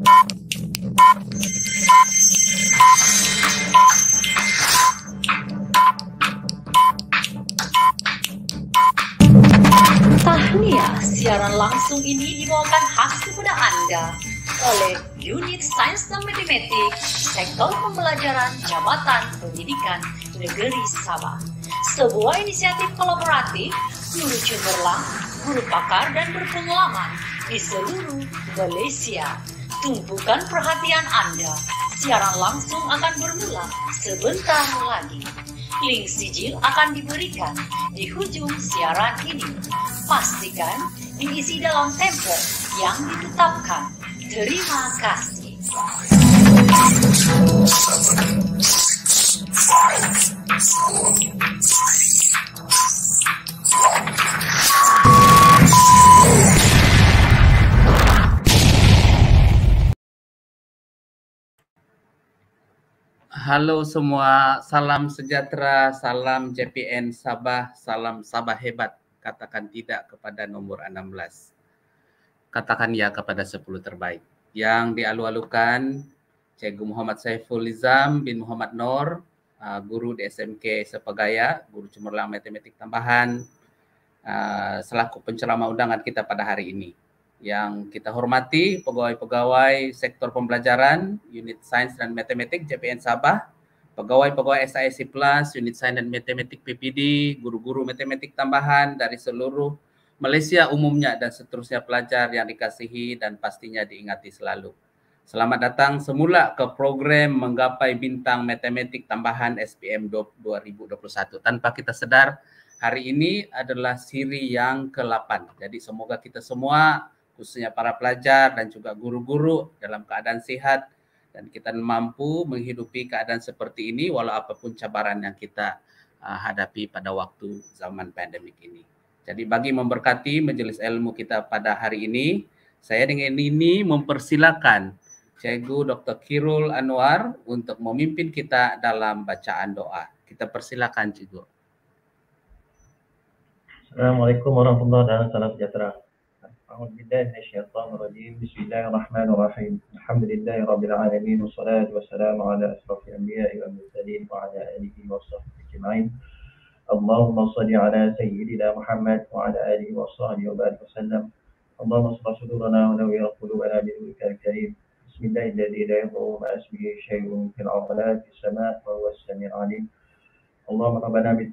Tahniah, ya, siaran langsung ini dibawakan khas kepada Anda oleh Unit Sains dan Matematik, Sektor Pembelajaran Jabatan Pendidikan Negeri Sabah. Sebuah inisiatif kolaboratif, guru cemerlang, guru pakar dan berpengalaman di seluruh Malaysia tumpukan perhatian Anda. Siaran langsung akan bermula sebentar lagi. Link sijil akan diberikan di hujung siaran ini. Pastikan diisi dalam tempo yang ditetapkan. Terima kasih. Five, four, three, one. Halo semua, salam sejahtera, salam JPN Sabah, salam Sabah hebat. Katakan tidak kepada nomor 16. Katakan ya kepada 10 terbaik. Yang dialu-alukan Cikgu Muhammad Saiful Lizam bin Muhammad Nor, ah, guru di SMK Sepagaya, guru cemerlang matematik tambahan, ah, selaku pencerama undangan kita pada hari ini yang kita hormati pegawai-pegawai sektor pembelajaran unit sains dan matematik JPN Sabah, pegawai-pegawai SIC Plus unit sains dan matematik PPD, guru-guru matematik tambahan dari seluruh Malaysia umumnya dan seterusnya pelajar yang dikasihi dan pastinya diingati selalu. Selamat datang semula ke program Menggapai Bintang Matematik Tambahan SPM 2021. Tanpa kita sedar, hari ini adalah siri yang ke-8. Jadi semoga kita semua khususnya para pelajar dan juga guru-guru dalam keadaan sehat dan kita mampu menghidupi keadaan seperti ini walau apapun cabaran yang kita uh, hadapi pada waktu zaman pandemik ini. Jadi bagi memberkati majelis ilmu kita pada hari ini, saya dengan ini mempersilakan Cikgu Dr. Kirul Anwar untuk memimpin kita dalam bacaan doa. Kita persilakan Cikgu. Assalamualaikum warahmatullahi wabarakatuh. أعوذ بالله من الشيطان الرجيم بسم الله الرحمن الرحيم الحمد لله رب العالمين والصلاة والسلام على أشرف الأنبياء والمرسلين وعلى آله وصحبه أجمعين اللهم صل على سيدنا محمد وعلى آله وصحبه وبارك وسلم اللهم اصلح صدورنا ونوير قلوبنا بنورك الكريم بسم الله الذي لا يضر مع اسمه شيء في الأرض ولا في السماء وهو السميع العليم اللهم ربنا بك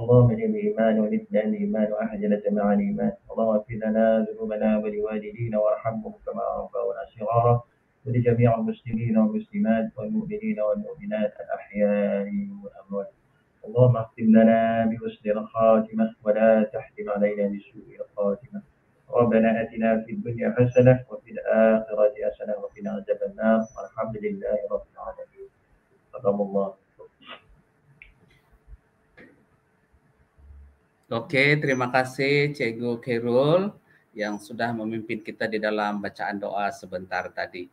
اللهم اجعل الايمان وزدنا الايمان واحجنا جميع الايمان اللهم اغفر لنا ذنوبنا ولوالدينا وارحمهم كما ربونا صغارا ولجميع المسلمين والمسلمات والمؤمنين والمؤمنات الاحياء والاموات اللهم اختم لنا بحسن الخاتمه ولا تحتم علينا بسوء الخاتمه ربنا اتنا في الدنيا حسنه وفي الاخره حسنه وقنا عذاب النار والحمد لله رب العالمين صدق الله Oke, terima kasih Cikgu Kerul yang sudah memimpin kita di dalam bacaan doa sebentar tadi.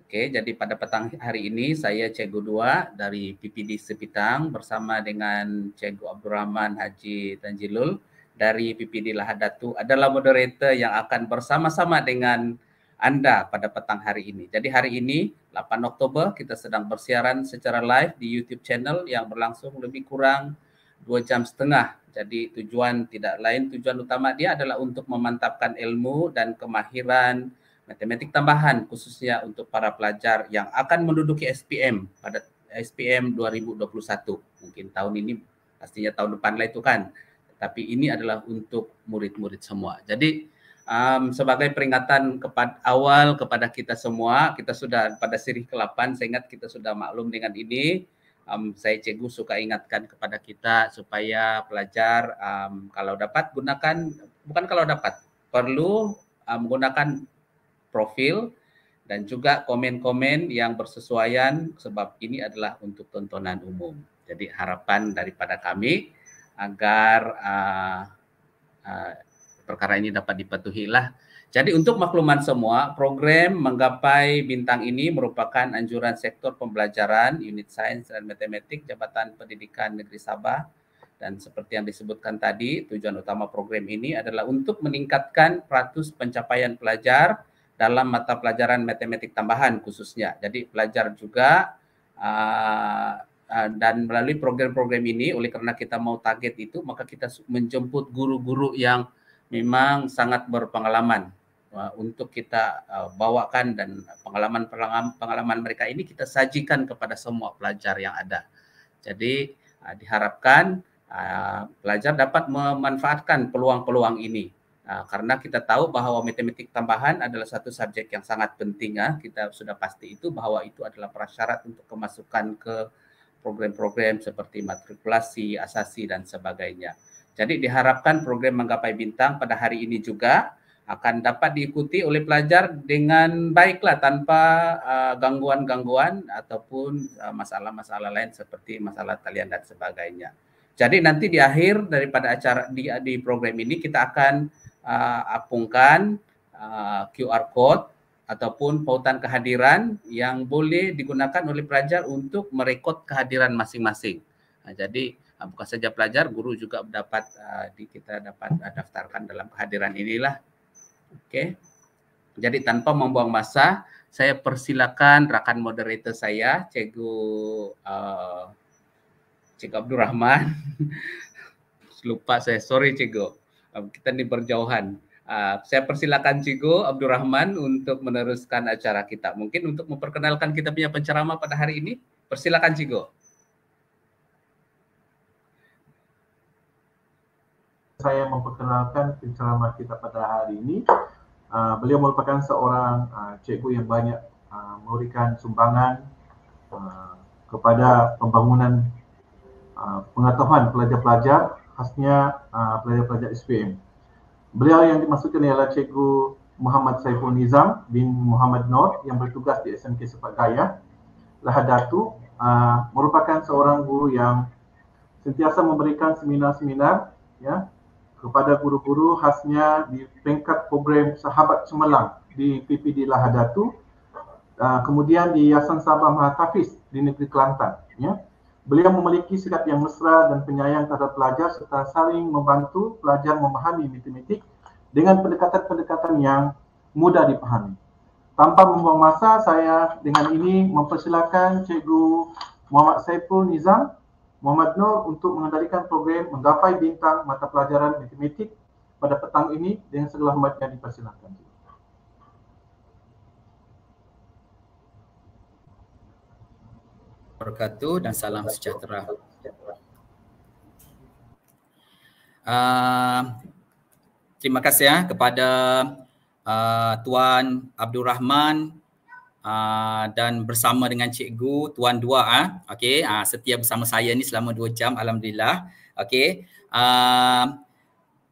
Oke, jadi pada petang hari ini saya Cikgu Dua dari PPD Sepitang bersama dengan Cikgu Abdul Rahman Haji Tanjilul dari PPD Lahad Datu adalah moderator yang akan bersama-sama dengan anda pada petang hari ini. Jadi hari ini 8 Oktober kita sedang bersiaran secara live di YouTube channel yang berlangsung lebih kurang 2 jam setengah Jadi tujuan tidak lain, tujuan utama dia adalah untuk memantapkan ilmu dan kemahiran matematik tambahan khususnya untuk para pelajar yang akan menduduki SPM pada SPM 2021. Mungkin tahun ini pastinya tahun depan lah itu kan. Tapi ini adalah untuk murid-murid semua. Jadi um, sebagai peringatan kepada awal kepada kita semua, kita sudah pada sirih ke-8 saya ingat kita sudah maklum dengan ini um, saya cegu suka ingatkan kepada kita supaya pelajar um, kalau dapat gunakan bukan kalau dapat perlu um, menggunakan profil dan juga komen-komen yang bersesuaian sebab ini adalah untuk tontonan umum. Jadi harapan daripada kami agar uh, uh, perkara ini dapat dipatuhilah jadi untuk makluman semua, program menggapai bintang ini merupakan anjuran sektor pembelajaran unit sains dan matematik Jabatan Pendidikan Negeri Sabah dan seperti yang disebutkan tadi, tujuan utama program ini adalah untuk meningkatkan peratus pencapaian pelajar dalam mata pelajaran matematik tambahan khususnya. Jadi pelajar juga uh, uh, dan melalui program-program ini oleh karena kita mau target itu maka kita menjemput guru-guru yang memang sangat berpengalaman untuk kita eh, bawakan dan pengalaman-pengalaman mereka ini kita sajikan kepada semua pelajar yang ada. Jadi eh, diharapkan eh, pelajar dapat memanfaatkan peluang-peluang ini karena kita tahu bahwa matematik tambahan adalah satu subjek yang sangat penting ya. Kita sudah pasti itu bahwa itu adalah prasyarat untuk kemasukan ke program-program seperti matrikulasi, asasi dan sebagainya. Jadi diharapkan program menggapai bintang pada hari ini juga akan dapat diikuti oleh pelajar dengan baiklah tanpa eh, gangguan-gangguan uh, ataupun eh, masalah-masalah uh, lain seperti masalah talian dan sebagainya. Jadi nanti di akhir daripada acara di, di program ini kita akan uh, apungkan uh, QR code ataupun pautan kehadiran yang boleh digunakan oleh pelajar untuk merekod kehadiran masing-masing. Nah, jadi bukan saja pelajar, guru juga dapat uh, di, kita dapat uh, daftarkan dalam kehadiran inilah Oke. Okay. Jadi tanpa membuang masa, saya persilakan rekan moderator saya, Cikgu uh, eh, Cikgu Abdurrahman. Lupa saya, sorry Cikgu. Eh, kita ini berjauhan. Uh, saya persilakan Cigo Abdurrahman untuk meneruskan acara kita. Mungkin untuk memperkenalkan kita punya pencerama pada hari ini, persilakan Cigo. saya memperkenalkan penceramah kita pada hari ini. Uh, beliau merupakan seorang uh, cikgu yang banyak uh, memberikan sumbangan uh, kepada pembangunan uh, pengetahuan pelajar-pelajar khasnya uh, pelajar-pelajar SPM. Beliau yang dimaksudkan ialah cikgu Muhammad Saiful Nizam bin Muhammad Nur yang bertugas di SMK Sepak Gaya Lahadatu uh, merupakan seorang guru yang sentiasa memberikan seminar-seminar ya kepada guru-guru khasnya di peringkat program Sahabat Cemerlang di PPD Lahad Lahadatu uh, kemudian di Yayasan Sabah Mahatafiz di negeri Kelantan ya beliau memiliki sikap yang mesra dan penyayang terhadap pelajar serta saling membantu pelajar memahami matematik dengan pendekatan-pendekatan yang mudah dipahami tanpa membuang masa saya dengan ini mempersilakan cikgu Muhammad Saiful Nizam Muhammad Nur untuk mengendalikan program menggapai bintang mata pelajaran matematik pada petang ini dengan segala hormatnya dipersilakan. Berkatu dan salam sejahtera. Uh, terima kasih ya kepada uh, Tuan Abdul Rahman Ah, dan bersama dengan cikgu tuan dua ah uh, okey uh, setia bersama saya ni selama dua jam alhamdulillah okey uh,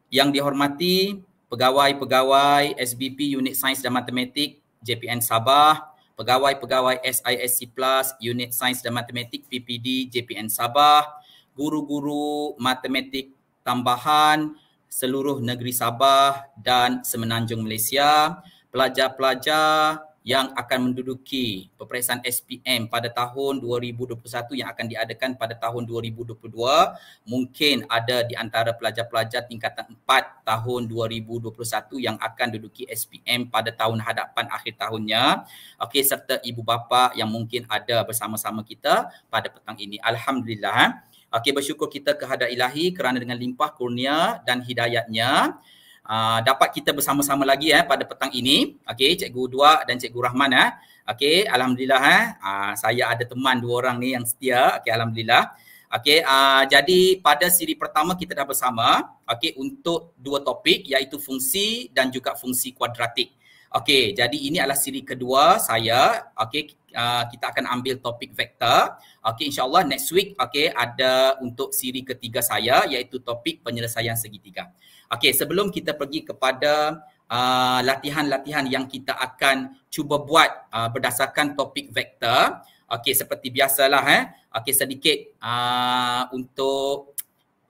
yang dihormati pegawai-pegawai SBP unit sains dan matematik JPN Sabah pegawai-pegawai SISC Plus unit sains dan matematik PPD JPN Sabah guru-guru matematik tambahan seluruh negeri Sabah dan semenanjung Malaysia pelajar-pelajar yang akan menduduki peperiksaan SPM pada tahun 2021 yang akan diadakan pada tahun 2022 mungkin ada di antara pelajar-pelajar tingkatan 4 tahun 2021 yang akan duduki SPM pada tahun hadapan akhir tahunnya okey serta ibu bapa yang mungkin ada bersama-sama kita pada petang ini alhamdulillah eh. okey bersyukur kita kehadirat Ilahi kerana dengan limpah kurnia dan hidayatnya Ah, dapat kita bersama-sama lagi eh pada petang ini. Okey, Cikgu Dua dan Cikgu Rahman eh. Okey, alhamdulillah eh. Uh, saya ada teman dua orang ni yang setia. Okey, alhamdulillah. Okey, uh, jadi pada siri pertama kita dah bersama okey untuk dua topik iaitu fungsi dan juga fungsi kuadratik. Okey, jadi ini adalah siri kedua saya. Okey, uh, kita akan ambil topik vektor. Okey, insyaAllah next week okay, ada untuk siri ketiga saya iaitu topik penyelesaian segitiga. Okey, sebelum kita pergi kepada uh, latihan-latihan yang kita akan cuba buat uh, berdasarkan topik vektor. Okey, seperti biasalah. Eh. Okey, sedikit uh, untuk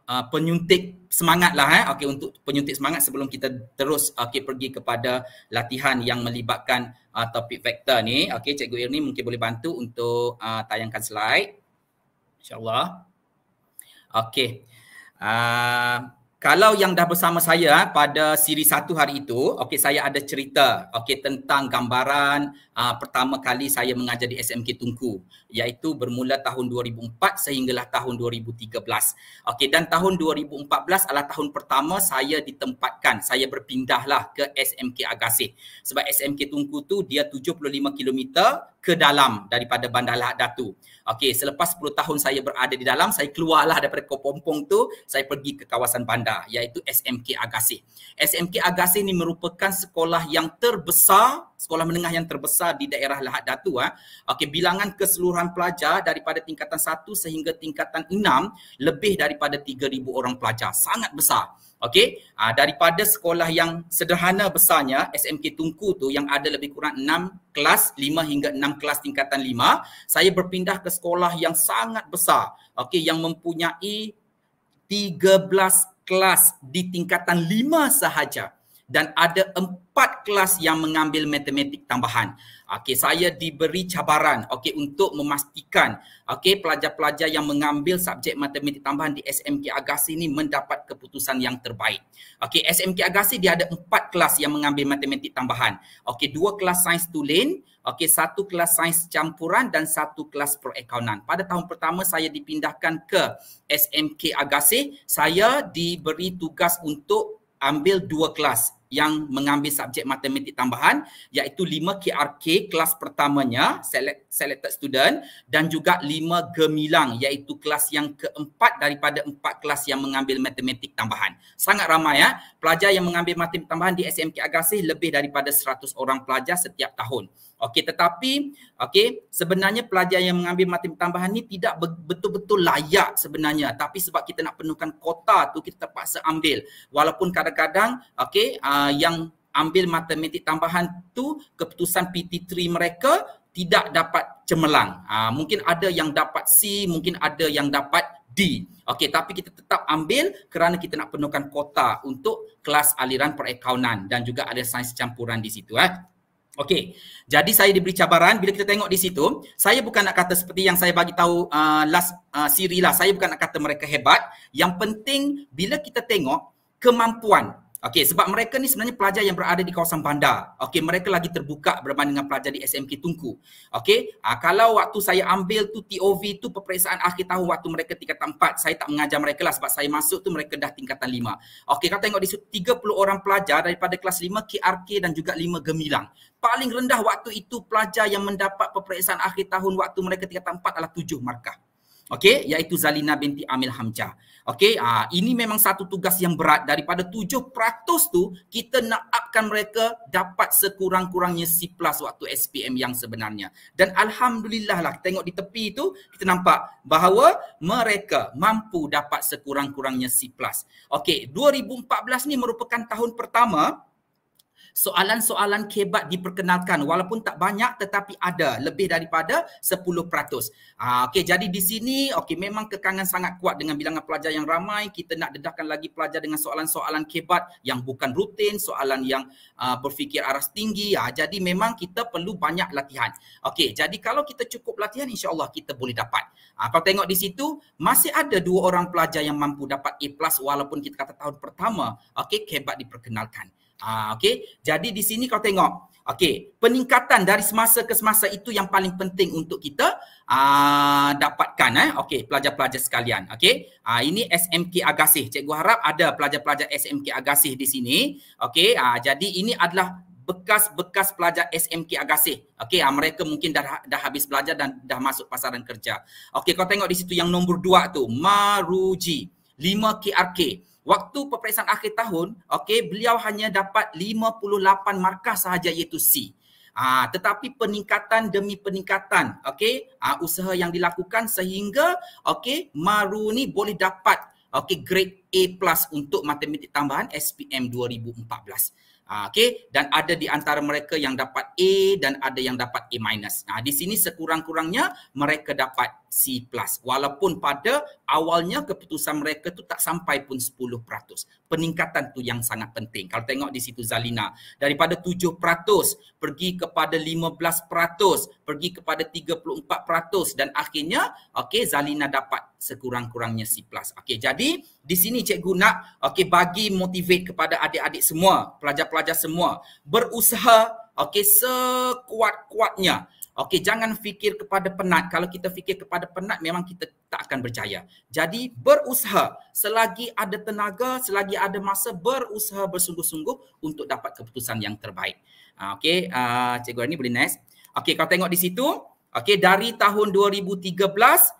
uh, penyuntik semangat lah eh. okay, untuk penyuntik semangat sebelum kita terus okay, pergi kepada latihan yang melibatkan uh, topik vektor ni. Okay, Cikgu Irni mungkin boleh bantu untuk uh, tayangkan slide. InsyaAllah. Okay. Uh, kalau yang dah bersama saya ah, pada siri satu hari itu, okay saya ada cerita okay tentang gambaran uh, pertama kali saya mengajar di SMK Tungku iaitu bermula tahun 2004 sehinggalah tahun 2013. Okay dan tahun 2014 adalah tahun pertama saya ditempatkan, saya berpindahlah ke SMK Agasih. Sebab SMK Tungku tu dia 75 km ke dalam daripada Bandar Lahad Datu. Okey, selepas 10 tahun saya berada di dalam, saya keluarlah daripada kepompong tu, saya pergi ke kawasan bandar iaitu SMK Agasi. SMK Agasi ni merupakan sekolah yang terbesar, sekolah menengah yang terbesar di daerah Lahad Datu. Ha. Okey, bilangan keseluruhan pelajar daripada tingkatan 1 sehingga tingkatan 6 lebih daripada 3,000 orang pelajar. Sangat besar. Okey, uh, daripada sekolah yang sederhana besarnya SMK Tungku tu yang ada lebih kurang 6 kelas, 5 hingga 6 kelas tingkatan 5, saya berpindah ke sekolah yang sangat besar. Okey, yang mempunyai 13 kelas di tingkatan 5 sahaja dan ada empat kelas yang mengambil matematik tambahan. Okey, saya diberi cabaran okey untuk memastikan okey pelajar-pelajar yang mengambil subjek matematik tambahan di SMK Agasi ini mendapat keputusan yang terbaik. Okey, SMK Agasi dia ada empat kelas yang mengambil matematik tambahan. Okey, dua kelas sains tulen, okey satu kelas sains campuran dan satu kelas perakaunan. Pada tahun pertama saya dipindahkan ke SMK Agasi, saya diberi tugas untuk ambil dua kelas yang mengambil subjek matematik tambahan iaitu 5 KRK kelas pertamanya select, selected student dan juga 5 Gemilang iaitu kelas yang keempat daripada empat kelas yang mengambil matematik tambahan. Sangat ramai ya pelajar yang mengambil matematik tambahan di SMK Agasih lebih daripada 100 orang pelajar setiap tahun. Okey tetapi okey sebenarnya pelajar yang mengambil mata tambahan ni tidak betul-betul layak sebenarnya tapi sebab kita nak penuhkan kota tu kita terpaksa ambil walaupun kadang-kadang okey uh, yang ambil matematik tambahan tu keputusan PT3 mereka tidak dapat cemerlang. Ha, mungkin ada yang dapat C, mungkin ada yang dapat D. Okey, tapi kita tetap ambil kerana kita nak penuhkan kota untuk kelas aliran perakaunan dan juga ada sains campuran di situ eh. Okey. Jadi saya diberi cabaran bila kita tengok di situ, saya bukan nak kata seperti yang saya bagi tahu uh, last uh, siri lah. Saya bukan nak kata mereka hebat. Yang penting bila kita tengok kemampuan Okey, sebab mereka ni sebenarnya pelajar yang berada di kawasan bandar. Okey, mereka lagi terbuka berbanding dengan pelajar di SMK Tungku. Okey, uh, kalau waktu saya ambil tu TOV tu peperiksaan akhir tahun waktu mereka tingkat 4, saya tak mengajar mereka lah sebab saya masuk tu mereka dah tingkatan 5. Okey, kau tengok di situ 30 orang pelajar daripada kelas 5 KRK dan juga 5 Gemilang. Paling rendah waktu itu pelajar yang mendapat peperiksaan akhir tahun waktu mereka tingkatan 4 adalah 7 markah. Okey, iaitu Zalina binti Amil Hamzah. Okey, uh, ini memang satu tugas yang berat daripada 7% tu kita nak upkan mereka dapat sekurang-kurangnya C plus waktu SPM yang sebenarnya. Dan Alhamdulillah lah tengok di tepi itu kita nampak bahawa mereka mampu dapat sekurang-kurangnya C plus. Okey, 2014 ni merupakan tahun pertama soalan-soalan kebat diperkenalkan walaupun tak banyak tetapi ada lebih daripada 10%. Ah Okay, jadi di sini okay, memang kekangan sangat kuat dengan bilangan pelajar yang ramai kita nak dedahkan lagi pelajar dengan soalan-soalan kebat yang bukan rutin, soalan yang uh, berfikir aras tinggi. Ah jadi memang kita perlu banyak latihan. Okay, jadi kalau kita cukup latihan insya-Allah kita boleh dapat. Ah kalau tengok di situ masih ada dua orang pelajar yang mampu dapat A+ walaupun kita kata tahun pertama Okay, kebat diperkenalkan. Ah, ha, okay. Jadi di sini kau tengok. Okay. Peningkatan dari semasa ke semasa itu yang paling penting untuk kita ah, dapatkan. Eh. Okay. Pelajar-pelajar sekalian. Okay. Ah, ini SMK Agasih. Cikgu harap ada pelajar-pelajar SMK Agasih di sini. Okay. Ah, jadi ini adalah bekas-bekas pelajar SMK Agasih. Okey, ah, mereka mungkin dah dah habis belajar dan dah masuk pasaran kerja. Okey, kau tengok di situ yang nombor dua tu, Maruji, 5 KRK. Waktu peperiksaan akhir tahun, okey, beliau hanya dapat 58 markah sahaja iaitu C. Ha, tetapi peningkatan demi peningkatan okey ha, usaha yang dilakukan sehingga okey Maru ni boleh dapat okey grade A plus untuk matematik tambahan SPM 2014. Ha, okey dan ada di antara mereka yang dapat A dan ada yang dapat A minus. Nah, di sini sekurang-kurangnya mereka dapat C+. Walaupun pada awalnya keputusan mereka tu tak sampai pun 10%. Peningkatan tu yang sangat penting. Kalau tengok di situ Zalina, daripada 7% pergi kepada 15%, pergi kepada 34% dan akhirnya okey Zalina dapat sekurang-kurangnya C+. Okey, jadi di sini cikgu nak okey bagi motivate kepada adik-adik semua, pelajar-pelajar semua, berusaha okey sekuat-kuatnya Okey, jangan fikir kepada penat. Kalau kita fikir kepada penat, memang kita tak akan berjaya. Jadi, berusaha selagi ada tenaga, selagi ada masa, berusaha bersungguh-sungguh untuk dapat keputusan yang terbaik. Ah, okey, uh, Cikgu Rani boleh next. Okey, kalau tengok di situ, okey, dari tahun 2013,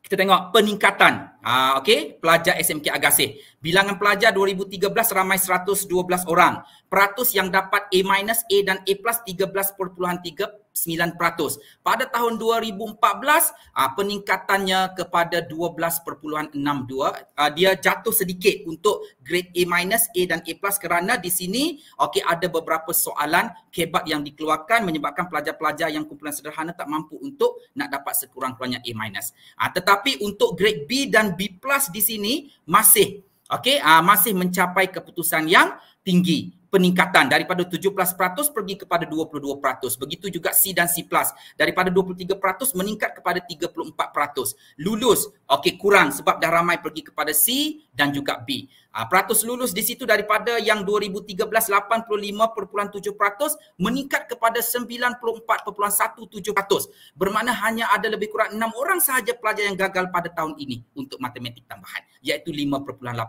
kita tengok peningkatan uh, okey pelajar SMK Agasih bilangan pelajar 2013 ramai 112 orang peratus yang dapat A- minus A dan A+ plus 9%. Pada tahun 2014, ah, peningkatannya kepada 12.62. Uh, ah, dia jatuh sedikit untuk grade A minus, A dan A plus kerana di sini okay, ada beberapa soalan kebat yang dikeluarkan menyebabkan pelajar-pelajar yang kumpulan sederhana tak mampu untuk nak dapat sekurang-kurangnya A minus. Ah, tetapi untuk grade B dan B plus di sini masih Okey, masih mencapai keputusan yang tinggi peningkatan daripada 17% pergi kepada 22%. Begitu juga C dan C+. Daripada 23% meningkat kepada 34%. Lulus, okey kurang sebab dah ramai pergi kepada C dan juga B. Ha, peratus lulus di situ daripada yang 2013 85.7% meningkat kepada 94.17%. Bermakna hanya ada lebih kurang 6 orang sahaja pelajar yang gagal pada tahun ini untuk matematik tambahan iaitu 5.83%. Ha,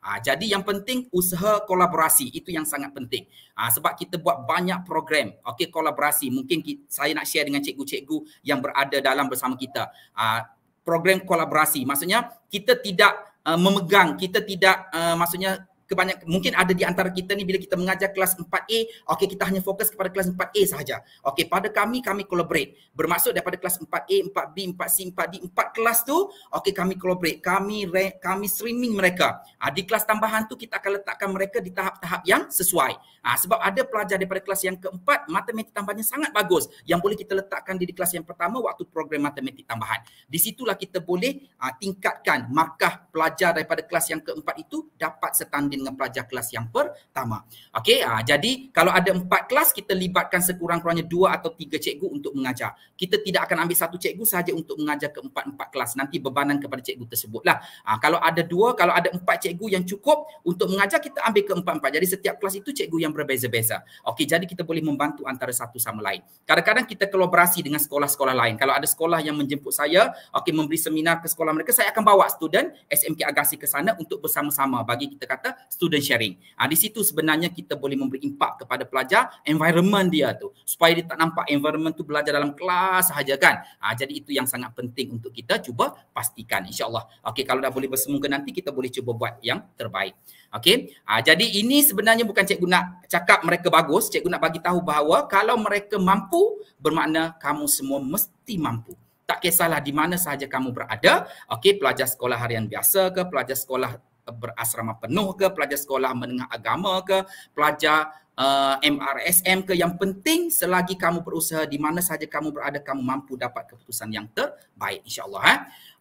ah, jadi yang penting usaha kolaborasi itu yang sangat penting. Ha, sebab kita buat banyak program okay kolaborasi mungkin kita, saya nak share dengan cikgu-cikgu yang berada dalam bersama kita. Ha, program kolaborasi maksudnya kita tidak Uh, memegang kita tidak uh, maksudnya kebanyak mungkin ada di antara kita ni bila kita mengajar kelas 4A okey kita hanya fokus kepada kelas 4A sahaja okey pada kami kami collaborate bermaksud daripada kelas 4A 4B 4C 4D 4 kelas tu okey kami collaborate kami kami streaming mereka ha, di kelas tambahan tu kita akan letakkan mereka di tahap-tahap yang sesuai ha, sebab ada pelajar daripada kelas yang keempat matematik tambahannya sangat bagus yang boleh kita letakkan di, di kelas yang pertama waktu program matematik tambahan di situlah kita boleh ha, tingkatkan markah pelajar daripada kelas yang keempat itu dapat setanding berbanding dengan pelajar kelas yang pertama. Okey, uh, ha, jadi kalau ada empat kelas, kita libatkan sekurang-kurangnya dua atau tiga cikgu untuk mengajar. Kita tidak akan ambil satu cikgu sahaja untuk mengajar ke empat-empat kelas. Nanti bebanan kepada cikgu tersebutlah. Uh, kalau ada dua, kalau ada empat cikgu yang cukup untuk mengajar, kita ambil ke empat-empat. Jadi setiap kelas itu cikgu yang berbeza-beza. Okey, jadi kita boleh membantu antara satu sama lain. Kadang-kadang kita kolaborasi dengan sekolah-sekolah lain. Kalau ada sekolah yang menjemput saya, okey memberi seminar ke sekolah mereka, saya akan bawa student SMK Agasi ke sana untuk bersama-sama bagi kita kata student sharing. Ha, di situ sebenarnya kita boleh memberi impak kepada pelajar environment dia tu. Supaya dia tak nampak environment tu belajar dalam kelas sahaja kan. Ha, jadi itu yang sangat penting untuk kita cuba pastikan insyaAllah. Okay kalau dah boleh bersemuka nanti kita boleh cuba buat yang terbaik. Okay. Ha, ah, jadi ini sebenarnya bukan cikgu nak cakap mereka bagus. Cikgu nak bagi tahu bahawa kalau mereka mampu bermakna kamu semua mesti mampu. Tak kisahlah di mana sahaja kamu berada, okey pelajar sekolah harian biasa ke, pelajar sekolah berasrama penuh ke, pelajar sekolah menengah agama ke, pelajar uh, MRSM ke. Yang penting selagi kamu berusaha di mana sahaja kamu berada, kamu mampu dapat keputusan yang terbaik. InsyaAllah. Eh?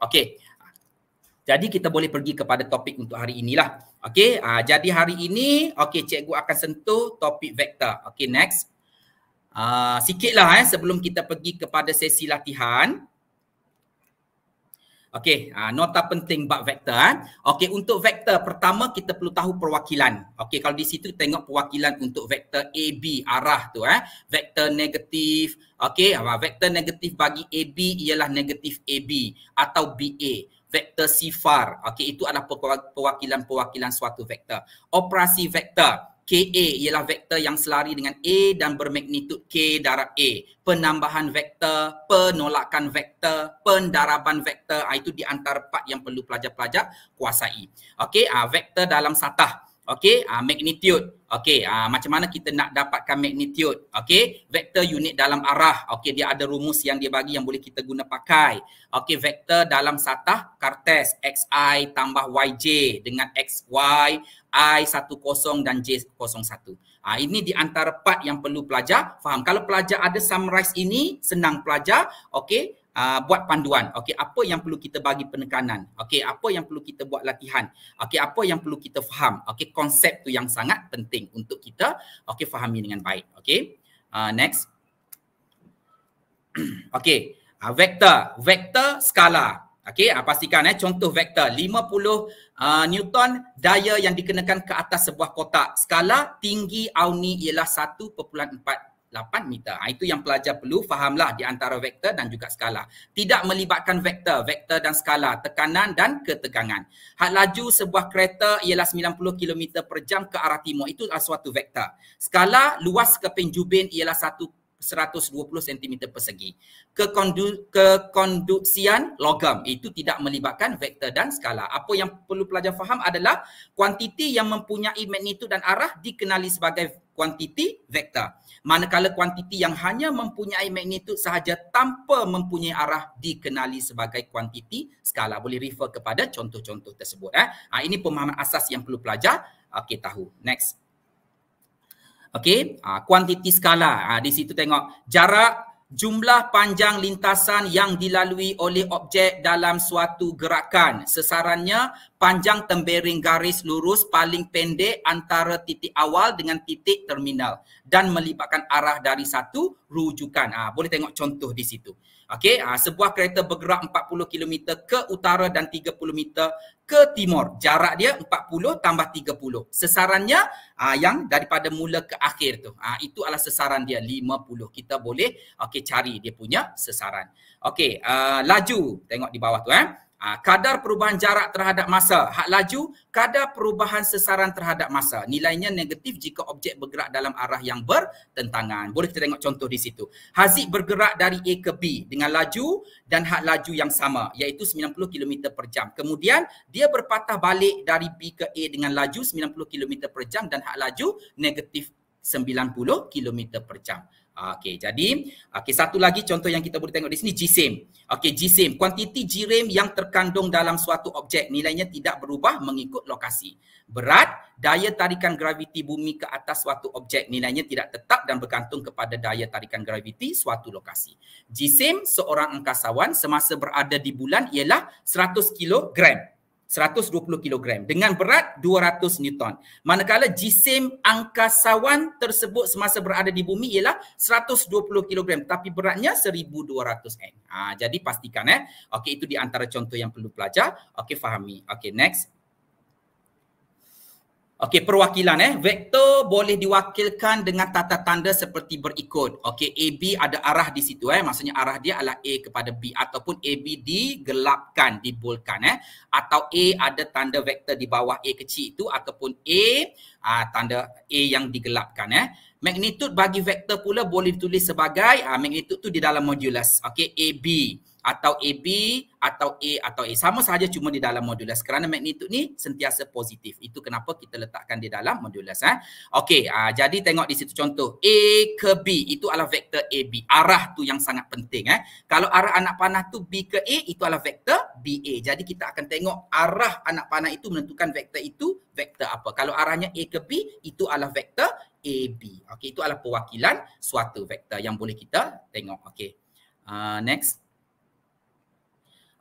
Okey. Jadi kita boleh pergi kepada topik untuk hari inilah. Okey, uh, jadi hari ini, okey, cikgu akan sentuh topik vektor. Okey, next. Uh, sikitlah eh, sebelum kita pergi kepada sesi latihan. Okey, ah, nota penting bab vektor. Eh? Okey, untuk vektor pertama kita perlu tahu perwakilan. Okey, kalau di situ tengok perwakilan untuk vektor AB arah tu. Eh? Vektor negatif. Okey, vektor negatif bagi AB ialah negatif AB atau BA. Vektor sifar. Okey, itu adalah perwakilan-perwakilan suatu vektor. Operasi vektor. KA ialah vektor yang selari dengan A dan bermagnitud K darab A. Penambahan vektor, penolakan vektor, pendarapan vektor, ah, itu di antara part yang perlu pelajar-pelajar kuasai. Okey, ah vektor dalam satah. Okey, ah magnitude. Okey, ah macam mana kita nak dapatkan magnitude? Okey, vektor unit dalam arah. Okey, dia ada rumus yang dia bagi yang boleh kita guna pakai. Okey, vektor dalam satah kartes XI tambah YJ dengan XY I10 dan J01. Ha, ini di antara part yang perlu pelajar faham. Kalau pelajar ada summarize ini, senang pelajar, okey, uh, buat panduan. Okey, apa yang perlu kita bagi penekanan? Okey, apa yang perlu kita buat latihan? Okey, apa yang perlu kita faham? Okey, konsep tu yang sangat penting untuk kita okey fahami dengan baik. Okey. Uh, next. okey, uh, ha, vektor, vektor skala. Okey, ah, pastikan eh contoh vektor 50 uh, ah, Newton daya yang dikenakan ke atas sebuah kotak. Skala tinggi auni ialah 1.48 meter. Ha, itu yang pelajar perlu fahamlah di antara vektor dan juga skala. Tidak melibatkan vektor, vektor dan skala, tekanan dan ketegangan. Had laju sebuah kereta ialah 90 km per jam ke arah timur. Itu adalah suatu vektor. Skala luas keping jubin ialah 120 cm persegi. Kekondu, kekonduksian logam itu tidak melibatkan vektor dan skala. Apa yang perlu pelajar faham adalah kuantiti yang mempunyai magnitud dan arah dikenali sebagai kuantiti vektor. Manakala kuantiti yang hanya mempunyai magnitud sahaja tanpa mempunyai arah dikenali sebagai kuantiti skala. Boleh refer kepada contoh-contoh tersebut. Eh. Ha, ini pemahaman asas yang perlu pelajar okay, ah, tahu. Next. Okey, uh, ah, kuantiti skala. Uh, di situ tengok jarak, jumlah panjang lintasan yang dilalui oleh objek dalam suatu gerakan. Sesarannya panjang tembering garis lurus paling pendek antara titik awal dengan titik terminal dan melibatkan arah dari satu rujukan. Uh, boleh tengok contoh di situ. Okey, ha, sebuah kereta bergerak 40 km ke utara dan 30 meter ke timur. Jarak dia 40 tambah 30. Sesarannya ha, yang daripada mula ke akhir tu. Ha, itu adalah sesaran dia 50. Kita boleh okey cari dia punya sesaran. Okey, uh, laju tengok di bawah tu eh. Ah, kadar perubahan jarak terhadap masa hak laju kadar perubahan sesaran terhadap masa nilainya negatif jika objek bergerak dalam arah yang bertentangan boleh kita tengok contoh di situ haziq bergerak dari A ke B dengan laju dan hak laju yang sama iaitu 90 km per jam kemudian dia berpatah balik dari B ke A dengan laju 90 km per jam dan hak laju negatif 90 km per jam Okey, jadi okey satu lagi contoh yang kita boleh tengok di sini jisim. Okey, jisim, kuantiti jirim yang terkandung dalam suatu objek nilainya tidak berubah mengikut lokasi. Berat, daya tarikan graviti bumi ke atas suatu objek nilainya tidak tetap dan bergantung kepada daya tarikan graviti suatu lokasi. Jisim seorang angkasawan semasa berada di bulan ialah 100 kilogram. 120 kg dengan berat 200 Newton. Manakala jisim angkasawan tersebut semasa berada di bumi ialah 120 kg tapi beratnya 1200 N. Ha, jadi pastikan eh. Okey itu di antara contoh yang perlu pelajar. Okey fahami. Okey next. Okey, perwakilan eh. Vektor boleh diwakilkan dengan tata tanda seperti berikut. Okey, AB ada arah di situ eh. Maksudnya arah dia adalah A kepada B ataupun AB digelapkan, dibulkan eh. Atau A ada tanda vektor di bawah A kecil itu ataupun A aa, ah, tanda A yang digelapkan eh. Magnitude bagi vektor pula boleh ditulis sebagai aa, ah, magnitude tu di dalam modulus. Okey, AB atau AB atau A atau A sama saja cuma di dalam modulus kerana magnitud ni sentiasa positif itu kenapa kita letakkan di dalam modulus eh okey uh, jadi tengok di situ contoh A ke B itu adalah vektor AB arah tu yang sangat penting eh kalau arah anak panah tu B ke A itu adalah vektor BA jadi kita akan tengok arah anak panah itu menentukan vektor itu vektor apa kalau arahnya A ke B itu adalah vektor AB okey itu adalah perwakilan suatu vektor yang boleh kita tengok okey uh, next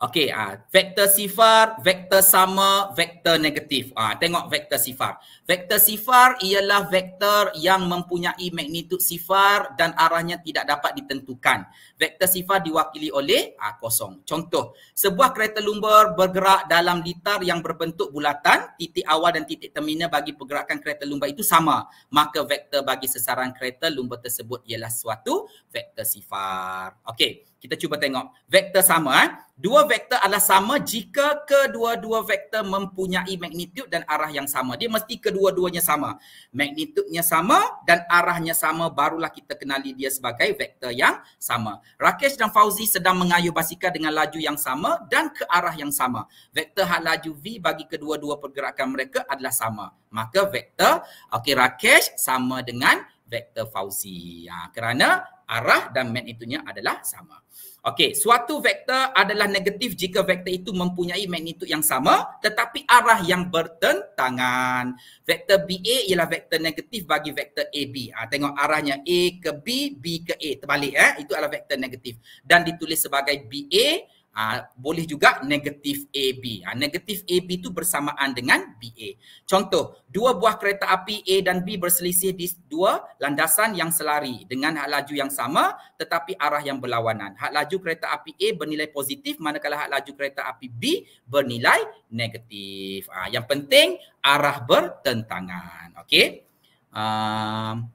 Okey, ah uh, vektor sifar, vektor sama, vektor negatif. Ah uh, tengok vektor sifar. Vektor sifar ialah vektor yang mempunyai magnitud sifar dan arahnya tidak dapat ditentukan. Vektor sifar diwakili oleh uh, kosong. Contoh, sebuah kereta lumbur bergerak dalam litar yang berbentuk bulatan, titik awal dan titik terminal bagi pergerakan kereta lumbur itu sama. Maka vektor bagi sesaran kereta lumbur tersebut ialah suatu vektor sifar. Okey kita cuba tengok vektor sama eh dua vektor adalah sama jika kedua-dua vektor mempunyai magnitude dan arah yang sama dia mesti kedua-duanya sama magnitudenya sama dan arahnya sama barulah kita kenali dia sebagai vektor yang sama Rakesh dan Fauzi sedang mengayuh basikal dengan laju yang sama dan ke arah yang sama vektor hal laju v bagi kedua-dua pergerakan mereka adalah sama maka vektor okey Rakesh sama dengan vektor Fauzi ha, kerana arah dan magnitudenya adalah sama. Okey, suatu vektor adalah negatif jika vektor itu mempunyai magnitud yang sama tetapi arah yang bertentangan. Vektor BA ialah vektor negatif bagi vektor AB. Ha, tengok arahnya A ke B, B ke A. Terbalik eh, itu adalah vektor negatif dan ditulis sebagai BA Ha, boleh juga negatif AB. Ha, ah, negatif AB itu bersamaan dengan BA. Contoh, dua buah kereta api A dan B berselisih di dua landasan yang selari dengan had laju yang sama tetapi arah yang berlawanan. Had laju kereta api A bernilai positif manakala had laju kereta api B bernilai negatif. Ha, yang penting arah bertentangan. Okey. Um,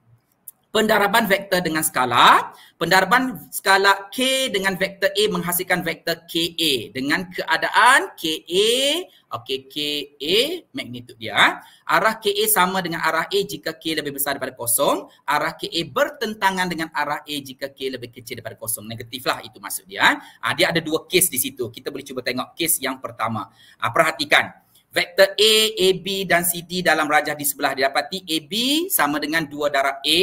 Pendaraban vektor dengan skala, pendaraban skala K dengan vektor A menghasilkan vektor KA dengan keadaan KA, okey KA magnitud dia. Arah KA sama dengan arah A jika K lebih besar daripada kosong. Arah KA bertentangan dengan arah A jika K lebih kecil daripada kosong. negatiflah itu maksud dia. Ha, dia ada dua case di situ. Kita boleh cuba tengok case yang pertama. Ha, Perhatikan. Vektor A, b dan c, d dalam rajah di sebelah didapati b sama dengan 2 darab A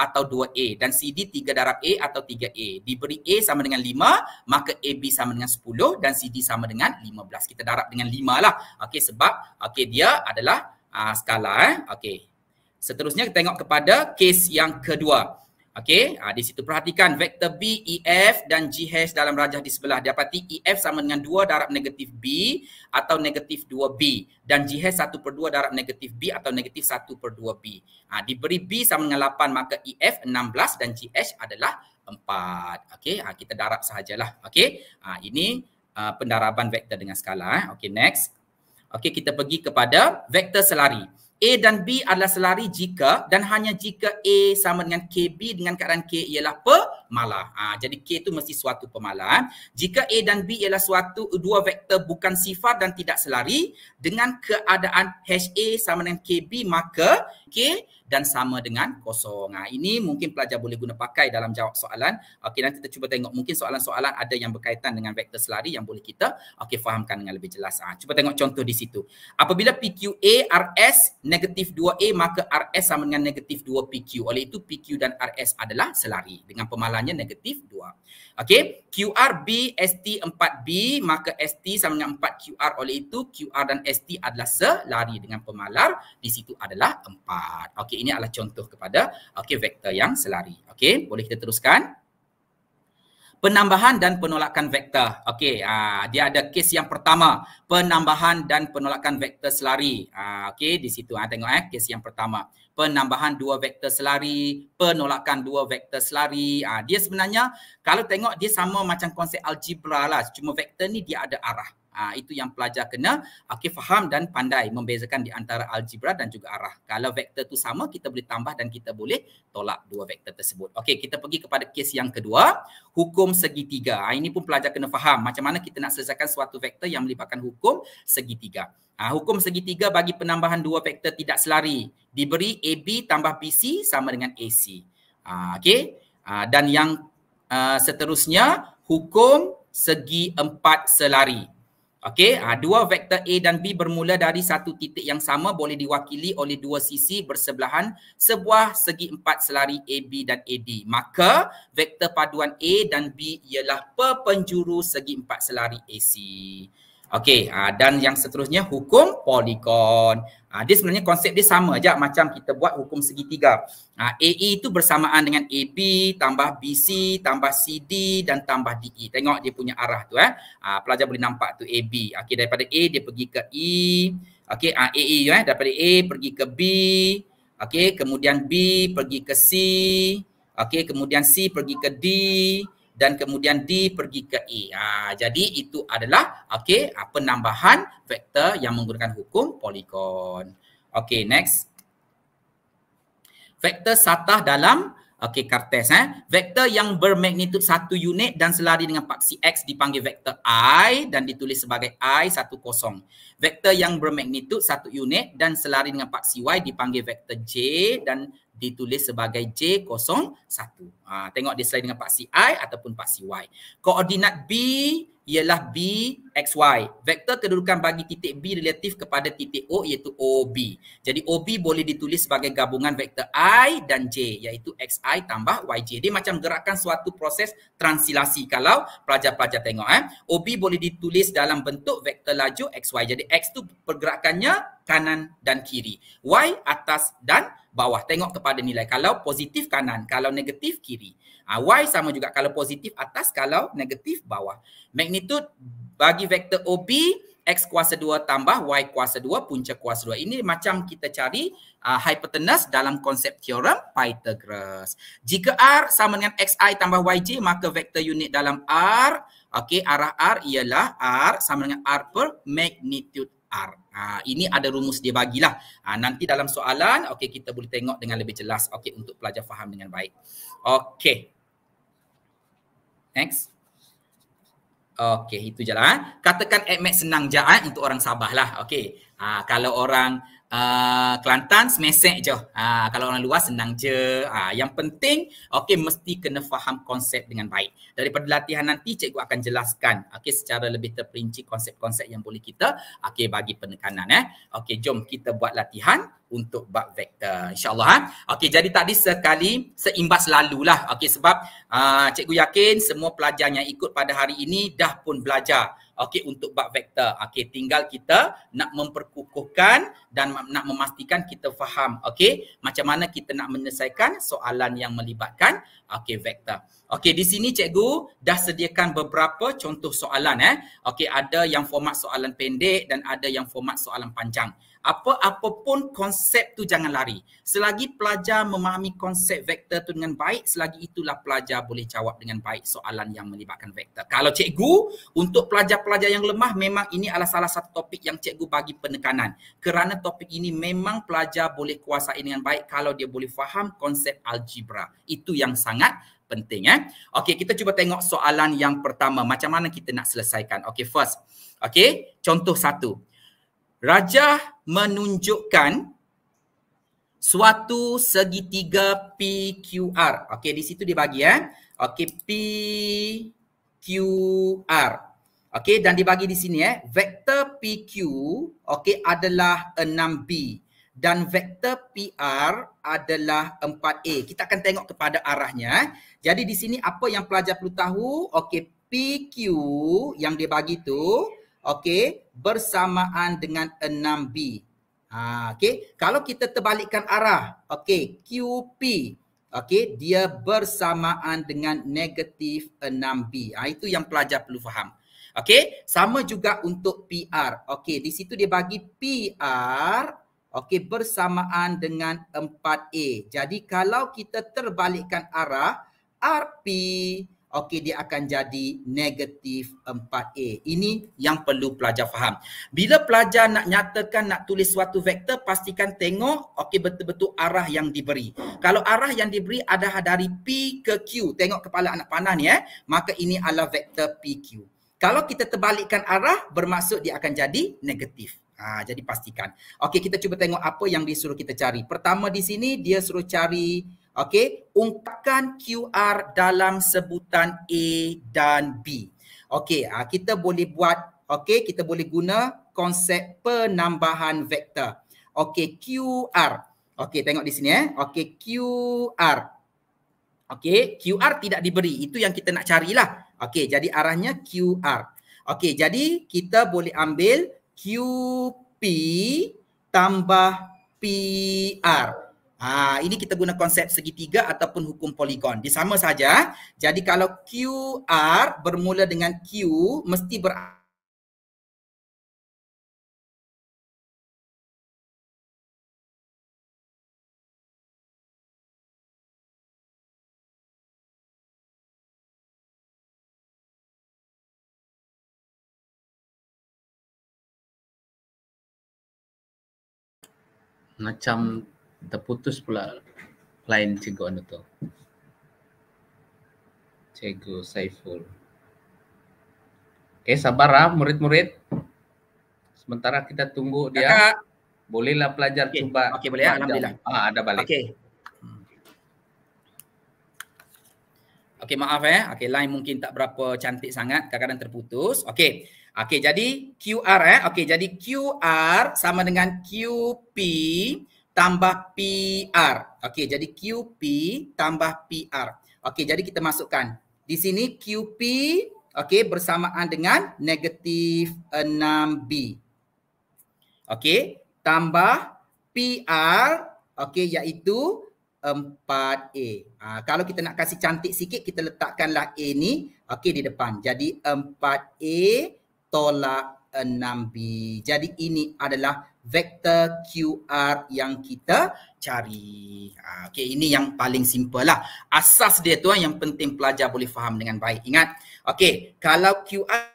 atau 2A dan c, d 3 darab A atau 3A. Diberi A sama dengan 5, maka a, b sama dengan 10 dan c, d sama dengan 15. Kita darab dengan 5 lah. Okey sebab okay dia adalah uh, skala eh. Okey. Seterusnya kita tengok kepada kes yang kedua. Okey, ha, di situ perhatikan vektor B, EF dan G hash dalam rajah di sebelah. Dapati EF sama dengan 2 darab negatif B atau negatif 2B. Dan G hash 1 per 2 darab negatif B atau negatif 1 per 2B. Ha, ah, diberi B sama dengan 8 maka EF 16 dan G hash adalah 4. Okey, ah, kita darab sahajalah. Okey, ini uh, pendaraban vektor dengan skala. Eh. Okey, next. Okey, kita pergi kepada vektor selari. A dan B adalah selari jika dan hanya jika A sama dengan KB dengan keadaan K ialah pemalah. Ah, ha, jadi K itu mesti suatu pemalah. Jika A dan B ialah suatu dua vektor bukan sifar dan tidak selari dengan keadaan H HA sama dengan KB maka K dan sama dengan kosong. Ha, ini mungkin pelajar boleh guna pakai dalam jawab soalan. Okey, nanti kita cuba tengok mungkin soalan-soalan ada yang berkaitan dengan vektor selari yang boleh kita okey fahamkan dengan lebih jelas. Ha, cuba tengok contoh di situ. Apabila PQA RS negatif 2A maka RS sama dengan negatif 2PQ. Oleh itu PQ dan RS adalah selari dengan pemalannya negatif 2. Okey, QR B ST 4B maka ST sama dengan 4QR. Oleh itu QR dan ST adalah selari dengan pemalar di situ adalah 4. Okey, ini adalah contoh kepada okey vektor yang selari. Okey, boleh kita teruskan? Penambahan dan penolakan vektor. Okey, ah, dia ada kes yang pertama, penambahan dan penolakan vektor selari. Uh, okey, di situ ah tengok eh kes yang pertama. Penambahan dua vektor selari, penolakan dua vektor selari. Uh, dia sebenarnya kalau tengok dia sama macam konsep algebra lah, cuma vektor ni dia ada arah. Ah itu yang pelajar kena okay faham dan pandai membezakan di antara algebra dan juga arah. Kalau vektor tu sama kita boleh tambah dan kita boleh tolak dua vektor tersebut. Okey, kita pergi kepada kes yang kedua, hukum segitiga. Ah ha, ini pun pelajar kena faham macam mana kita nak selesaikan suatu vektor yang melibatkan hukum segitiga. Ah ha, hukum segitiga bagi penambahan dua vektor tidak selari diberi AB tambah BC sama dengan AC. Ah okey. Ah dan yang uh, seterusnya hukum segi empat selari. Okey, ha, dua vektor A dan B bermula dari satu titik yang sama boleh diwakili oleh dua sisi bersebelahan sebuah segi empat selari AB dan AD. Maka vektor paduan A dan B ialah perpenjuru segi empat selari AC. Okey, uh, dan yang seterusnya hukum polygon. Uh, ah, dia sebenarnya konsep dia sama aja macam kita buat hukum segitiga. Uh, ah, AE itu bersamaan dengan AB tambah BC tambah CD dan tambah DE. Tengok dia punya arah tu eh. Uh, pelajar boleh nampak tu AB. Okey, daripada A dia pergi ke E. Okey, uh, AE ya. Eh. Daripada A pergi ke B. Okey, kemudian B pergi ke C. Okey, kemudian C pergi ke D dan kemudian D pergi ke E. Ha, jadi itu adalah okey penambahan vektor yang menggunakan hukum poligon. Okey next. Vektor satah dalam okey kartes eh. Vektor yang bermagnitud satu unit dan selari dengan paksi X dipanggil vektor I dan ditulis sebagai I satu kosong. Vektor yang bermagnitud satu unit dan selari dengan paksi Y dipanggil vektor J dan ditulis sebagai J01. Ha, tengok dia selain dengan paksi I ataupun paksi Y. Koordinat B ialah B, X, Y. Vektor kedudukan bagi titik B relatif kepada titik O iaitu OB. Jadi OB boleh ditulis sebagai gabungan vektor I dan J iaitu X, I tambah Y, J. Dia macam gerakan suatu proses translasi. kalau pelajar-pelajar tengok. Eh. OB boleh ditulis dalam bentuk vektor laju X, Y. Jadi X tu pergerakannya kanan dan kiri. Y atas dan bawah. Tengok kepada nilai. Kalau positif kanan, kalau negatif kiri. Ha, y sama juga kalau positif atas, kalau negatif bawah. Magnitude bagi vektor OB, X kuasa 2 tambah Y kuasa 2 punca kuasa 2. Ini macam kita cari uh, hypotenuse dalam konsep teorem Pythagoras. Jika R sama dengan XI tambah YJ, maka vektor unit dalam R, okay, arah R ialah R sama dengan R per magnitude R. Ha, ini ada rumus dia bagilah. Ha, nanti dalam soalan, okay kita boleh tengok dengan lebih jelas. okay untuk pelajar faham dengan baik. Okay, Next. Okay, itu je lah. Eh. Katakan at senang je eh, untuk orang Sabah lah. Okay, Ha, kalau orang Ah, Kelantan semesek je. Uh, kalau orang luar senang je. Uh, yang penting okay mesti kena faham konsep dengan baik. Daripada latihan nanti cikgu akan jelaskan Okay secara lebih terperinci konsep-konsep yang boleh kita Okay bagi penekanan eh. Okey jom kita buat latihan untuk bab vektor. InsyaAllah. Ha? Eh. Okay jadi tadi sekali seimbas lalulah. Okay sebab uh, cikgu yakin semua pelajar yang ikut pada hari ini dah pun belajar okey untuk bab vektor okey tinggal kita nak memperkukuhkan dan nak memastikan kita faham okey macam mana kita nak menyelesaikan soalan yang melibatkan okey vektor okey di sini cikgu dah sediakan beberapa contoh soalan eh okey ada yang format soalan pendek dan ada yang format soalan panjang apa apapun konsep tu jangan lari. Selagi pelajar memahami konsep vektor tu dengan baik, selagi itulah pelajar boleh jawab dengan baik soalan yang melibatkan vektor. Kalau cikgu, untuk pelajar-pelajar yang lemah, memang ini adalah salah satu topik yang cikgu bagi penekanan. Kerana topik ini memang pelajar boleh kuasai dengan baik kalau dia boleh faham konsep algebra. Itu yang sangat penting. Eh? Okey, kita cuba tengok soalan yang pertama. Macam mana kita nak selesaikan. Okey, first. Okey, contoh satu. Raja menunjukkan suatu segitiga PQR. Okey, di situ dia bagi eh. Okey, PQR. Okey, dan dibagi di sini eh. Vektor PQ okey adalah 6B dan vektor PR adalah 4A. Kita akan tengok kepada arahnya. Eh. Jadi di sini apa yang pelajar perlu tahu? Okey, PQ yang dia bagi tu okey bersamaan dengan 6B. Ha okey kalau kita terbalikkan arah okey QP okey dia bersamaan dengan negatif 6B. Ha itu yang pelajar perlu faham. Okey sama juga untuk PR. Okey di situ dia bagi PR okey bersamaan dengan 4A. Jadi kalau kita terbalikkan arah RP okey dia akan jadi negatif 4A. Ini yang perlu pelajar faham. Bila pelajar nak nyatakan nak tulis suatu vektor pastikan tengok okey betul-betul arah yang diberi. Kalau arah yang diberi adalah dari P ke Q, tengok kepala anak panah ni eh, maka ini adalah vektor PQ. Kalau kita terbalikkan arah bermaksud dia akan jadi negatif. Ha, jadi pastikan. Okey kita cuba tengok apa yang disuruh kita cari. Pertama di sini dia suruh cari Okey, ungkapkan QR dalam sebutan A dan B. Okey, uh, kita boleh buat, okey, kita boleh guna konsep penambahan vektor. Okey, QR. Okey, tengok di sini eh. Okey, QR. Okey, QR tidak diberi. Itu yang kita nak carilah. Okey, jadi arahnya QR. Okey, jadi kita boleh ambil QP tambah PR. Ha, ini kita guna konsep segitiga ataupun hukum poligon. Dia sama saja. Jadi kalau QR bermula dengan Q, mesti ber... macam terputus pula lain cikgu anu tu. Cikgu Saiful. Okay, sabar lah murid-murid. Sementara kita tunggu dia. Bolehlah pelajar okay. cuba. Okey, boleh ya. Alhamdulillah. Ah, ada balik. Okay. Hmm. Okey maaf eh. Okey line mungkin tak berapa cantik sangat, kadang-kadang terputus. Okey. Okey jadi QR eh. Okey jadi QR sama dengan QP tambah PR. Okey, jadi QP tambah PR. Okey, jadi kita masukkan. Di sini QP okey bersamaan dengan negatif 6B. Okey, tambah PR okey iaitu 4A. Ha, kalau kita nak kasih cantik sikit, kita letakkanlah A ni okey di depan. Jadi 4A tolak 6B. Jadi ini adalah vektor QR yang kita cari. Ha, okey, ini yang paling simple lah. Asas dia tuan yang penting pelajar boleh faham dengan baik. Ingat, okey, kalau QR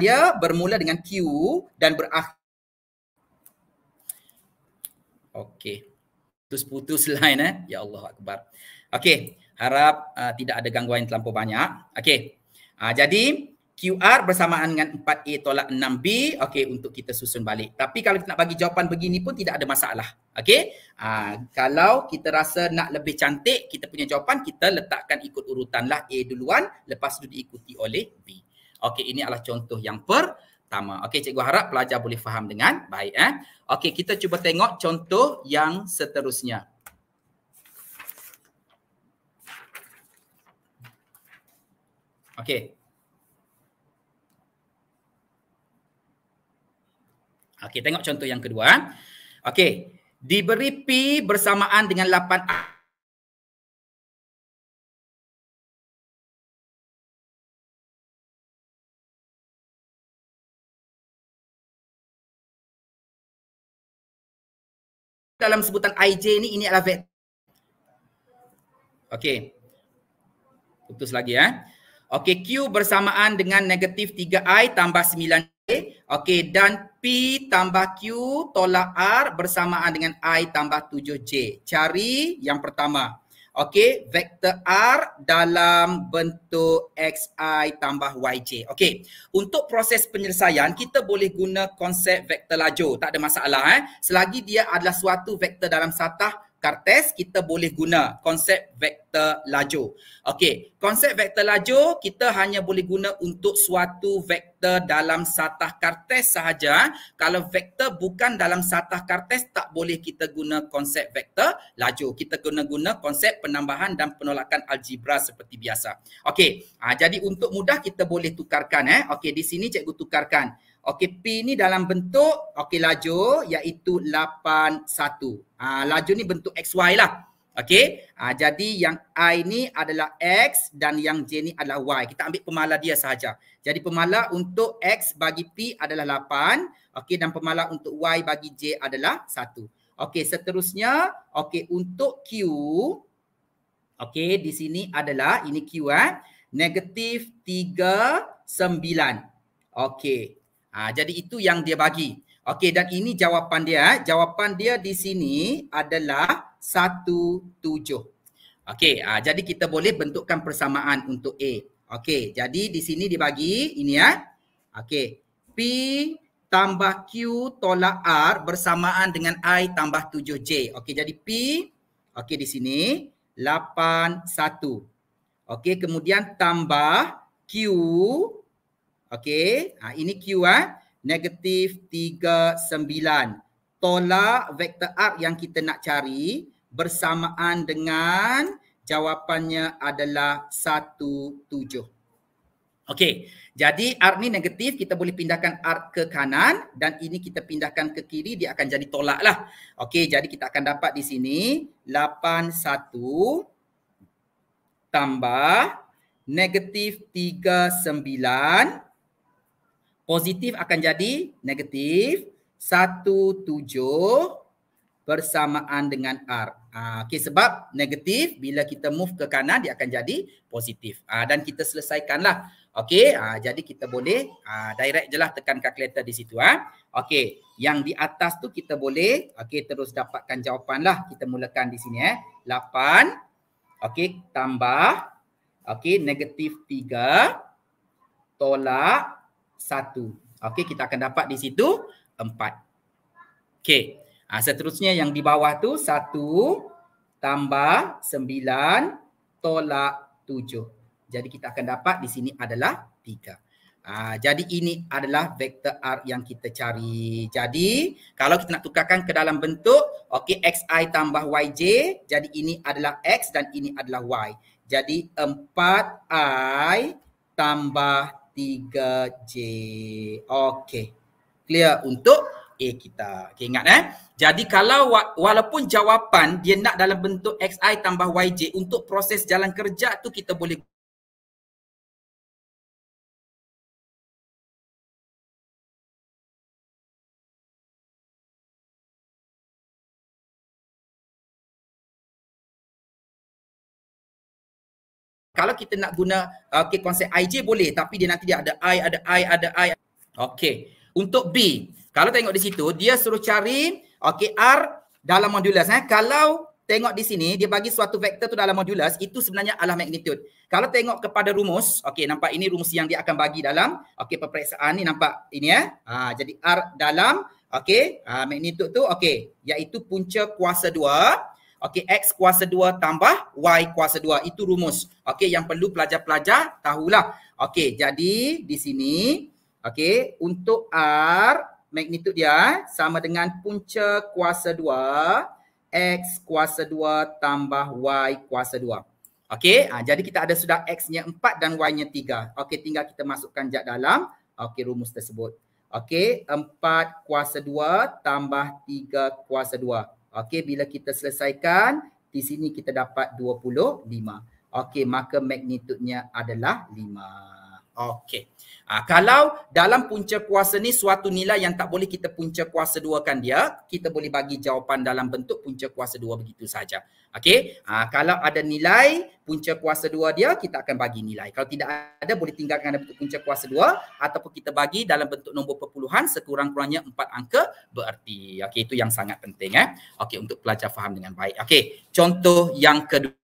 dia bermula dengan Q dan berakhir Okey, Terus putus line eh. Ya Allah Akbar. Okey, harap uh, tidak ada gangguan yang terlalu banyak. Okey. Uh, jadi QR bersamaan dengan 4A tolak 6B okey untuk kita susun balik. Tapi kalau kita nak bagi jawapan begini pun tidak ada masalah. Okey. Uh, kalau kita rasa nak lebih cantik kita punya jawapan kita letakkan ikut urutanlah A duluan lepas itu diikuti oleh B. Okey, ini adalah contoh yang per pertama. Okey, cikgu harap pelajar boleh faham dengan baik eh. Okey, kita cuba tengok contoh yang seterusnya. Okey. Okey, tengok contoh yang kedua. Eh. Okey, diberi P bersamaan dengan 8A dalam sebutan IJ ni ini adalah vet. Okey. Putus lagi ya. Eh. Okey Q bersamaan dengan negatif 3I tambah 9 j. Okey dan P tambah Q tolak R bersamaan dengan I tambah 7J. Cari yang pertama. Okey, vektor R dalam bentuk XI tambah YJ. Okey, untuk proses penyelesaian, kita boleh guna konsep vektor laju. Tak ada masalah. Eh? Selagi dia adalah suatu vektor dalam satah kartes kita boleh guna konsep vektor laju. Okey, konsep vektor laju kita hanya boleh guna untuk suatu vektor dalam satah kartes sahaja. Kalau vektor bukan dalam satah kartes tak boleh kita guna konsep vektor laju. Kita kena guna konsep penambahan dan penolakan algebra seperti biasa. Okey, ha, jadi untuk mudah kita boleh tukarkan eh. Okey, di sini cikgu tukarkan. Okey P ni dalam bentuk okey laju iaitu 81. Ah ha, laju ni bentuk XY lah. Okey. Ha, jadi yang I ni adalah X dan yang J ni adalah Y. Kita ambil pemala dia sahaja. Jadi pemala untuk X bagi P adalah 8. Okey dan pemala untuk Y bagi J adalah 1. Okey seterusnya okey untuk Q okey di sini adalah ini Q eh negatif 3 9. Okey. Ha, jadi itu yang dia bagi. Okey dan ini jawapan dia. Eh. Jawapan dia di sini adalah satu tujuh. Okey ha, jadi kita boleh bentukkan persamaan untuk A. Okey jadi di sini dia bagi ini ya. Eh. Okey P tambah Q tolak R bersamaan dengan I tambah tujuh J. Okey jadi P okey di sini lapan satu. Okey kemudian tambah Q Okey, ha, ini Q eh. Negatif 39. Tolak vektor R yang kita nak cari bersamaan dengan jawapannya adalah 17. Okey, jadi R ni negatif. Kita boleh pindahkan R ke kanan dan ini kita pindahkan ke kiri. Dia akan jadi tolak lah. Okey, jadi kita akan dapat di sini 81 tambah negatif 39 tambah Positif akan jadi negatif satu tujuh bersamaan dengan R. Ah, okay, sebab negatif bila kita move ke kanan dia akan jadi positif. Ah, dan kita selesaikanlah. Okey, ah, jadi kita boleh ah, direct je lah tekan kalkulator di situ. Ah. Okey, yang di atas tu kita boleh okay, terus dapatkan jawapan lah. Kita mulakan di sini. Eh. 8, okey, tambah okey, negatif 3 tolak satu. Okey, kita akan dapat di situ empat. Okey, ha, seterusnya yang di bawah tu satu tambah sembilan tolak tujuh. Jadi kita akan dapat di sini adalah tiga. Ha, jadi ini adalah vektor R yang kita cari. Jadi kalau kita nak tukarkan ke dalam bentuk, okey XI tambah YJ, jadi ini adalah X dan ini adalah Y. Jadi 4I tambah 3J. Okey. Clear untuk A kita. Okey ingat eh. Jadi kalau walaupun jawapan dia nak dalam bentuk XI tambah YJ untuk proses jalan kerja tu kita boleh kalau kita nak guna okay, uh, konsep IJ boleh tapi dia nanti dia ada I, ada I, ada I. Okey. Untuk B, kalau tengok di situ dia suruh cari okay, R dalam modulus. Eh. Kalau tengok di sini dia bagi suatu vektor tu dalam modulus itu sebenarnya adalah magnitude. Kalau tengok kepada rumus, okey nampak ini rumus yang dia akan bagi dalam okey peperiksaan ni nampak ini ya. Eh. Ha, jadi R dalam okey ha, magnitude tu okey iaitu punca kuasa 2 Okey X kuasa 2 tambah Y kuasa 2 itu rumus. Okey yang perlu pelajar-pelajar tahulah. Okey jadi di sini okey untuk R magnitud dia eh, sama dengan punca kuasa 2 X kuasa 2 tambah Y kuasa 2. Okey ha, jadi kita ada sudah X nya 4 dan Y nya 3. Okey tinggal kita masukkan jap dalam okey rumus tersebut. Okey 4 kuasa 2 tambah 3 kuasa 2. Okey bila kita selesaikan di sini kita dapat 25. Okey maka magnitudnya adalah 5. Okey. Ha, kalau dalam punca kuasa ni suatu nilai yang tak boleh kita punca kuasa duakan dia, kita boleh bagi jawapan dalam bentuk punca kuasa dua begitu saja. Okey. Ha, kalau ada nilai punca kuasa dua dia, kita akan bagi nilai. Kalau tidak ada, boleh tinggalkan dalam bentuk punca kuasa dua ataupun kita bagi dalam bentuk nombor perpuluhan sekurang-kurangnya empat angka bererti. Okey, itu yang sangat penting. Eh. Okey, untuk pelajar faham dengan baik. Okey, contoh yang kedua.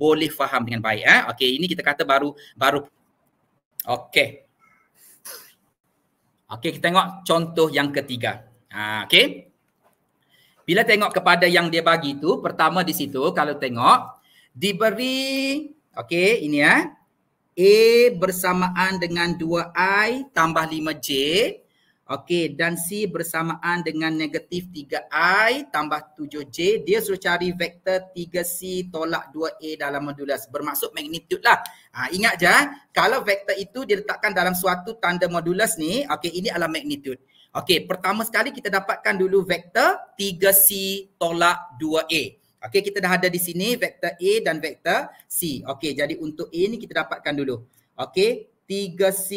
boleh faham dengan baik. Eh? Okey, ini kita kata baru baru. Okey. Okey, kita tengok contoh yang ketiga. Ha, Okey. Bila tengok kepada yang dia bagi tu, pertama di situ kalau tengok diberi okey ini ya. Eh. A bersamaan dengan 2i tambah 5j Okey dan C bersamaan dengan negatif 3I tambah 7J dia suruh cari vektor 3C tolak 2A dalam modulus bermaksud magnitude lah. Ha, ingat je eh. kalau vektor itu diletakkan dalam suatu tanda modulus ni okey ini adalah magnitude. Okey pertama sekali kita dapatkan dulu vektor 3C tolak 2A. Okey kita dah ada di sini vektor A dan vektor C. Okey jadi untuk A ni kita dapatkan dulu. Okey 3C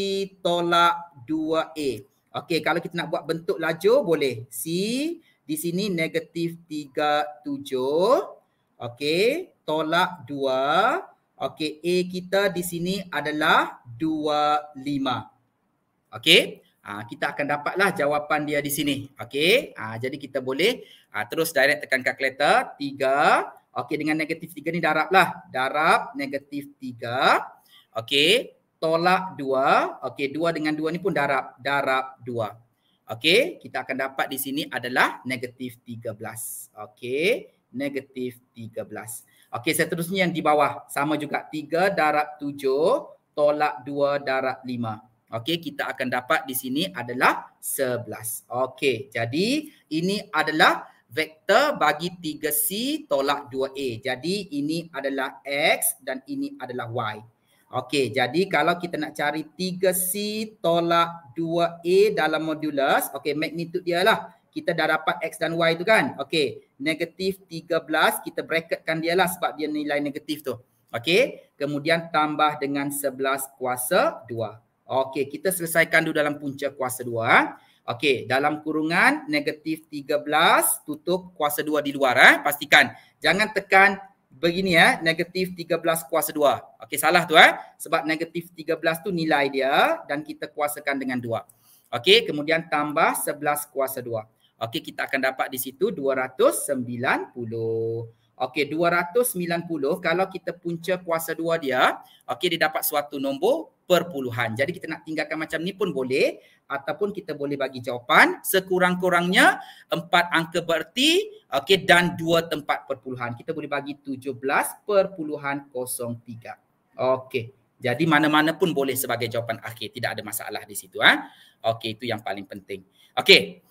tolak 2A. Okey kalau kita nak buat bentuk laju boleh. C di sini negatif 37. Okey tolak 2. Okey A kita di sini adalah 25. Okey ha, kita akan dapatlah jawapan dia di sini. Okey ha, jadi kita boleh ha, terus direct tekan kalkulator tiga, Okey dengan negatif tiga ni darab lah. Darab negatif tiga, Okey tolak dua. Okey, dua dengan dua ni pun darab. Darab dua. Okey, kita akan dapat di sini adalah negatif tiga belas. Okey, negatif tiga belas. Okey, seterusnya yang di bawah sama juga. Tiga darab tujuh, tolak dua darab lima. Okey, kita akan dapat di sini adalah sebelas. Okey, jadi ini adalah vektor bagi 3C tolak 2A. Jadi ini adalah X dan ini adalah Y. Okey, jadi kalau kita nak cari 3C tolak 2A dalam modulus, okey, magnitude dia lah. Kita dah dapat X dan Y tu kan. Okey, negatif 13, kita bracketkan dia lah sebab dia nilai negatif tu. Okey, kemudian tambah dengan 11 kuasa 2. Okey, kita selesaikan dulu dalam punca kuasa 2. Ah. Okey, dalam kurungan negatif 13 tutup kuasa 2 di luar. Ha? Pastikan, jangan tekan begini ya, negatif 13 kuasa 2. Okey salah tu eh. Sebab negatif 13 tu nilai dia dan kita kuasakan dengan 2. Okey kemudian tambah 11 kuasa 2. Okey kita akan dapat di situ 290. Okey 290 kalau kita punca kuasa 2 dia okey dia dapat suatu nombor perpuluhan. Jadi kita nak tinggalkan macam ni pun boleh ataupun kita boleh bagi jawapan sekurang-kurangnya empat angka bererti okey dan dua tempat perpuluhan. Kita boleh bagi 17.03. Okey. Jadi mana-mana pun boleh sebagai jawapan akhir. Tidak ada masalah di situ ah. Okey itu yang paling penting. Okey.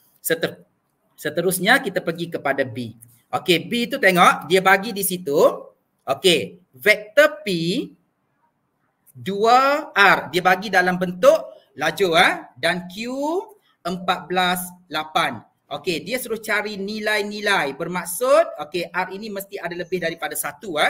seterusnya kita pergi kepada B. Okey, B tu tengok dia bagi di situ. Okey, vektor P 2R dia bagi dalam bentuk laju ah eh? dan Q 14.8. Okey, dia suruh cari nilai-nilai. Bermaksud okey R ini mesti ada lebih daripada 1 eh. Ha.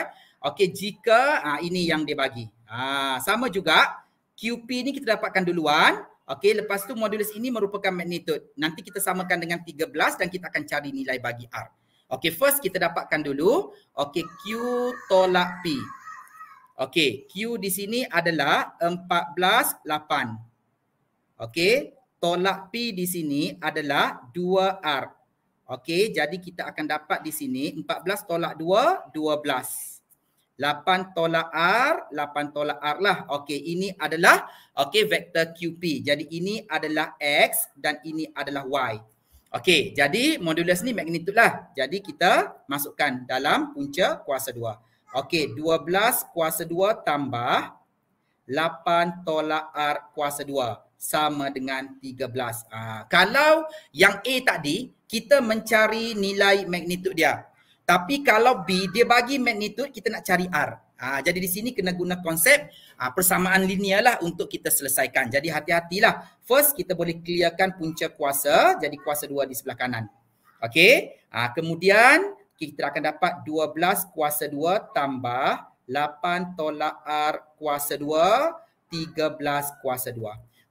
Okey, jika ah ini yang dia bagi. Ah sama juga QP ni kita dapatkan duluan. Okey, lepas tu modulus ini merupakan magnitude. Nanti kita samakan dengan 13 dan kita akan cari nilai bagi R. Okay, first kita dapatkan dulu. Okay, Q tolak P. Okay, Q di sini adalah 14.8. Okay, tolak P di sini adalah 2R. Okay, jadi kita akan dapat di sini 14 tolak 2, 12. 8 tolak R, 8 tolak R lah. Okay, ini adalah okay, vektor QP. Jadi ini adalah X dan ini adalah Y. Okey, jadi modulus ni magnitude lah. Jadi kita masukkan dalam punca kuasa 2. Okey, 12 kuasa 2 tambah 8 tolak R kuasa 2 sama dengan 13. Aa, ha, kalau yang A tadi, kita mencari nilai magnitude dia. Tapi kalau B, dia bagi magnitude, kita nak cari R. Ah, jadi di sini kena guna konsep ah, persamaan linear lah untuk kita selesaikan. Jadi hati-hatilah. First kita boleh clearkan punca kuasa. Jadi kuasa 2 di sebelah kanan. Okay. Ah, ha, kemudian kita akan dapat 12 kuasa 2 tambah 8 tolak R kuasa 2, 13 kuasa 2.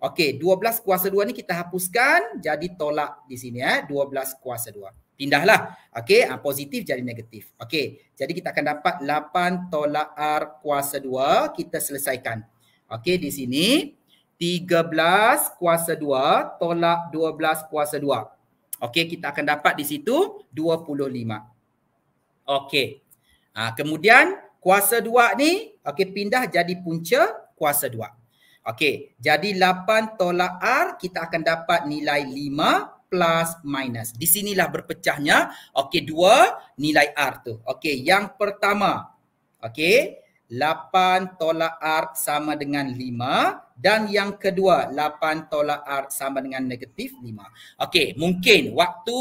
Okey, 12 kuasa 2 ni kita hapuskan jadi tolak di sini eh 12 kuasa pindahlah. Okey, ha, positif jadi negatif. Okey, jadi kita akan dapat 8 tolak R kuasa 2. Kita selesaikan. Okey, di sini 13 kuasa 2 tolak 12 kuasa 2. Okey, kita akan dapat di situ 25. Okey, ha, kemudian kuasa 2 ni, okey, pindah jadi punca kuasa 2. Okey, jadi 8 tolak R kita akan dapat nilai 5 plus minus. Di sinilah berpecahnya. Okey, dua nilai R tu. Okey, yang pertama. Okey, 8 tolak R sama dengan 5 dan yang kedua 8 tolak R sama dengan negatif 5. Okey, mungkin waktu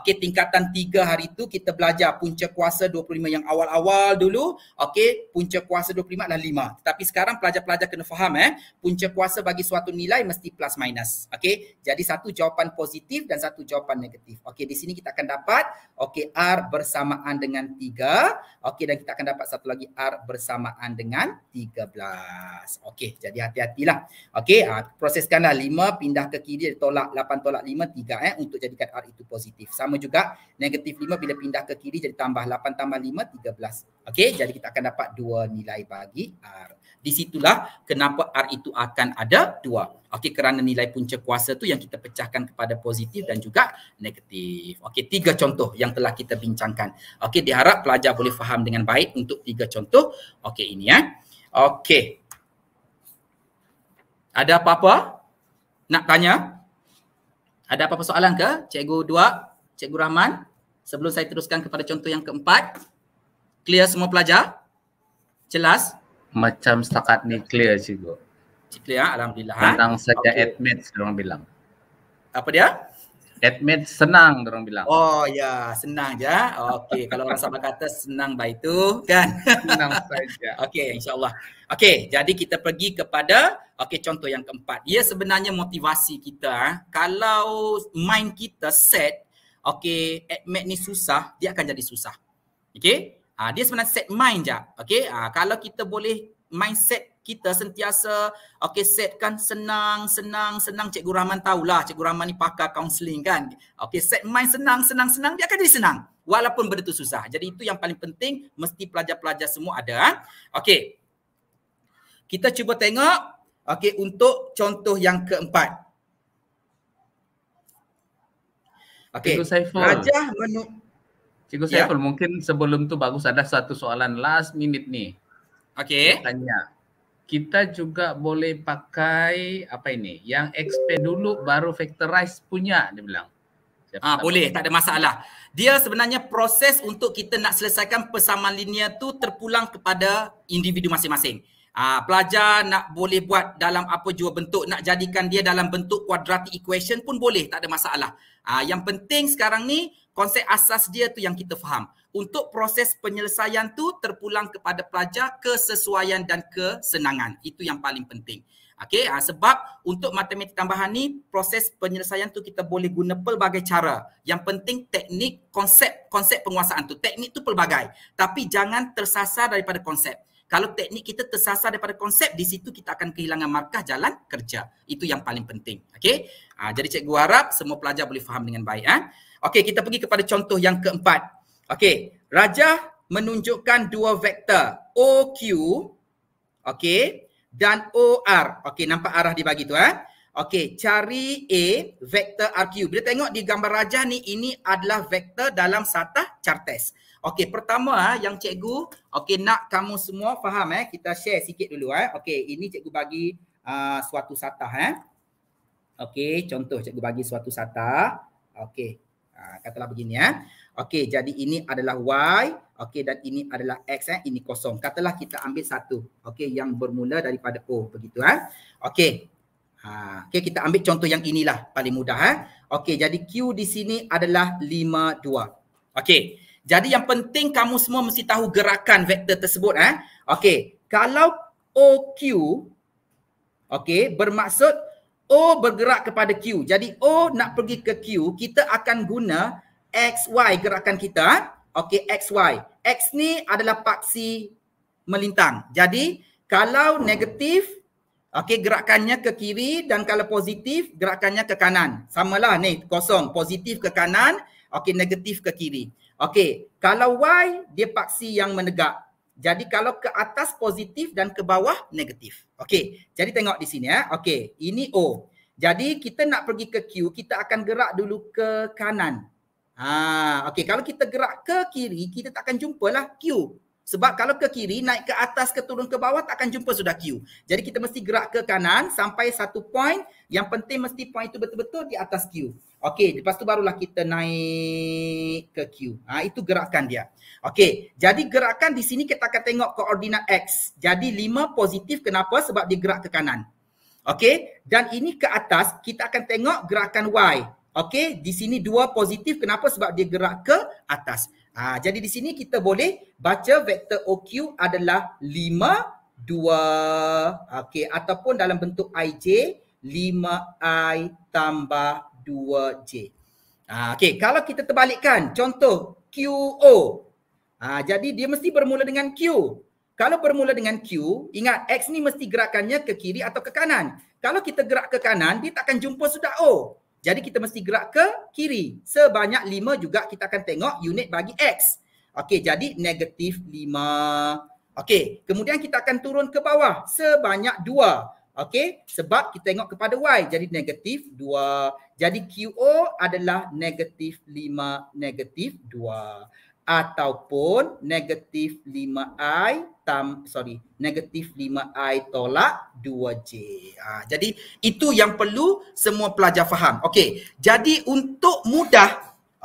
okey tingkatan 3 hari tu kita belajar punca kuasa 25 yang awal-awal dulu, okey punca kuasa 25 adalah 5. Tetapi sekarang pelajar-pelajar kena faham eh, punca kuasa bagi suatu nilai mesti plus minus. Okey, jadi satu jawapan positif dan satu jawapan negatif. Okey, di sini kita akan dapat okey R bersamaan dengan 3, okey dan kita akan dapat satu lagi R bersamaan dengan 13. Okey, jadi hati-hatilah empat. Okey, ha, proseskanlah lima, pindah ke kiri, tolak lapan, tolak lima, tiga eh, untuk jadikan R itu positif. Sama juga negatif lima bila pindah ke kiri jadi tambah lapan, tambah lima, tiga belas. Okey, jadi kita akan dapat dua nilai bagi R. Di situlah kenapa R itu akan ada dua. Okey, kerana nilai punca kuasa tu yang kita pecahkan kepada positif dan juga negatif. Okey, tiga contoh yang telah kita bincangkan. Okey, diharap pelajar boleh faham dengan baik untuk tiga contoh. Okey, ini ya. Eh. Okey, ada apa-apa nak tanya? Ada apa-apa soalan ke Cikgu Dua, Cikgu Rahman? Sebelum saya teruskan kepada contoh yang keempat. Clear semua pelajar? Jelas? Macam setakat ni clear Cikgu. Clear, Alhamdulillah. Tentang saja okay. admit, orang bilang. Apa dia? Admit senang orang bilang. Oh ya, yeah. senang je. Ah. Okey, kalau orang Sabah kata senang by itu kan. Senang saja. Okey, insyaAllah. Okey, jadi kita pergi kepada okey contoh yang keempat. Ia sebenarnya motivasi kita. Ah. Kalau mind kita set, okey, admit ni susah, dia akan jadi susah. Okey? Ah, dia sebenarnya set mind je. Okey? kalau kita boleh mindset kita sentiasa okey setkan senang senang senang cikgu Rahman tahulah cikgu Rahman ni pakar kaunseling kan okey set mind senang senang senang dia akan jadi senang walaupun benda tu susah jadi itu yang paling penting mesti pelajar-pelajar semua ada kan okey kita cuba tengok okey untuk contoh yang keempat okey cikgu Saiful rajah menu cikgu ya. Saiful yeah. mungkin sebelum tu bagus ada satu soalan last minute ni okey tanya kita juga boleh pakai apa ini yang XP dulu baru factorize punya dia bilang. Ah ha, boleh tak ada masalah. Dia sebenarnya proses untuk kita nak selesaikan persamaan linear tu terpulang kepada individu masing-masing. Ah ha, pelajar nak boleh buat dalam apa jua bentuk nak jadikan dia dalam bentuk quadratic equation pun boleh tak ada masalah. Ah ha, yang penting sekarang ni konsep asas dia tu yang kita faham untuk proses penyelesaian tu terpulang kepada pelajar kesesuaian dan kesenangan. Itu yang paling penting. Okey, ah, sebab untuk matematik tambahan ni proses penyelesaian tu kita boleh guna pelbagai cara. Yang penting teknik, konsep, konsep penguasaan tu. Teknik tu pelbagai. Tapi jangan tersasar daripada konsep. Kalau teknik kita tersasar daripada konsep, di situ kita akan kehilangan markah jalan kerja. Itu yang paling penting. Okey, ah, jadi cikgu harap semua pelajar boleh faham dengan baik. Ha? Okey, kita pergi kepada contoh yang keempat. Okey, rajah menunjukkan dua vektor OQ okey dan OR. Okey, nampak arah dia bagi tu eh. Okey, cari A vektor RQ. Bila tengok di gambar rajah ni ini adalah vektor dalam satah chartes. Okey, pertama eh, yang cikgu okey nak kamu semua faham eh, kita share sikit dulu eh. Okey, ini cikgu bagi uh, suatu satah eh. Okey, contoh cikgu bagi suatu satah. Okey. Ah, katalah begini ya. Okey, jadi ini adalah Y. Okey, dan ini adalah X. Eh? Ini kosong. Katalah kita ambil satu. Okey, yang bermula daripada O. Begitu. Eh? Okey. Ha, okey, kita ambil contoh yang inilah. Paling mudah. Eh? Okey, jadi Q di sini adalah 5,2. Okey. Jadi yang penting kamu semua mesti tahu gerakan vektor tersebut. Eh? Okey. Kalau OQ, okey, bermaksud O bergerak kepada Q. Jadi O nak pergi ke Q, kita akan guna X, Y, gerakan kita. Ah. Okey, Y. X ni adalah paksi melintang. Jadi, kalau negatif, okey gerakannya ke kiri dan kalau positif, gerakannya ke kanan. Sama lah, ni, kosong. Positif ke kanan, okey negatif ke kiri. Okey, kalau Y, dia paksi yang menegak. Jadi kalau ke atas positif dan ke bawah negatif. Okey. Jadi tengok di sini ya. Okey. Ini O. Jadi kita nak pergi ke Q, kita akan gerak dulu ke kanan. Ha, okay. kalau kita gerak ke kiri kita takkan jumpalah Q. Sebab kalau ke kiri naik ke atas ke turun ke bawah akan jumpa sudah Q. Jadi kita mesti gerak ke kanan sampai satu point yang penting mesti point itu betul-betul di atas Q. Okey, lepas tu barulah kita naik ke Q. Ha, itu gerakan dia. Okey, jadi gerakan di sini kita akan tengok koordinat X. Jadi 5 positif kenapa? Sebab dia gerak ke kanan. Okey, dan ini ke atas kita akan tengok gerakan Y. Okey, di sini dua positif. Kenapa? Sebab dia gerak ke atas. Ha, jadi di sini kita boleh baca vektor OQ adalah 5, 2. Okey, ataupun dalam bentuk IJ, 5I tambah 2J. Ha, Okey, kalau kita terbalikkan, contoh QO. Ha, jadi dia mesti bermula dengan Q. Kalau bermula dengan Q, ingat X ni mesti gerakannya ke kiri atau ke kanan. Kalau kita gerak ke kanan, dia takkan jumpa sudah O. Jadi kita mesti gerak ke kiri. Sebanyak 5 juga kita akan tengok unit bagi X. Okey, jadi negatif 5. Okey, kemudian kita akan turun ke bawah sebanyak 2. Okey, sebab kita tengok kepada Y. Jadi negatif 2. Jadi QO adalah negatif 5, negatif 2 ataupun negatif 5i tam sorry negatif 5i tolak 2j. Ha, jadi itu yang perlu semua pelajar faham. Okey. Jadi untuk mudah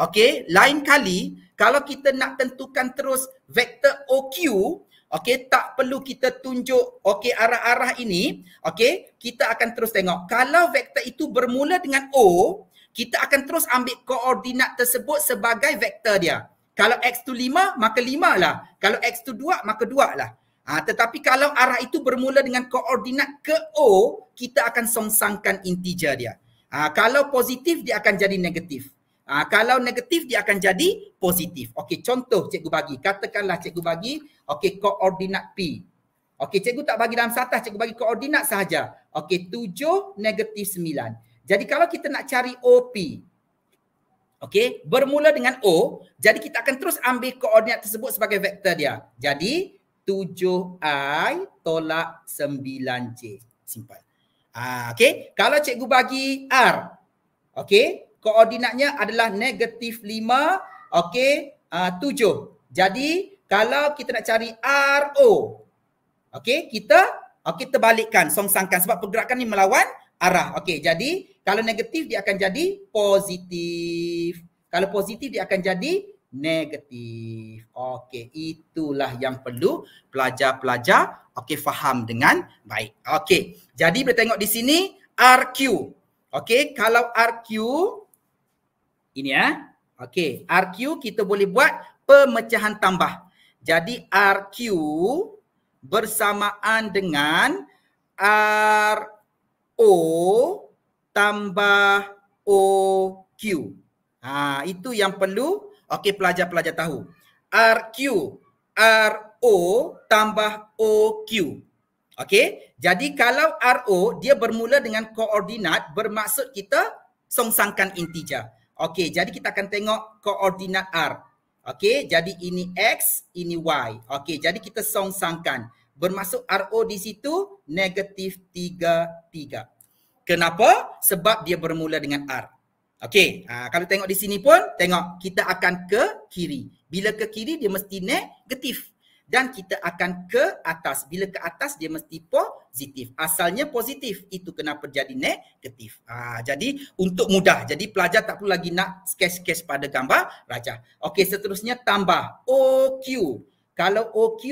okey lain kali kalau kita nak tentukan terus vektor OQ okey tak perlu kita tunjuk okey arah-arah ini okey kita akan terus tengok kalau vektor itu bermula dengan O kita akan terus ambil koordinat tersebut sebagai vektor dia. Kalau X tu lima maka lima lah. Kalau X tu dua maka dua lah. Ha, tetapi kalau arah itu bermula dengan koordinat ke O, kita akan songsangkan integer dia. Ha, kalau positif, dia akan jadi negatif. Ha, kalau negatif, dia akan jadi positif. Okey, contoh cikgu bagi. Katakanlah cikgu bagi, okey, koordinat P. Okey, cikgu tak bagi dalam satah, cikgu bagi koordinat sahaja. Okey, tujuh negatif sembilan. Jadi kalau kita nak cari OP, Okey, bermula dengan O. Jadi kita akan terus ambil koordinat tersebut sebagai vektor dia. Jadi 7I tolak 9J. Simple. Ah, Okey, kalau cikgu bagi R. Okey, koordinatnya adalah negatif 5. Okey, ah, uh, 7. Jadi kalau kita nak cari R O, Okey, kita okay, terbalikkan, songsangkan. Sebab pergerakan ni melawan arah. Okey, jadi kalau negatif dia akan jadi positif. Kalau positif dia akan jadi negatif. Okey, itulah yang perlu pelajar-pelajar okey faham dengan baik. Okey. Jadi bila tengok di sini RQ. Okey, kalau RQ ini ya. Okey, RQ kita boleh buat pemecahan tambah. Jadi RQ bersamaan dengan RO tambah OQ. Ha, itu yang perlu okey pelajar-pelajar tahu. RQ, RO tambah OQ. Okey, jadi kalau RO dia bermula dengan koordinat bermaksud kita songsangkan integer. Okey, jadi kita akan tengok koordinat R. Okey, jadi ini X, ini Y. Okey, jadi kita songsangkan. Bermaksud RO di situ negatif 3, 3. Kenapa? Sebab dia bermula dengan R. Okey, ha, kalau tengok di sini pun, tengok kita akan ke kiri. Bila ke kiri dia mesti negatif. Dan kita akan ke atas. Bila ke atas dia mesti positif. Asalnya positif. Itu kenapa jadi negatif. Ha, jadi untuk mudah. Jadi pelajar tak perlu lagi nak sketch-sketch pada gambar rajah. Okey seterusnya tambah. OQ. Kalau OQ,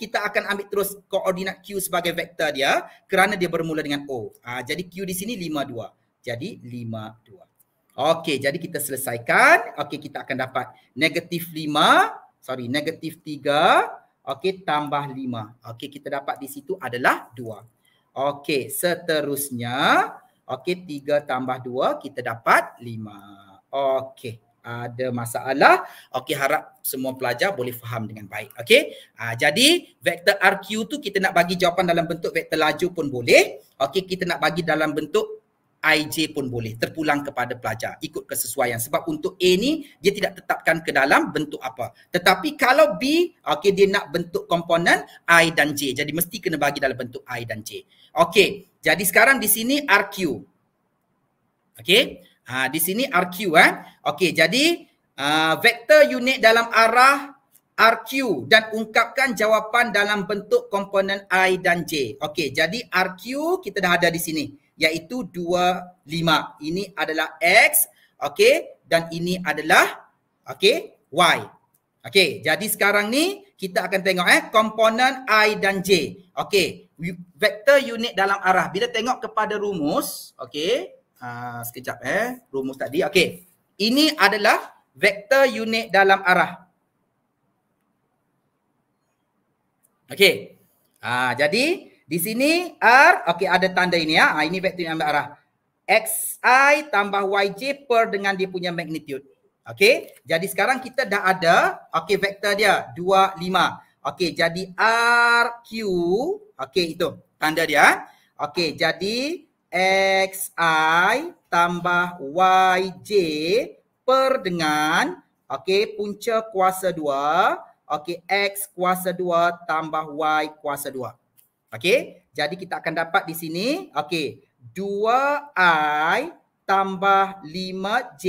kita akan ambil terus koordinat Q sebagai vektor dia kerana dia bermula dengan O. Ha, jadi Q di sini 5, 2. Jadi 5, 2. Okey, jadi kita selesaikan. Okey, kita akan dapat negatif 5. Sorry, negatif 3. Okey, tambah 5. Okey, kita dapat di situ adalah 2. Okey, seterusnya. Okey, 3 tambah 2, kita dapat 5. Okey ada masalah. Okey harap semua pelajar boleh faham dengan baik. Okey. Uh, ah, jadi vektor RQ tu kita nak bagi jawapan dalam bentuk vektor laju pun boleh. Okey kita nak bagi dalam bentuk IJ pun boleh terpulang kepada pelajar ikut kesesuaian sebab untuk A ni dia tidak tetapkan ke dalam bentuk apa tetapi kalau B okey dia nak bentuk komponen I dan J jadi mesti kena bagi dalam bentuk I dan J okey jadi sekarang di sini RQ okey Ha, di sini RQ eh. Okey, jadi uh, vektor unit dalam arah RQ dan ungkapkan jawapan dalam bentuk komponen I dan J. Okey, jadi RQ kita dah ada di sini iaitu 2, 5. Ini adalah X, okey, dan ini adalah, okay, Y. Okey, jadi sekarang ni kita akan tengok eh komponen I dan J. Okey, vektor unit dalam arah. Bila tengok kepada rumus, okey, Ah, sekejap eh rumus tadi. Okey. Ini adalah vektor unit dalam arah. Okey. Ha, jadi di sini R, okey ada tanda ini ya. Ha, ini vektor unit dalam arah. XI tambah YJ per dengan dia punya magnitude. Okey. Jadi sekarang kita dah ada, okey vektor dia dua lima. Okey jadi RQ, okey itu tanda dia. Okey jadi XI tambah YJ per dengan okay, punca kuasa 2. Okay, X kuasa 2 tambah Y kuasa 2. Okay, jadi kita akan dapat di sini. Okay, 2I tambah 5J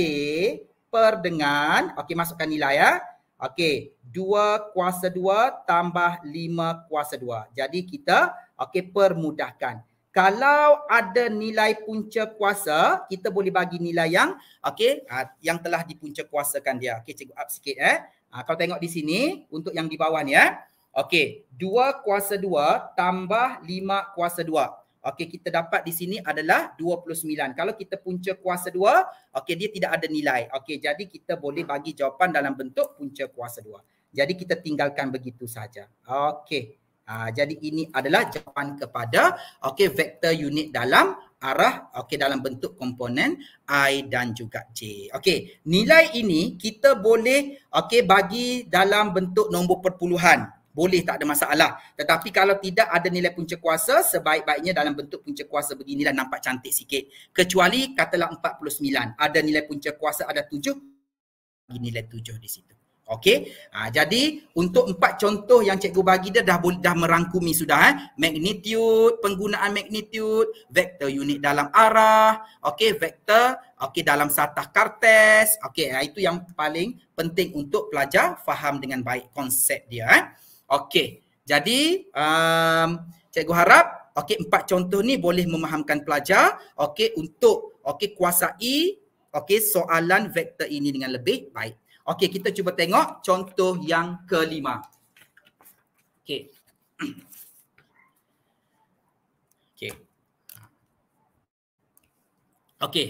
per dengan. Okay, masukkan nilai ya. Okay, 2 kuasa 2 tambah 5 kuasa 2. Jadi kita okay, permudahkan kalau ada nilai punca kuasa kita boleh bagi nilai yang okey ha, yang telah dipunca kuasakan dia okey cikgu up sikit eh ha, kalau tengok di sini untuk yang di bawah ni eh okey 2 kuasa 2 tambah 5 kuasa 2 okey kita dapat di sini adalah 29 kalau kita punca kuasa 2 okey dia tidak ada nilai okey jadi kita boleh bagi jawapan dalam bentuk punca kuasa 2 jadi kita tinggalkan begitu saja okey Ah, jadi ini adalah jawapan kepada okey vektor unit dalam arah okey dalam bentuk komponen i dan juga j. Okey, nilai ini kita boleh okey bagi dalam bentuk nombor perpuluhan. Boleh tak ada masalah. Tetapi kalau tidak ada nilai punca kuasa, sebaik-baiknya dalam bentuk punca kuasa beginilah nampak cantik sikit. Kecuali katalah 49, ada nilai punca kuasa ada 7, ini nilai 7 di situ. Okey. Ha, jadi untuk empat contoh yang cikgu bagi dia dah dah merangkumi sudah eh. Magnitude, penggunaan magnitude, vektor unit dalam arah, okey, vektor okey dalam satah kartes. Okey, ha, itu yang paling penting untuk pelajar faham dengan baik konsep dia eh. Okey. Jadi um, cikgu harap okey empat contoh ni boleh memahamkan pelajar okey untuk okey kuasai okey soalan vektor ini dengan lebih baik. Okey, kita cuba tengok contoh yang kelima. Okey. Okey. Okey.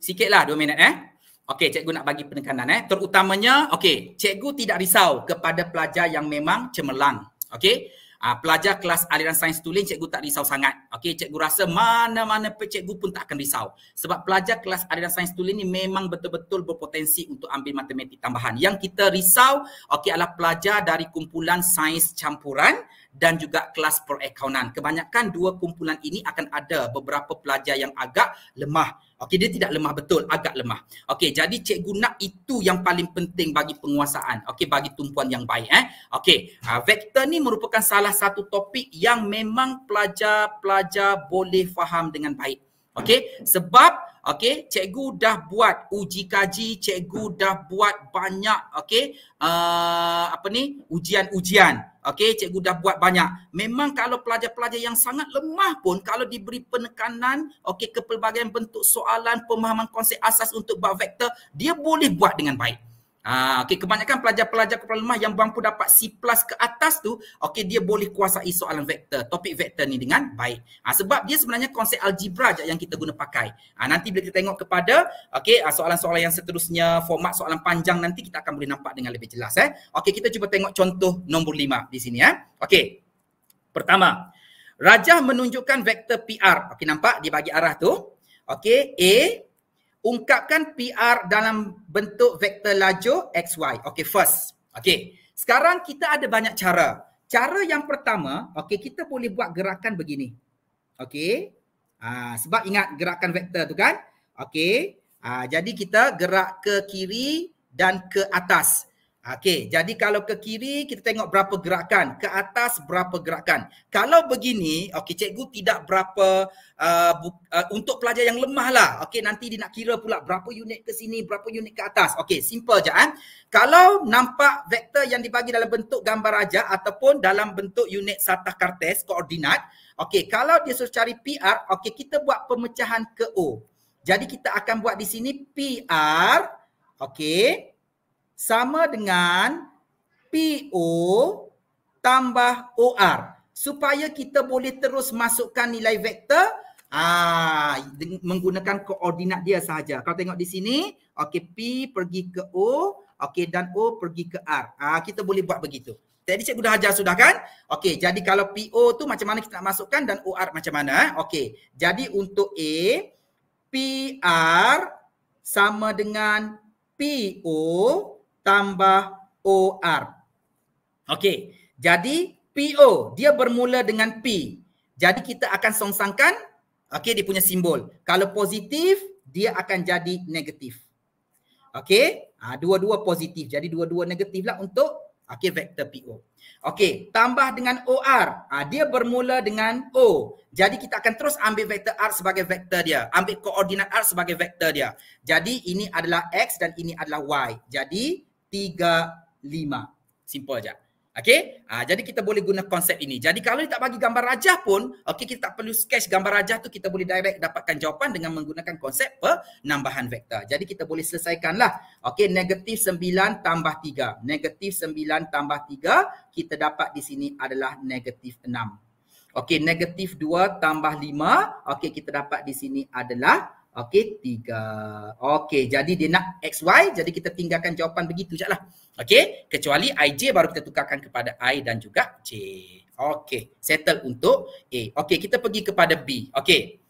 Sikitlah dua minit eh. Okey, cikgu nak bagi penekanan eh. Terutamanya, okey, cikgu tidak risau kepada pelajar yang memang cemerlang. Okey. Uh, pelajar kelas aliran sains tulen cikgu tak risau sangat. Okey, cikgu rasa mana-mana cikgu pun tak akan risau. Sebab pelajar kelas aliran sains tulen ni memang betul-betul berpotensi untuk ambil matematik tambahan. Yang kita risau, okey, adalah pelajar dari kumpulan sains campuran dan juga kelas perakaunan. Kebanyakan dua kumpulan ini akan ada beberapa pelajar yang agak lemah. Okey, dia tidak lemah betul, agak lemah. Okey, jadi cikgu nak itu yang paling penting bagi penguasaan. Okey, bagi tumpuan yang baik eh. Okey, uh, vektor ni merupakan salah satu topik yang memang pelajar-pelajar boleh faham dengan baik. Okey, sebab Okey, cikgu dah buat uji kaji, cikgu dah buat banyak okey, uh, apa ni? ujian-ujian. Okey, cikgu dah buat banyak. Memang kalau pelajar-pelajar yang sangat lemah pun kalau diberi penekanan okey kepelbagaian bentuk soalan pemahaman konsep asas untuk buat vektor, dia boleh buat dengan baik. Ha, okay, kebanyakan pelajar-pelajar kepala lemah yang mampu dapat C plus ke atas tu, okay, dia boleh kuasai soalan vektor, topik vektor ni dengan baik. Ha, sebab dia sebenarnya konsep algebra je yang kita guna pakai. Ha, nanti bila kita tengok kepada okay, ha, soalan-soalan yang seterusnya, format soalan panjang nanti kita akan boleh nampak dengan lebih jelas. Eh. Okay, kita cuba tengok contoh nombor lima di sini. Eh. Okay. Pertama, Rajah menunjukkan vektor PR. Okay, nampak dia bagi arah tu. Okay, A ungkapkan PR dalam bentuk vektor laju XY. Okay, first. Okay, sekarang kita ada banyak cara. Cara yang pertama, okay, kita boleh buat gerakan begini. Okay, ha, ah, sebab ingat gerakan vektor tu kan? Okay, ha, ah, jadi kita gerak ke kiri dan ke atas. Okey, jadi kalau ke kiri kita tengok berapa gerakan, ke atas berapa gerakan. Kalau begini, okey cikgu tidak berapa uh, uh, untuk pelajar yang lemah lah. Okey, nanti dia nak kira pula berapa unit ke sini, berapa unit ke atas. Okey, simple je kan. Kalau nampak vektor yang dibagi dalam bentuk gambar rajah ataupun dalam bentuk unit satah kartes, koordinat. Okey, kalau dia suruh cari PR, okey kita buat pemecahan ke O. Jadi kita akan buat di sini PR, okey sama dengan PO tambah OR supaya kita boleh terus masukkan nilai vektor ah menggunakan koordinat dia sahaja. kalau tengok di sini, okey P pergi ke O, okey dan O pergi ke R. Ah kita boleh buat begitu. Tadi cikgu dah ajar sudah kan? Okey, jadi kalau PO tu macam mana kita nak masukkan dan OR macam mana? Eh? Okey. Jadi untuk A PR sama dengan PO tambah OR. Okey. Jadi PO dia bermula dengan P. Jadi kita akan songsangkan okey dia punya simbol. Kalau positif dia akan jadi negatif. Okey. Ah dua-dua positif. Jadi dua-dua negatiflah untuk okey vektor PO. Okey. Tambah dengan OR. Ha, dia bermula dengan O. Jadi kita akan terus ambil vektor R sebagai vektor dia. Ambil koordinat R sebagai vektor dia. Jadi ini adalah X dan ini adalah Y. Jadi 35. Simple aja. Okey? Ha, jadi kita boleh guna konsep ini. Jadi kalau dia tak bagi gambar rajah pun, okey kita tak perlu sketch gambar rajah tu kita boleh direct dapatkan jawapan dengan menggunakan konsep penambahan vektor. Jadi kita boleh selesaikanlah. Okey, negatif 9 tambah 3. Negatif 9 tambah 3 kita dapat di sini adalah negatif 6. Okey, negatif 2 tambah 5. Okey, kita dapat di sini adalah Okey, tiga. Okey, jadi dia nak XY. Jadi kita tinggalkan jawapan begitu je lah. Okey, kecuali IJ baru kita tukarkan kepada I dan juga J. Okey, settle untuk A. Okey, kita pergi kepada B. Okey.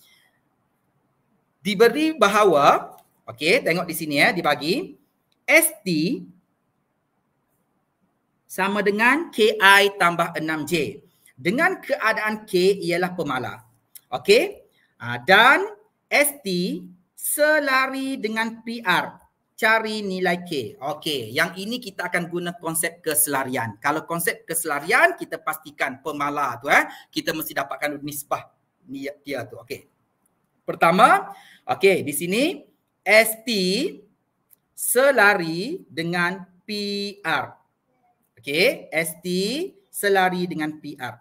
Diberi bahawa, okey, tengok di sini ya, dibagi. ST sama dengan KI tambah 6J. Dengan keadaan K ialah pemalas. Okey, ah, dan ST selari dengan PR cari nilai K. Okey, yang ini kita akan guna konsep keselarian. Kalau konsep keselarian kita pastikan pemala tu eh, kita mesti dapatkan nisbah niat dia tu. Okey. Pertama, okey, di sini ST selari dengan PR. Okey, ST selari dengan PR.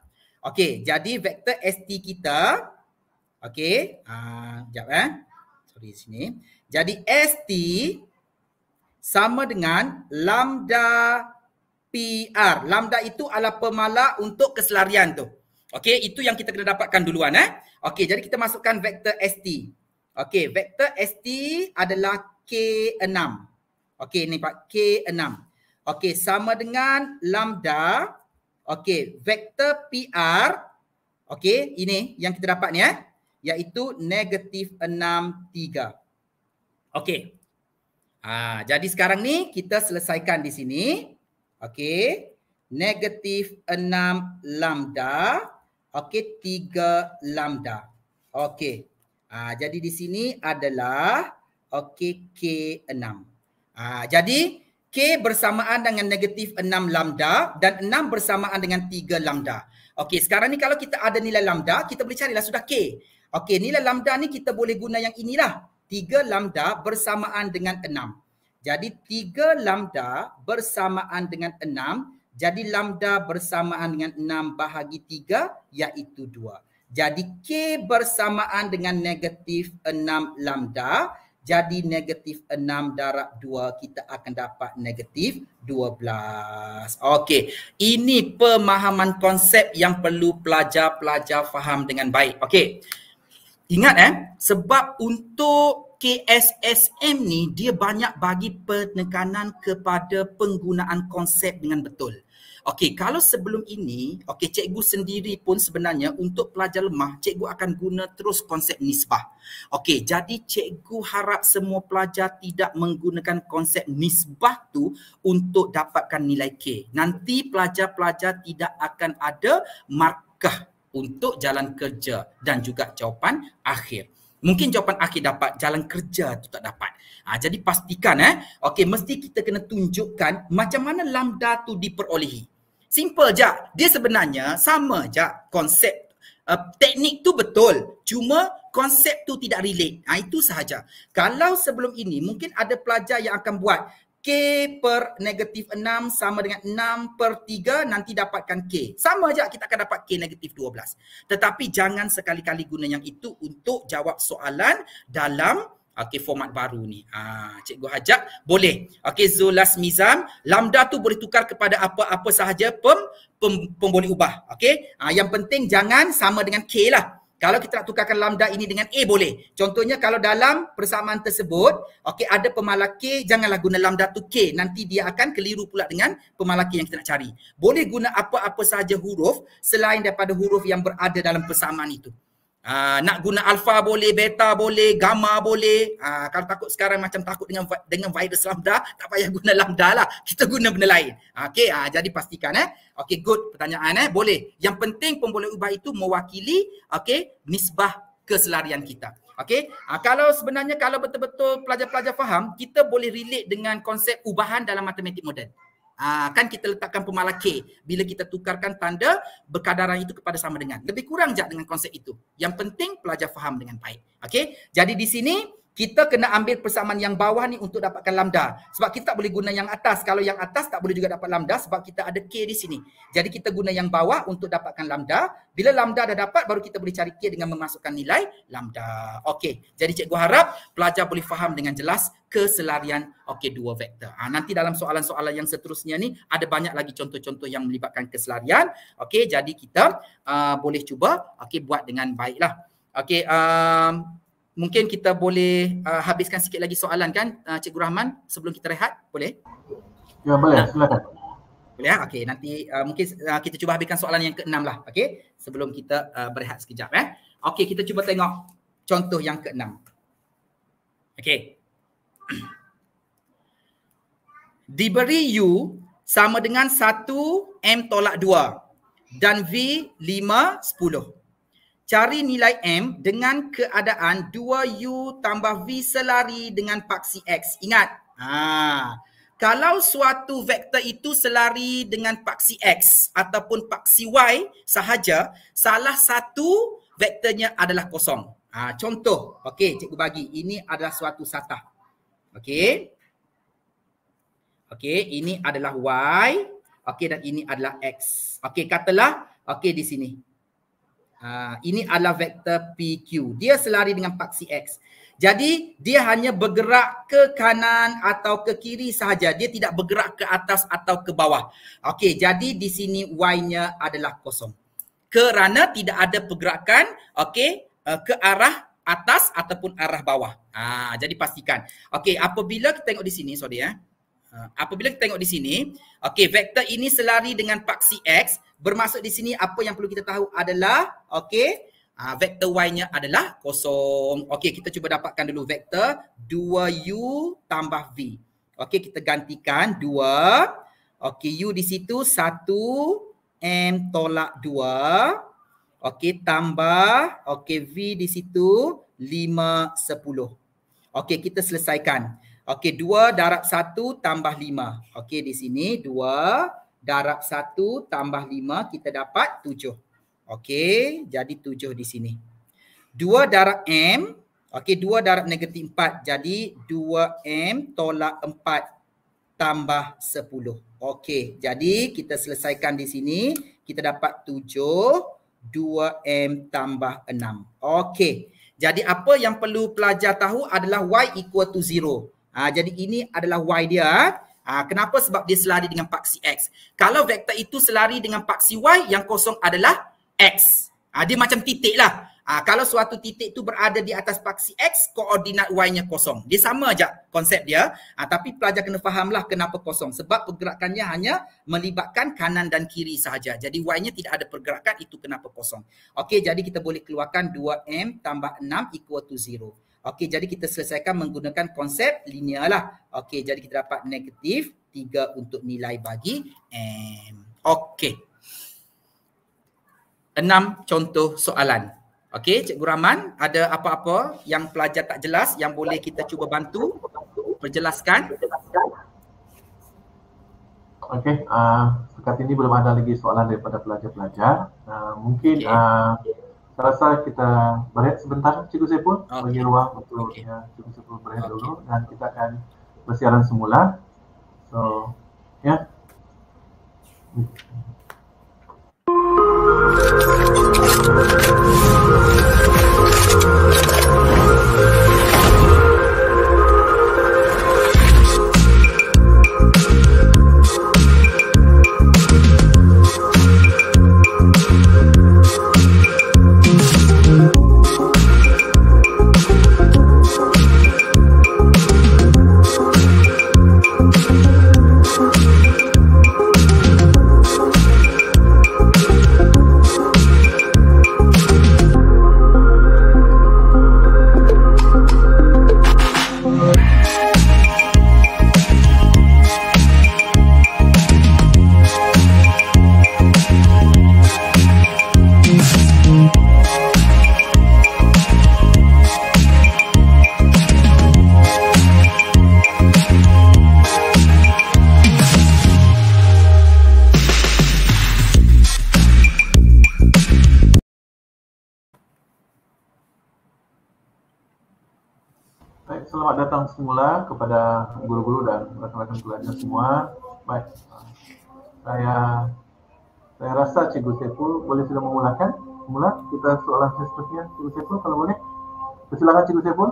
Okey, jadi vektor ST kita Okey. Uh, ah, sekejap eh. Sorry sini. Jadi ST sama dengan lambda PR. Lambda itu adalah pemala untuk keselarian tu. Okey, itu yang kita kena dapatkan duluan eh. Okey, jadi kita masukkan vektor ST. Okey, vektor ST adalah K6. Okey, ini Pak, K6. Okey, sama dengan lambda. Okey, vektor PR. Okey, ini yang kita dapat ni eh iaitu negatif enam tiga, Okey. Ha, jadi sekarang ni kita selesaikan di sini. Okey. Negatif enam lambda. Okey, tiga lambda. Okey. Ha, jadi di sini adalah okey K6. Ha, jadi K bersamaan dengan negatif 6 lambda dan 6 bersamaan dengan 3 lambda. Okey, sekarang ni kalau kita ada nilai lambda, kita boleh carilah sudah K. Okey, nilai lambda ni kita boleh guna yang inilah. 3 lambda bersamaan dengan 6. Jadi 3 lambda bersamaan dengan 6. Jadi lambda bersamaan dengan 6 bahagi 3 iaitu 2. Jadi K bersamaan dengan negatif 6 lambda. Jadi negatif 6 darab 2 kita akan dapat negatif 12. Okey. Ini pemahaman konsep yang perlu pelajar-pelajar faham dengan baik. Okey. Ingat eh, sebab untuk KSSM ni dia banyak bagi penekanan kepada penggunaan konsep dengan betul. Okey, kalau sebelum ini, okey cikgu sendiri pun sebenarnya untuk pelajar lemah, cikgu akan guna terus konsep nisbah. Okey, jadi cikgu harap semua pelajar tidak menggunakan konsep nisbah tu untuk dapatkan nilai K. Nanti pelajar-pelajar tidak akan ada markah untuk jalan kerja dan juga jawapan akhir. Mungkin jawapan akhir dapat, jalan kerja tu tak dapat. Ha, jadi pastikan eh. Okey, mesti kita kena tunjukkan macam mana lambda tu diperolehi. Simple je. Dia sebenarnya sama je konsep uh, teknik tu betul. Cuma konsep tu tidak relate. Ha, itu sahaja. Kalau sebelum ini mungkin ada pelajar yang akan buat K per negatif 6 sama dengan 6 per 3 nanti dapatkan K. Sama je kita akan dapat K negatif 12. Tetapi jangan sekali-kali guna yang itu untuk jawab soalan dalam okay, format baru ni. Ha, cikgu Hajar boleh. okay Zulas Mizam, lambda tu boleh tukar kepada apa-apa sahaja pem, pem, pem boleh ubah. Okey ha, yang penting jangan sama dengan K lah. Kalau kita nak tukarkan lambda ini dengan A boleh. Contohnya kalau dalam persamaan tersebut, okey ada pemalar K, janganlah guna lambda tu K. Nanti dia akan keliru pula dengan pemalar K yang kita nak cari. Boleh guna apa-apa sahaja huruf selain daripada huruf yang berada dalam persamaan itu. Ha, nak guna alfa boleh, beta boleh, gamma boleh. Uh, kalau takut sekarang macam takut dengan dengan virus lambda, tak payah guna lambda lah. Kita guna benda lain. Ha, okay uh, jadi pastikan eh. Okey, good pertanyaan eh. Boleh. Yang penting pemboleh ubah itu mewakili okay nisbah keselarian kita. okay uh, kalau sebenarnya kalau betul-betul pelajar-pelajar faham, kita boleh relate dengan konsep ubahan dalam matematik moden. Ah, kan kita letakkan pemalar K bila kita tukarkan tanda berkadaran itu kepada sama dengan lebih kurang jak dengan konsep itu yang penting pelajar faham dengan baik okey jadi di sini kita kena ambil persamaan yang bawah ni untuk dapatkan lambda sebab kita tak boleh guna yang atas kalau yang atas tak boleh juga dapat lambda sebab kita ada k di sini jadi kita guna yang bawah untuk dapatkan lambda bila lambda dah dapat baru kita boleh cari k dengan memasukkan nilai lambda okey jadi cikgu harap pelajar boleh faham dengan jelas keselarian Okay, dua vektor ha, nanti dalam soalan-soalan yang seterusnya ni ada banyak lagi contoh-contoh yang melibatkan keselarian okey jadi kita uh, boleh cuba Okay, buat dengan baiklah okey um, mungkin kita boleh uh, habiskan sikit lagi soalan kan uh, Cikgu Rahman sebelum kita rehat boleh? Ya boleh silakan. Boleh ya? Okey nanti uh, mungkin uh, kita cuba habiskan soalan yang keenam lah okey sebelum kita uh, berehat sekejap eh. Okey kita cuba tengok contoh yang keenam. Okey. Diberi U sama dengan 1 M tolak 2 dan V 5 10 cari nilai M dengan keadaan 2U tambah V selari dengan paksi X. Ingat. Ha. Kalau suatu vektor itu selari dengan paksi X ataupun paksi Y sahaja, salah satu vektornya adalah kosong. Ha, contoh, okey cikgu bagi. Ini adalah suatu sata. Okey. Okey, ini adalah Y. Okey, dan ini adalah X. Okey, katalah, okey di sini. Ha, ini adalah vektor PQ. Dia selari dengan paksi X. Jadi dia hanya bergerak ke kanan atau ke kiri sahaja. Dia tidak bergerak ke atas atau ke bawah. Okey, jadi di sini Y-nya adalah kosong. Kerana tidak ada pergerakan, okey, eh, ke arah atas ataupun arah bawah. Ha, jadi pastikan. Okey, apabila kita tengok di sini, sorry ya. Apabila kita tengok di sini, okey, vektor ini selari dengan paksi X, Bermaksud di sini apa yang perlu kita tahu adalah okey, uh, ah, vektor y-nya adalah kosong. Okey, kita cuba dapatkan dulu vektor 2u tambah v. Okey, kita gantikan 2. Okey, u di situ 1 m tolak 2. Okey, tambah okey v di situ 5 10. Okey, kita selesaikan. Okey, 2 darab 1 tambah 5. Okey, di sini 2 darab satu tambah lima kita dapat tujuh, Okey, jadi tujuh di sini. Dua darab M, okey dua darab negatif empat jadi dua m tolak empat tambah sepuluh, Okey, jadi kita selesaikan di sini. Kita dapat tujuh dua m tambah enam, Okey, jadi apa yang perlu pelajar tahu adalah Y equal to zero. Ha, jadi ini adalah Y dia. Ah, kenapa sebab dia selari dengan paksi X. Kalau vektor itu selari dengan paksi Y yang kosong adalah X. Ha, dia macam titik lah. Ha, kalau suatu titik tu berada di atas paksi X, koordinat Y-nya kosong. Dia sama aja konsep dia. Ha, tapi pelajar kena fahamlah kenapa kosong. Sebab pergerakannya hanya melibatkan kanan dan kiri sahaja. Jadi Y-nya tidak ada pergerakan, itu kenapa kosong. Okey, jadi kita boleh keluarkan 2M tambah 6 equal to 0. Okey, jadi kita selesaikan menggunakan konsep linear lah. Okey, jadi kita dapat negatif 3 untuk nilai bagi M. Okey. Enam contoh soalan. Okey, Cikgu Rahman, ada apa-apa yang pelajar tak jelas yang boleh kita cuba bantu perjelaskan? Okey, uh, ah, sekat ini belum ada lagi soalan daripada pelajar-pelajar. Uh, mungkin okay. uh, ah, rasa kita berehat sebentar Cikgu Sepul okay. bagi ruang untuk okay. ya, Cikgu Sepul berehat okay. dulu dan kita akan bersiaran semula. So, ya. Yeah. Hmm. semula kepada guru-guru dan rekan-rekan pelajar semua. Baik. Saya saya rasa Cikgu Seful boleh sudah memulakan. Mula kita soalan seterusnya Cikgu Seful kalau boleh. Silakan Cikgu Seful.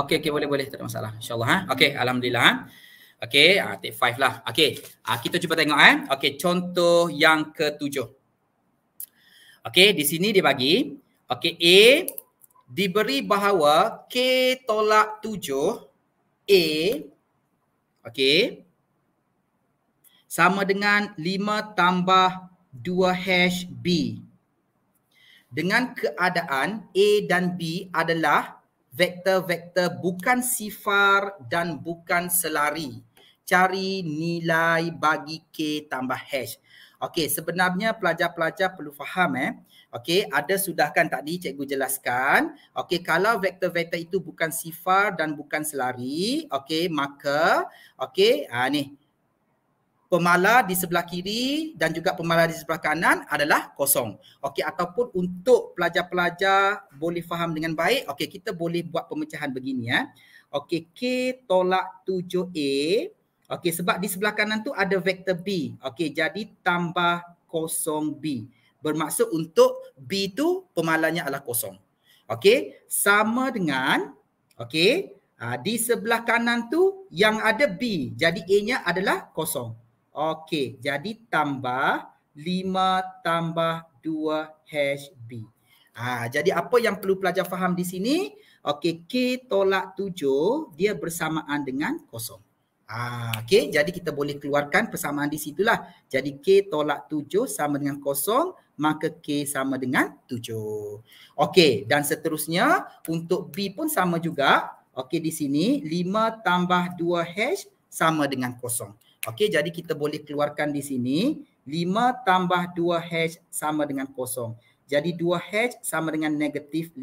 Okey, okay, boleh boleh tak ada masalah. Insya-Allah ha. Okey, alhamdulillah. Ha? Okey, uh, take five lah. Okey, uh, kita cuba tengok eh. Okey, contoh yang ketujuh. Okey, di sini dia bagi. Okey, A diberi bahawa K tolak tujuh A okey sama dengan 5 tambah 2 hash B. Dengan keadaan A dan B adalah vektor-vektor bukan sifar dan bukan selari. Cari nilai bagi K tambah hash. Okey, sebenarnya pelajar-pelajar perlu faham eh. Okey, ada sudahkan tadi cikgu jelaskan. Okey, kalau vektor-vektor itu bukan sifar dan bukan selari, okey, maka okey, ha ni. Pemala di sebelah kiri dan juga pemala di sebelah kanan adalah kosong. Okey, ataupun untuk pelajar-pelajar boleh faham dengan baik, okey, kita boleh buat pemecahan begini ya. Okey, K tolak 7A. Okey, sebab di sebelah kanan tu ada vektor B. Okey, jadi tambah kosong B bermaksud untuk B tu pemalannya adalah kosong. Okey, sama dengan okey, uh, di sebelah kanan tu yang ada B. Jadi A-nya adalah kosong. Okey, jadi tambah 5 tambah 2 hash B. Ah, jadi apa yang perlu pelajar faham di sini? Okey, K tolak 7 dia bersamaan dengan kosong. Ah, okey, jadi kita boleh keluarkan persamaan di situlah. Jadi K tolak 7 sama dengan kosong maka K sama dengan 7. Okey, dan seterusnya untuk B pun sama juga. Okey, di sini 5 tambah 2H sama dengan kosong. Okey, jadi kita boleh keluarkan di sini 5 tambah 2H sama dengan kosong. Jadi 2H sama dengan negatif 5,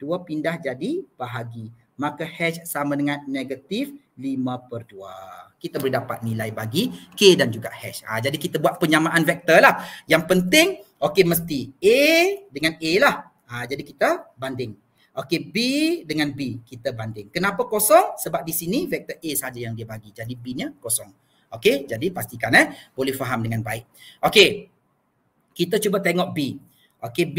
2 pindah jadi bahagi. Maka H sama dengan negatif 5 per 2. Kita boleh dapat nilai bagi K dan juga H. Ha, jadi kita buat penyamaan vektor lah. Yang penting Okey mesti A dengan A lah. Ha, jadi kita banding. Okey B dengan B kita banding. Kenapa kosong? Sebab di sini vektor A saja yang dia bagi. Jadi B nya kosong. Okey jadi pastikan eh boleh faham dengan baik. Okey kita cuba tengok B. Okey B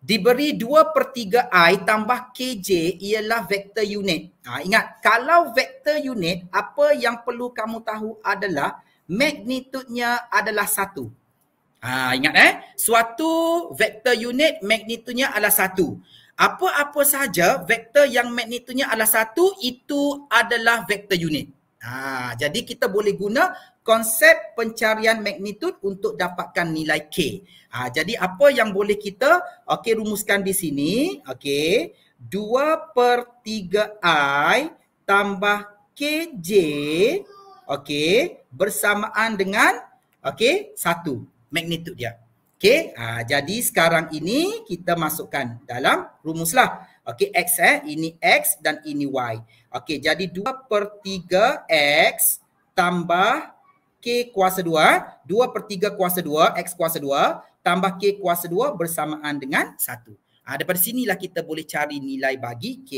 diberi 2 per 3 I tambah KJ ialah vektor unit. Ha, ingat kalau vektor unit apa yang perlu kamu tahu adalah magnitudenya adalah satu. Ha, ingat eh, suatu vektor unit magnitudenya adalah satu. Apa-apa saja vektor yang magnitudenya adalah satu itu adalah vektor unit. Ha, jadi kita boleh guna konsep pencarian magnitud untuk dapatkan nilai K. Ha, jadi apa yang boleh kita okay, rumuskan di sini, okay, 2 per 3 I tambah KJ okay, bersamaan dengan okay, 1 magnitude dia. Okay, ha, ah, jadi sekarang ini kita masukkan dalam rumuslah. Okay, X eh, ini X dan ini Y. Okay, jadi 2 per 3 X tambah K kuasa 2. 2 eh. per 3 kuasa 2, X kuasa 2 tambah K kuasa 2 bersamaan dengan 1. Ha, ah, daripada sinilah kita boleh cari nilai bagi K.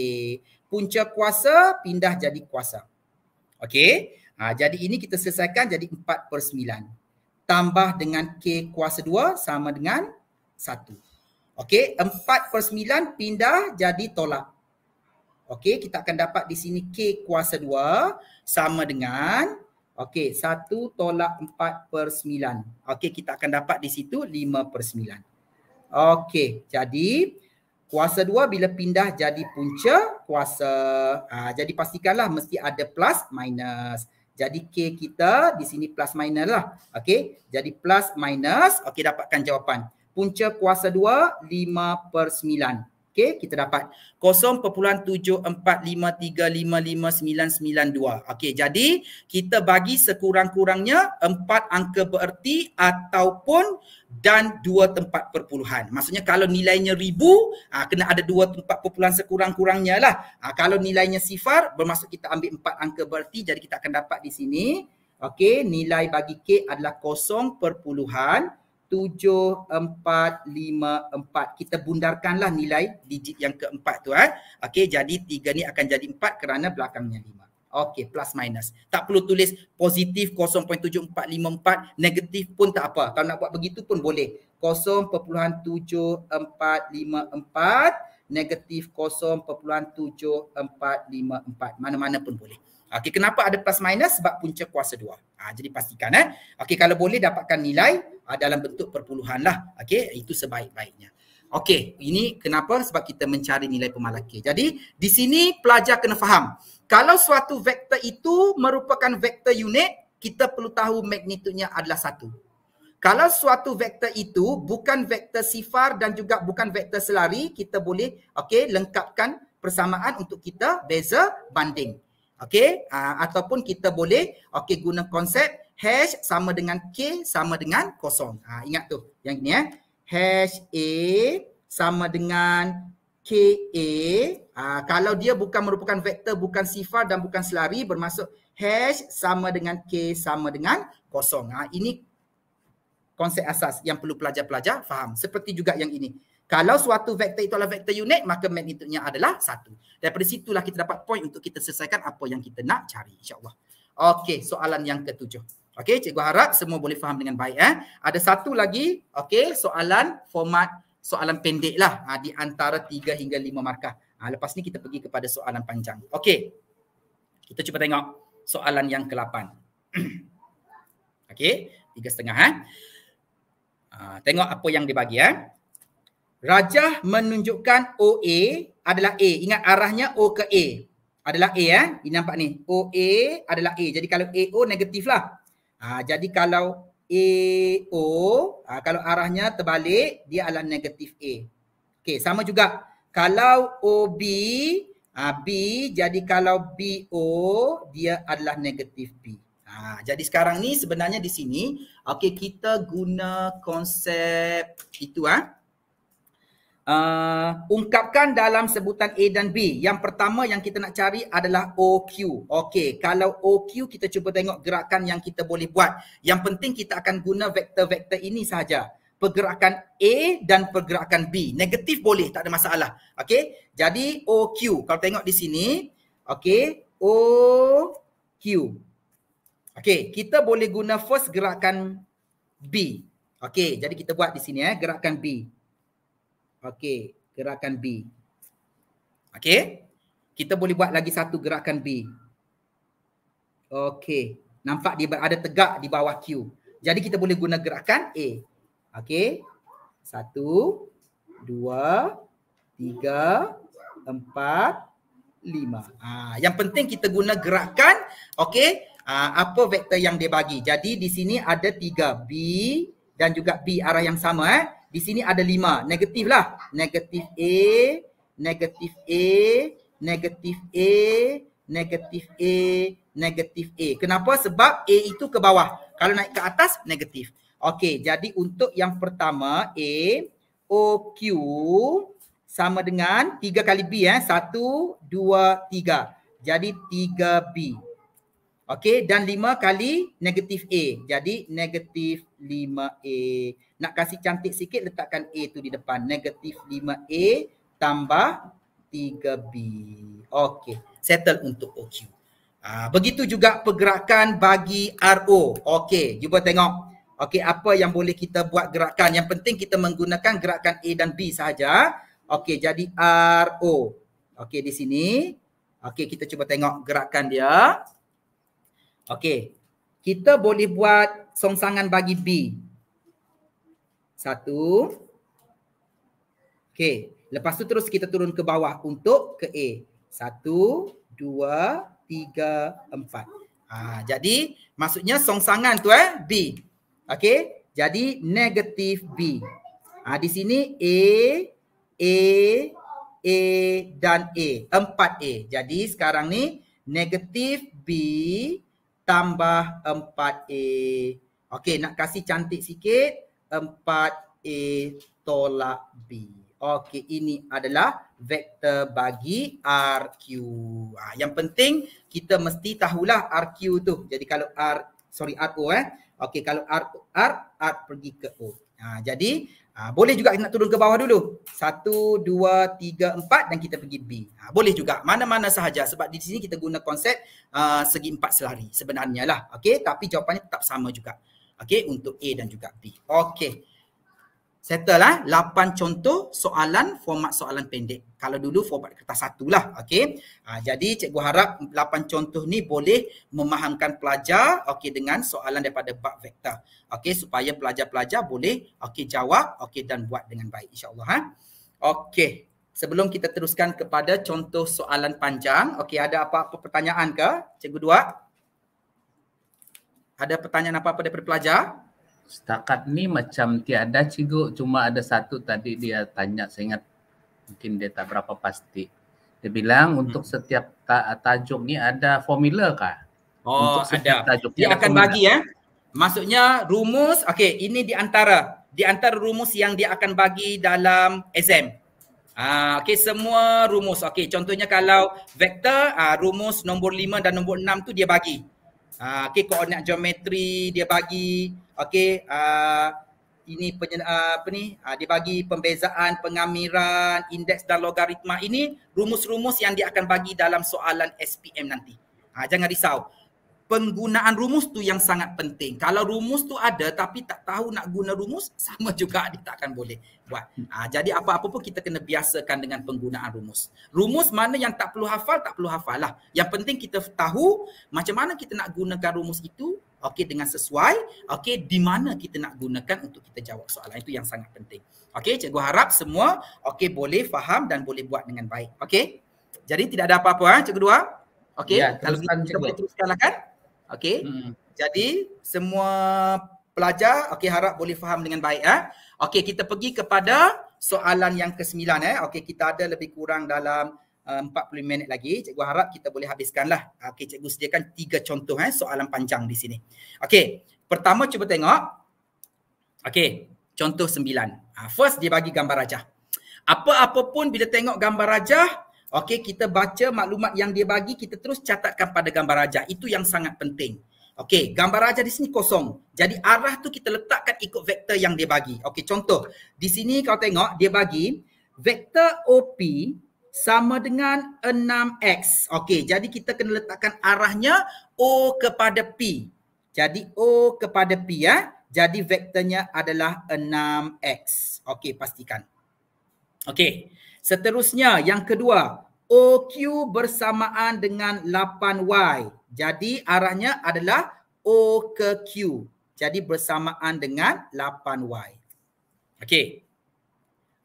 Punca kuasa pindah jadi kuasa. Okay, ha, ah, jadi ini kita selesaikan jadi 4 per 9 tambah dengan K kuasa 2 sama dengan 1. Okey, 4 per 9 pindah jadi tolak. Okey, kita akan dapat di sini K kuasa 2 sama dengan Okey, 1 tolak 4 per 9. Okey, kita akan dapat di situ 5 per 9. Okey, jadi kuasa 2 bila pindah jadi punca kuasa. Ha, jadi pastikanlah mesti ada plus minus. Jadi K kita di sini plus minus lah. Okey. Jadi plus minus. Okey dapatkan jawapan. Punca kuasa 2, 5 per 9. Okey, kita dapat 0.7453559992. Okey, jadi kita bagi sekurang-kurangnya empat angka bererti ataupun dan dua tempat perpuluhan. Maksudnya kalau nilainya ribu, ha, kena ada dua tempat perpuluhan sekurang-kurangnya lah. Ha, kalau nilainya sifar, bermaksud kita ambil empat angka bererti. Jadi kita akan dapat di sini. Okey, nilai bagi K adalah kosong perpuluhan 0.7453559992. Tujuh empat lima empat kita bundarkanlah nilai digit yang keempat tu eh. Okey jadi tiga ni akan jadi empat kerana belakangnya lima. Okey plus minus. Tak perlu tulis positif 0.7454, negatif pun tak apa. Kalau nak buat begitu pun boleh. 0.7454 negatif 0.7454 mana-mana pun boleh. Okey, kenapa ada plus minus? Sebab punca kuasa dua. Ha, jadi pastikan eh. Okey, kalau boleh dapatkan nilai ha, dalam bentuk perpuluhan lah. Okey, itu sebaik-baiknya. Okey, ini kenapa? Sebab kita mencari nilai pemalakir. Jadi, di sini pelajar kena faham. Kalau suatu vektor itu merupakan vektor unit, kita perlu tahu magnitudenya adalah satu. Kalau suatu vektor itu bukan vektor sifar dan juga bukan vektor selari, kita boleh okey lengkapkan persamaan untuk kita beza banding. Okay, uh, ah, ataupun kita boleh okay guna konsep hash sama dengan k sama dengan kosong. uh, ingat tu yang ni, eh. Hash a sama dengan k a. Uh, kalau dia bukan merupakan vektor, bukan sifar dan bukan selari bermaksud hash sama dengan k sama dengan kosong. uh, ini konsep asas yang perlu pelajar-pelajar faham. Seperti juga yang ini. Kalau suatu vektor itu adalah vektor unit, maka magnitudenya adalah satu. Daripada situlah kita dapat point untuk kita selesaikan apa yang kita nak cari insyaAllah. Okey, soalan yang ketujuh. Okey, cikgu harap semua boleh faham dengan baik. Eh. Ada satu lagi, okey, soalan format soalan pendek lah ha, di antara tiga hingga lima markah. Ha, lepas ni kita pergi kepada soalan panjang. Okey, kita cuba tengok soalan yang ke-8. okey, tiga setengah. Eh. Ha, tengok apa yang dibagi. Eh. Rajah menunjukkan OA adalah A. Ingat arahnya O ke A. Adalah A eh. Ini nampak ni. OA adalah A. Jadi kalau AO negatif lah. Ha, jadi kalau AO, ha, kalau arahnya terbalik, dia adalah negatif A. Okay sama juga. Kalau OB, ha, B. Jadi kalau BO, dia adalah negatif B. Ha, jadi sekarang ni sebenarnya di sini, Okay kita guna konsep itu ah. Ha uh, ungkapkan dalam sebutan A dan B. Yang pertama yang kita nak cari adalah OQ. Okey, kalau OQ kita cuba tengok gerakan yang kita boleh buat. Yang penting kita akan guna vektor-vektor ini sahaja. Pergerakan A dan pergerakan B. Negatif boleh, tak ada masalah. Okey, jadi OQ. Kalau tengok di sini, okey, OQ. Okey, kita boleh guna first gerakan B. Okey, jadi kita buat di sini eh, gerakan B. Okey, gerakan B. Okey. Kita boleh buat lagi satu gerakan B. Okey. Nampak dia ada tegak di bawah Q. Jadi kita boleh guna gerakan A. Okey. Satu, dua, tiga, empat, lima. Ha, yang penting kita guna gerakan. Okey. Ha, apa vektor yang dia bagi. Jadi di sini ada tiga. B dan juga B arah yang sama. Eh. Di sini ada lima. Negatif lah. Negatif A, negatif A, negatif A, negatif A, negatif A. Kenapa? Sebab A itu ke bawah. Kalau naik ke atas, negatif. Okey, jadi untuk yang pertama A, O, Q sama dengan tiga kali B eh. satu, dua, tiga. Jadi tiga b Okey, dan lima kali negatif A. Jadi negatif 5A. Nak kasih cantik sikit letakkan A tu di depan. Negatif 5A tambah 3B. Okey. Settle untuk OQ. Ha, ah, begitu juga pergerakan bagi RO. Okey. Cuba tengok. Okey. Apa yang boleh kita buat gerakan. Yang penting kita menggunakan gerakan A dan B sahaja. Okey. Jadi RO. Okey. Di sini. Okey. Kita cuba tengok gerakan dia. Okey kita boleh buat songsangan bagi B. Satu. Okey. Lepas tu terus kita turun ke bawah untuk ke A. Satu, dua, tiga, empat. Ha, jadi maksudnya songsangan tu eh B. Okey. Jadi negatif B. Ha, di sini A, A, A dan A. Empat A. Jadi sekarang ni negatif B tambah 4A. Okey, nak kasih cantik sikit. 4A tolak B. Okey, ini adalah vektor bagi RQ. Ha, yang penting kita mesti tahulah RQ tu. Jadi kalau R, sorry RO eh. Okey, kalau R, R, R pergi ke O. Ha, jadi Ha, boleh juga kita nak turun ke bawah dulu. Satu, dua, tiga, empat dan kita pergi B. Ha, boleh juga. Mana-mana sahaja sebab di sini kita guna konsep uh, segi empat selari sebenarnya lah. Okey tapi jawapannya tetap sama juga. Okey untuk A dan juga B. Okey. Settle lah. Lapan contoh soalan format soalan pendek. Kalau dulu format kertas satu lah. Okay. Ha, ah, jadi cikgu harap lapan contoh ni boleh memahamkan pelajar okay, dengan soalan daripada bab vektor. Okay. Supaya pelajar-pelajar boleh okay, jawab okay, dan buat dengan baik. InsyaAllah. Ha? Eh? Okay. Sebelum kita teruskan kepada contoh soalan panjang. Okay. Ada apa-apa pertanyaan ke? Cikgu dua. Ada pertanyaan apa-apa daripada pelajar? setakat ni macam tiada cikgu cuma ada satu tadi dia tanya saya ingat mungkin dia tak berapa pasti dia bilang hmm. untuk setiap ta- tajuk ni ada formula kah oh ada dia akan formula. bagi ya maksudnya rumus okey ini di antara di antara rumus yang dia akan bagi dalam exam Ah, okay, semua rumus. Okay, contohnya kalau vektor, ah, rumus nombor lima dan nombor enam tu dia bagi. Ah, okey koordinat geometri dia bagi okay, uh, ah, ini penye, uh, apa ni uh, dia bagi pembezaan pengamiran indeks dan logaritma ini rumus-rumus yang dia akan bagi dalam soalan SPM nanti uh, jangan risau penggunaan rumus tu yang sangat penting. Kalau rumus tu ada tapi tak tahu nak guna rumus, sama juga dia akan boleh buat. Ha, jadi apa-apa pun kita kena biasakan dengan penggunaan rumus. Rumus mana yang tak perlu hafal, tak perlu hafal lah. Yang penting kita tahu macam mana kita nak gunakan rumus itu okey dengan sesuai, okey di mana kita nak gunakan untuk kita jawab soalan itu yang sangat penting. Okey, cikgu harap semua okey boleh faham dan boleh buat dengan baik. Okey? Jadi tidak ada apa-apa ha, cikgu dua. Okey, ya, kalau kita boleh teruskanlah kan? Okey. Hmm. Jadi semua pelajar okey harap boleh faham dengan baik eh. Okey kita pergi kepada soalan yang ke-9 eh. Okey kita ada lebih kurang dalam eh, uh, 40 minit lagi. Cikgu harap kita boleh habiskanlah. Okey cikgu sediakan tiga contoh eh soalan panjang di sini. Okey. Pertama cuba tengok. Okey, contoh sembilan. Ha, first dia bagi gambar rajah. apa apapun bila tengok gambar rajah, Okey, kita baca maklumat yang dia bagi, kita terus catatkan pada gambar rajah. Itu yang sangat penting. Okey, gambar rajah di sini kosong. Jadi arah tu kita letakkan ikut vektor yang dia bagi. Okey, contoh. Di sini kau tengok, dia bagi vektor OP sama dengan 6X. Okey, jadi kita kena letakkan arahnya O kepada P. Jadi O kepada P ya. Jadi vektornya adalah 6X. Okey, pastikan. Okey. Seterusnya yang kedua, OQ bersamaan dengan 8Y. Jadi arahnya adalah O ke Q. Jadi bersamaan dengan 8Y. Okey.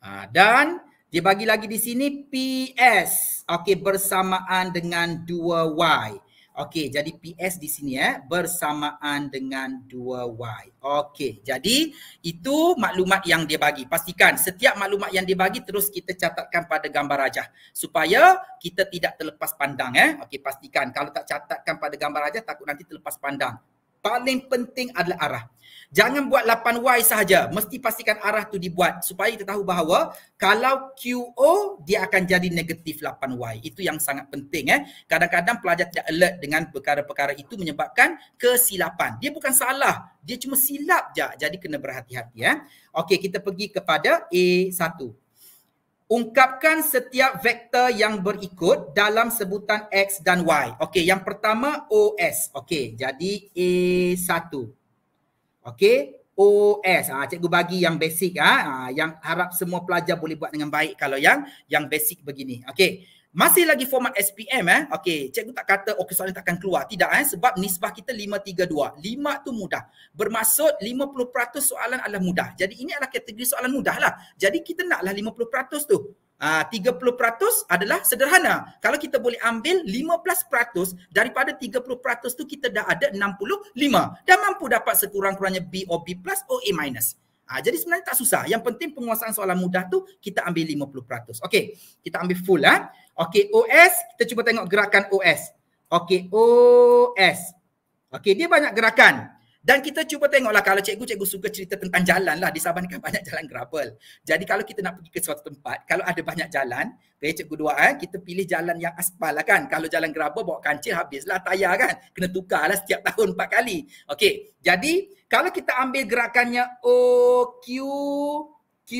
Ha, dan dia bagi lagi di sini PS. Okey bersamaan dengan 2Y. Okey, jadi PS di sini eh bersamaan dengan 2Y. Okey, jadi itu maklumat yang dia bagi. Pastikan setiap maklumat yang dia bagi terus kita catatkan pada gambar rajah supaya kita tidak terlepas pandang eh. Okey, pastikan kalau tak catatkan pada gambar rajah takut nanti terlepas pandang. Paling penting adalah arah. Jangan buat 8Y sahaja. Mesti pastikan arah tu dibuat supaya kita tahu bahawa kalau QO dia akan jadi negatif 8Y. Itu yang sangat penting eh. Kadang-kadang pelajar tidak alert dengan perkara-perkara itu menyebabkan kesilapan. Dia bukan salah. Dia cuma silap je. Jadi kena berhati-hati eh. Okey kita pergi kepada A1. Ungkapkan setiap vektor yang berikut dalam sebutan X dan Y. Okey, yang pertama OS. Okey, jadi A1. Okey, OS. Ha, ah, cikgu bagi yang basic ah, ha, yang harap semua pelajar boleh buat dengan baik kalau yang yang basic begini. Okey. Masih lagi format SPM eh. Okey, cikgu tak kata okay soalan takkan keluar. Tidak eh sebab nisbah kita 532. 5 tu mudah. Bermaksud 50% soalan adalah mudah. Jadi ini adalah kategori soalan mudah lah. Jadi kita naklah 50% tu. Ah, uh, 30% adalah sederhana. Kalau kita boleh ambil 15% daripada 30% tu kita dah ada 65 dan mampu dapat sekurang-kurangnya B or B plus or A minus. Ha, jadi sebenarnya tak susah. Yang penting penguasaan soalan mudah tu kita ambil 50%. Okey, kita ambil full lah. Ha? Okey, OS, kita cuba tengok gerakan OS. Okey, OS. Okey, dia banyak gerakan. Dan kita cuba tengoklah kalau cikgu-cikgu suka cerita tentang jalan lah di Sabah ni kan banyak jalan gravel. Jadi kalau kita nak pergi ke suatu tempat, kalau ada banyak jalan, okay, cikgu dua eh, kita pilih jalan yang aspal lah kan. Kalau jalan gravel bawa kancil habislah tayar kan. Kena tukar lah setiap tahun empat kali. Okey, jadi kalau kita ambil gerakannya O, Q, Q,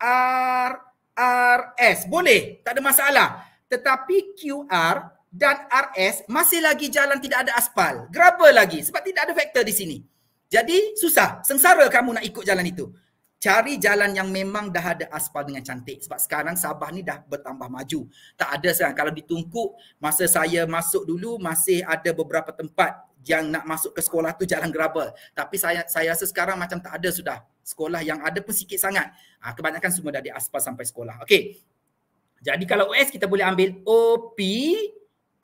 R, R, S. Boleh, tak ada masalah. Tetapi QR dan RS masih lagi jalan tidak ada aspal. Gravel lagi sebab tidak ada vektor di sini. Jadi susah, sengsara kamu nak ikut jalan itu. Cari jalan yang memang dah ada aspal dengan cantik. Sebab sekarang Sabah ni dah bertambah maju. Tak ada sekarang. Kalau ditungkuk, masa saya masuk dulu masih ada beberapa tempat yang nak masuk ke sekolah tu jalan gravel. Tapi saya saya rasa sekarang macam tak ada sudah. Sekolah yang ada pun sikit sangat. Ha, kebanyakan semua dah di aspal sampai sekolah. Okey. Jadi kalau OS kita boleh ambil OP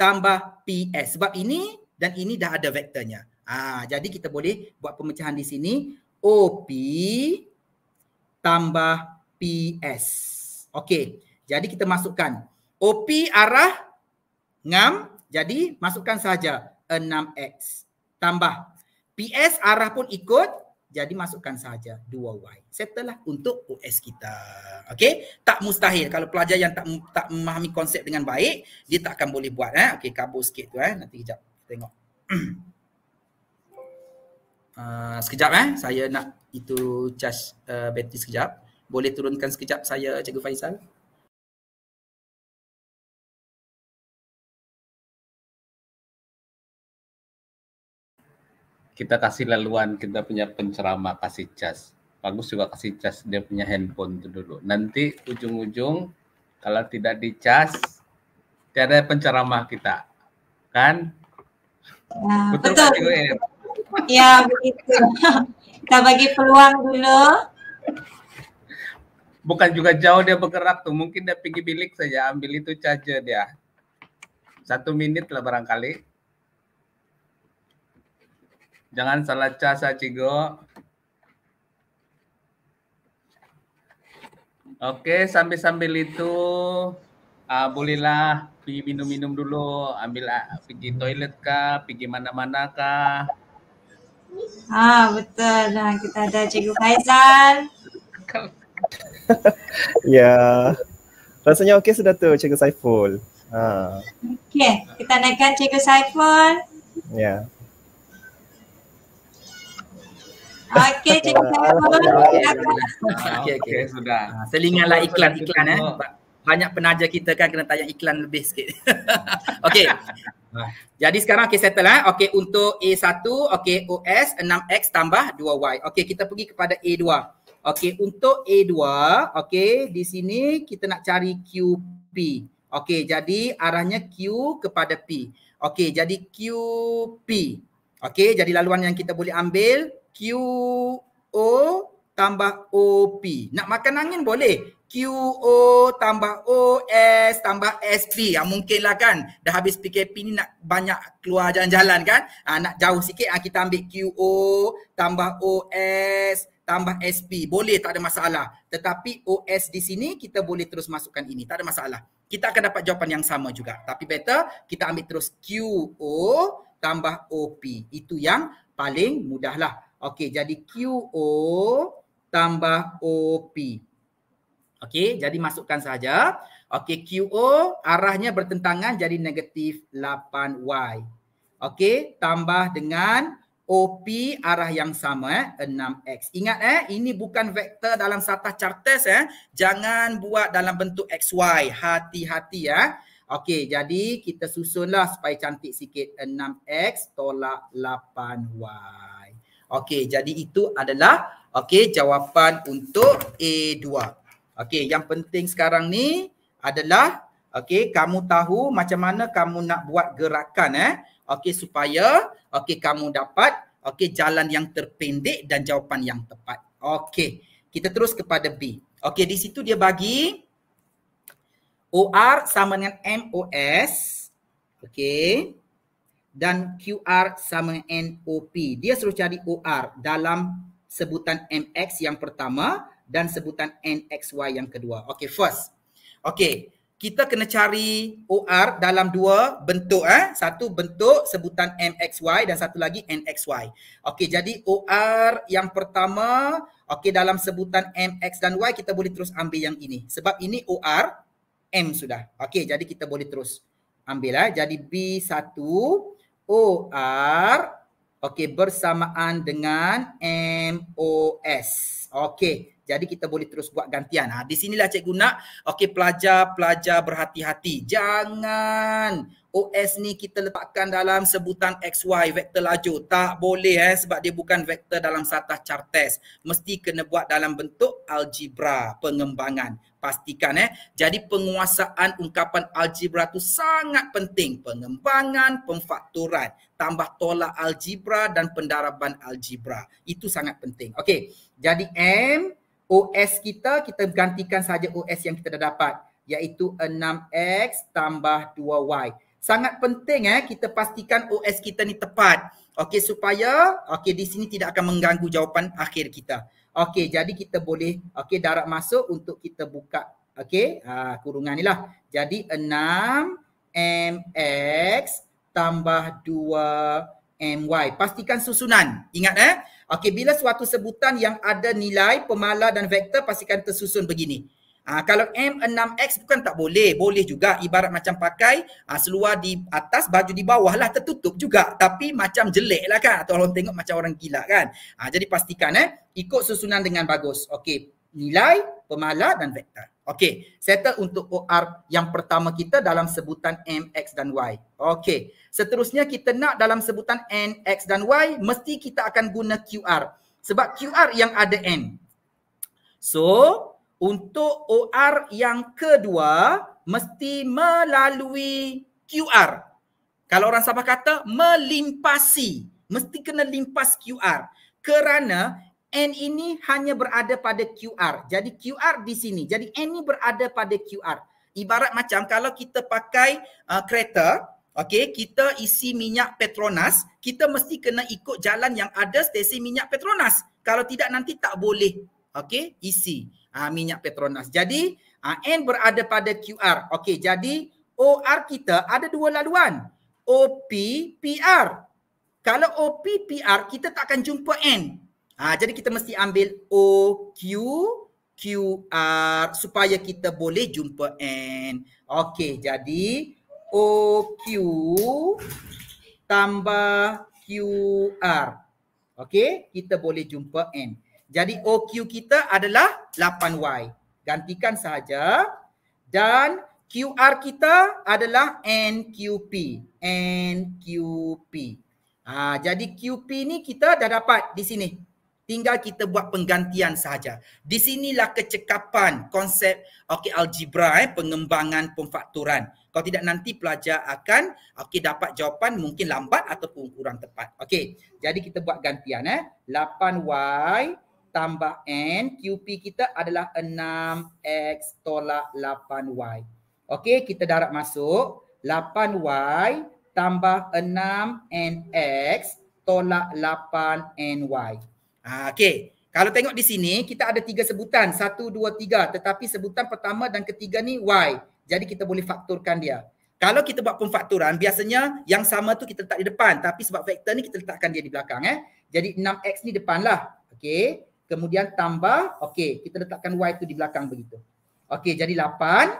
tambah PS. Sebab ini dan ini dah ada vektornya. Ha, jadi kita boleh buat pemecahan di sini. OP tambah PS. Okey. Jadi kita masukkan. OP arah ngam. Jadi masukkan saja 6X. Tambah. PS arah pun ikut jadi masukkan saja 2Y. Settlelah untuk OS kita. okay? Tak mustahil kalau pelajar yang tak tak memahami konsep dengan baik, dia tak akan boleh buat. Eh? Okey, kabur sikit tu. Eh? Nanti kejap tengok. uh, sekejap eh. Saya nak itu charge uh, bateri sekejap. Boleh turunkan sekejap saya Cikgu Faisal? kita kasih laluan kita punya penceramah kasih cas bagus juga kasih cas dia punya handphone itu dulu nanti ujung-ujung kalau tidak dicas tiada penceramah kita kan ya, betul, betul. Kan, ya begitu kita bagi peluang dulu bukan juga jauh dia bergerak tuh mungkin dia pergi bilik saja ambil itu charger dia satu menit lah barangkali Jangan salah cas cigo. Lah, cikgu. Oke, sambil-sambil itu uh, bolehlah pergi minum-minum dulu. Ambil uh, pergi toilet kah, pergi mana-mana kah. Ah, betul. Nah, kita ada Cikgu Faizal. ya. Rasanya okey sudah tu Cikgu Saiful. Ha. Okey, kita naikkan Cikgu Saiful. Ya. Yeah. Okey, cikgu. Okey, okay, Sudah. Selinganlah iklan-iklan eh. Banyak penaja kita kan kena tanya iklan lebih sikit. okey. Jadi sekarang okay settle lah. Eh? untuk A1, okay OS 6X tambah 2Y. Okay kita pergi kepada A2. Okay untuk A2, Okay di sini kita nak cari QP. Okay jadi arahnya Q kepada P. Okay jadi QP. Okay jadi laluan yang kita boleh ambil QO tambah OP. Nak makan angin boleh. QO tambah OS tambah SP. Ya, ah, mungkinlah kan. Dah habis PKP ni nak banyak keluar jalan-jalan kan. Ha, nak jauh sikit ha, kita ambil QO tambah OS tambah SP. Boleh tak ada masalah. Tetapi OS di sini kita boleh terus masukkan ini. Tak ada masalah. Kita akan dapat jawapan yang sama juga. Tapi better kita ambil terus QO tambah OP. Itu yang paling mudahlah. lah. Okey, jadi QO tambah OP. Okey, jadi masukkan saja. Okey, QO arahnya bertentangan jadi negatif 8Y. Okey, tambah dengan OP arah yang sama eh, 6X. Ingat eh, ini bukan vektor dalam sata cartes eh. Jangan buat dalam bentuk XY. Hati-hati ya. Eh. Okey, jadi kita susunlah supaya cantik sikit. 6X tolak 8Y. Okey, jadi itu adalah okey jawapan untuk A2. Okey, yang penting sekarang ni adalah okey kamu tahu macam mana kamu nak buat gerakan eh. Okey supaya okey kamu dapat okey jalan yang terpendek dan jawapan yang tepat. Okey, kita terus kepada B. Okey, di situ dia bagi OR sama dengan MOS. Okey dan QR sama NOP. Dia suruh cari OR dalam sebutan MX yang pertama dan sebutan NXY yang kedua. Okey, first. Okey, kita kena cari OR dalam dua bentuk. Eh? Satu bentuk sebutan MXY dan satu lagi NXY. Okey, jadi OR yang pertama, okay, dalam sebutan MX dan Y, kita boleh terus ambil yang ini. Sebab ini OR, M sudah. Okey, jadi kita boleh terus ambil. Eh? Jadi B1, O R, okey bersamaan dengan M O S, Okey. Jadi kita boleh terus buat gantian. Ha di sinilah cikgu nak okey pelajar-pelajar berhati-hati. Jangan OS ni kita letakkan dalam sebutan XY vektor laju. Tak boleh eh sebab dia bukan vektor dalam satah chart Mesti kena buat dalam bentuk algebra pengembangan pastikan eh jadi penguasaan ungkapan algebra tu sangat penting pengembangan pemfaktoran tambah tolak algebra dan pendaraban algebra itu sangat penting okey jadi m os kita kita gantikan saja os yang kita dah dapat iaitu 6x tambah 2y sangat penting eh kita pastikan os kita ni tepat okey supaya okey di sini tidak akan mengganggu jawapan akhir kita Okey, jadi kita boleh okey darab masuk untuk kita buka okey uh, kurungan ni lah. Jadi 6 mx tambah 2 my. Pastikan susunan. Ingat eh. Okey, bila suatu sebutan yang ada nilai pemalar dan vektor pastikan tersusun begini. Ha, kalau M6X bukan tak boleh. Boleh juga. Ibarat macam pakai ha, seluar di atas, baju di bawah lah tertutup juga. Tapi macam jelek lah kan. Atau orang tengok macam orang gila kan. Ha, jadi pastikan eh. Ikut susunan dengan bagus. Okey. Nilai, pemalar dan vektor. Okey. Settle untuk OR yang pertama kita dalam sebutan m x dan Y. Okey. Seterusnya kita nak dalam sebutan n x dan Y, mesti kita akan guna QR. Sebab QR yang ada N. So, untuk OR yang kedua mesti melalui QR. Kalau orang Sabah kata melimpasi, mesti kena limpas QR kerana N ini hanya berada pada QR. Jadi QR di sini. Jadi N ini berada pada QR. Ibarat macam kalau kita pakai uh, kereta, okey, kita isi minyak Petronas, kita mesti kena ikut jalan yang ada stesen minyak Petronas. Kalau tidak nanti tak boleh okey isi uh, minyak Petronas. Jadi uh, N berada pada QR. Okey, jadi OR kita ada dua laluan. OP, PR. Kalau OP, PR kita tak akan jumpa N. Uh, jadi kita mesti ambil O, Q, Q R supaya kita boleh jumpa N. Okey, jadi O Q tambah Q R. Okey, kita boleh jumpa N. Jadi OQ kita adalah 8Y. Gantikan sahaja. Dan QR kita adalah NQP. NQP. Ha, jadi QP ni kita dah dapat di sini. Tinggal kita buat penggantian sahaja. Di sinilah kecekapan konsep okay, algebra, eh, pengembangan pemfakturan. Kalau tidak nanti pelajar akan okay, dapat jawapan mungkin lambat ataupun kurang tepat. Okey, jadi kita buat gantian. Eh. 8Y tambah N QP kita adalah 6X tolak 8Y. Okey kita darab masuk 8Y tambah 6NX tolak 8NY. Ha, Okey kalau tengok di sini kita ada tiga sebutan satu dua tiga. tetapi sebutan pertama dan ketiga ni Y. Jadi kita boleh fakturkan dia. Kalau kita buat pemfakturan biasanya yang sama tu kita letak di depan tapi sebab vektor ni kita letakkan dia di belakang eh. Jadi 6X ni depan lah. Okey kemudian tambah okey kita letakkan y tu di belakang begitu okey jadi 8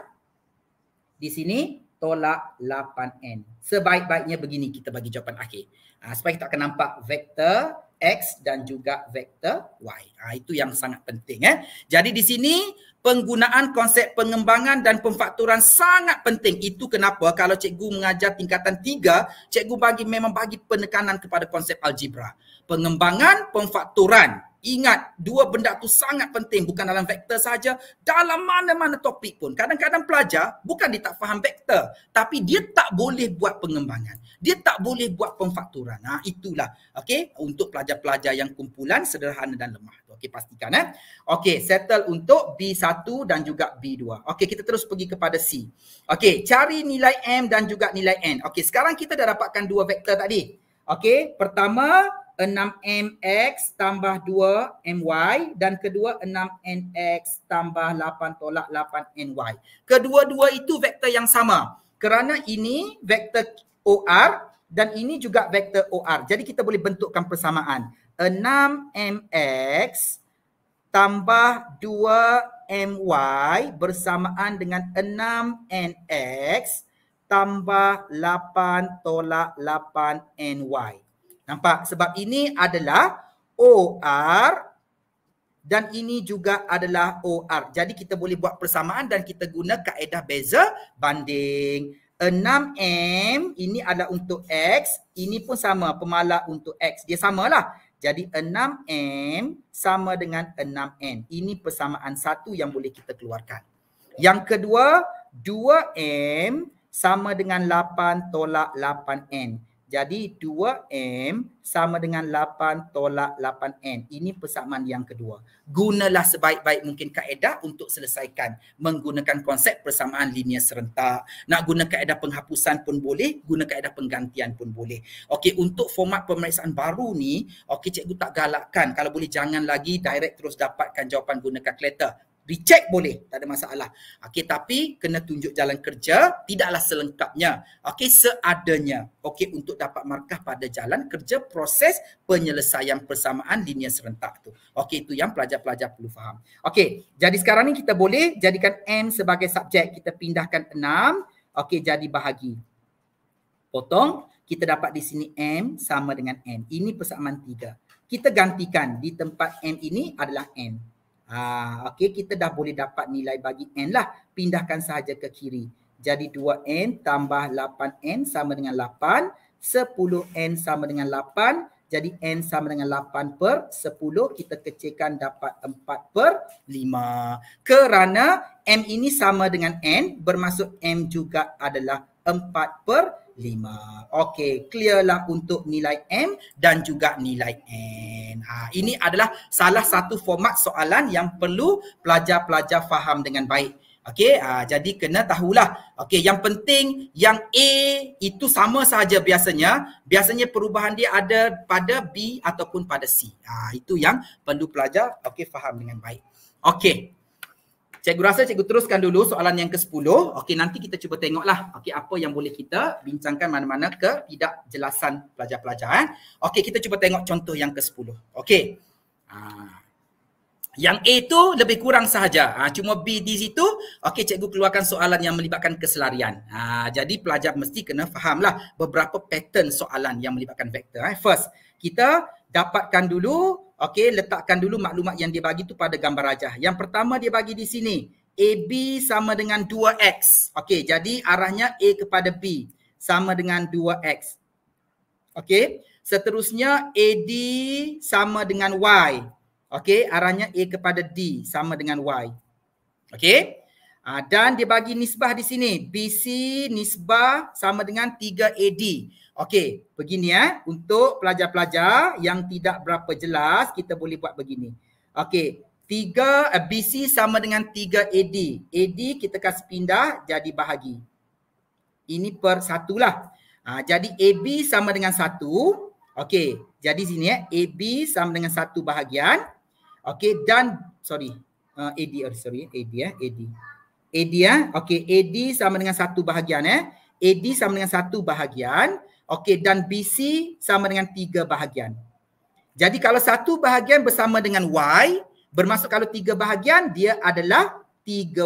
di sini tolak 8n sebaik-baiknya begini kita bagi jawapan akhir ha, supaya kita akan nampak vektor x dan juga vektor y ha, itu yang sangat penting eh jadi di sini penggunaan konsep pengembangan dan pemfakturan sangat penting. Itu kenapa kalau cikgu mengajar tingkatan 3, cikgu bagi memang bagi penekanan kepada konsep algebra. Pengembangan, pemfakturan ingat dua benda tu sangat penting bukan dalam vektor saja dalam mana-mana topik pun kadang-kadang pelajar bukan dia tak faham vektor tapi dia tak boleh buat pengembangan dia tak boleh buat pemfakturan ha itulah okey untuk pelajar-pelajar yang kumpulan sederhana dan lemah tu okey pastikan eh okey settle untuk B1 dan juga B2 okey kita terus pergi kepada C okey cari nilai M dan juga nilai N okey sekarang kita dah dapatkan dua vektor tadi okey pertama 6MX tambah 2MY dan kedua 6NX tambah 8 tolak 8NY. Kedua-dua itu vektor yang sama. Kerana ini vektor OR dan ini juga vektor OR. Jadi kita boleh bentukkan persamaan. 6MX tambah 2MY bersamaan dengan 6NX tambah 8 tolak 8NY. Nampak? Sebab ini adalah OR dan ini juga adalah OR. Jadi kita boleh buat persamaan dan kita guna kaedah beza banding. 6M ini adalah untuk X. Ini pun sama pemalar untuk X. Dia samalah. Jadi 6M sama dengan 6N. Ini persamaan satu yang boleh kita keluarkan. Yang kedua, 2M sama dengan 8 tolak 8N. Jadi 2M sama dengan 8 tolak 8N. Ini persamaan yang kedua. Gunalah sebaik-baik mungkin kaedah untuk selesaikan. Menggunakan konsep persamaan linear serentak. Nak guna kaedah penghapusan pun boleh. Guna kaedah penggantian pun boleh. Okey untuk format pemeriksaan baru ni. Okey cikgu tak galakkan. Kalau boleh jangan lagi direct terus dapatkan jawapan guna kaedah. Reject boleh, tak ada masalah. Okey, tapi kena tunjuk jalan kerja tidaklah selengkapnya. Okey, seadanya. Okey, untuk dapat markah pada jalan kerja proses penyelesaian persamaan linia serentak tu. Okey, itu yang pelajar-pelajar perlu faham. Okey, jadi sekarang ni kita boleh jadikan m sebagai subjek. Kita pindahkan 6. Okey, jadi bahagi. Potong. Kita dapat di sini M sama dengan N. Ini persamaan 3. Kita gantikan di tempat M ini adalah N. Ha, ah, okay, kita dah boleh dapat nilai bagi N lah. Pindahkan sahaja ke kiri. Jadi 2N tambah 8N sama dengan 8. 10N sama dengan 8. Jadi N sama dengan 8 per 10. Kita kecilkan dapat 4 per 5. Kerana M ini sama dengan N. Bermaksud M juga adalah 4 per lima. Okey, clear lah untuk nilai M dan juga nilai N. Ha, ini adalah salah satu format soalan yang perlu pelajar-pelajar faham dengan baik. Okey, ha, jadi kena tahulah. Okey, yang penting yang A itu sama sahaja biasanya. Biasanya perubahan dia ada pada B ataupun pada C. Ha, itu yang perlu pelajar okay faham dengan baik. Okey, Cikgu rasa cikgu teruskan dulu soalan yang ke-10. Okey, nanti kita cuba tengoklah. Okey, apa yang boleh kita bincangkan mana-mana ke tidak jelasan pelajar-pelajar. Eh? Okey, kita cuba tengok contoh yang ke-10. Okey. Ha. Yang A tu lebih kurang sahaja. Ha, cuma B di situ, okey cikgu keluarkan soalan yang melibatkan keselarian. Ha, jadi pelajar mesti kena fahamlah beberapa pattern soalan yang melibatkan vektor. Eh. First, kita dapatkan dulu Okey, letakkan dulu maklumat yang dia bagi tu pada gambar rajah. Yang pertama dia bagi di sini. AB sama dengan 2X. Okey, jadi arahnya A kepada B sama dengan 2X. Okey, seterusnya AD sama dengan Y. Okey, arahnya A kepada D sama dengan Y. Okey, ah, dan dia bagi nisbah di sini. BC nisbah sama dengan 3AD. Okey, begini eh. Untuk pelajar-pelajar yang tidak berapa jelas, kita boleh buat begini. Okey, 3 uh, BC sama dengan 3 AD. AD kita kasih pindah jadi bahagi. Ini per satu lah. Ha, jadi AB sama dengan satu. Okey, jadi sini eh. AB sama dengan satu bahagian. Okey, dan sorry. Uh, eh, AD, oh, sorry. AD eh, AD. AD eh, okey. AD sama dengan satu bahagian eh. AD sama dengan satu bahagian. Okey. Okey dan BC sama dengan tiga bahagian. Jadi kalau satu bahagian bersama dengan Y bermaksud kalau tiga bahagian dia adalah tiga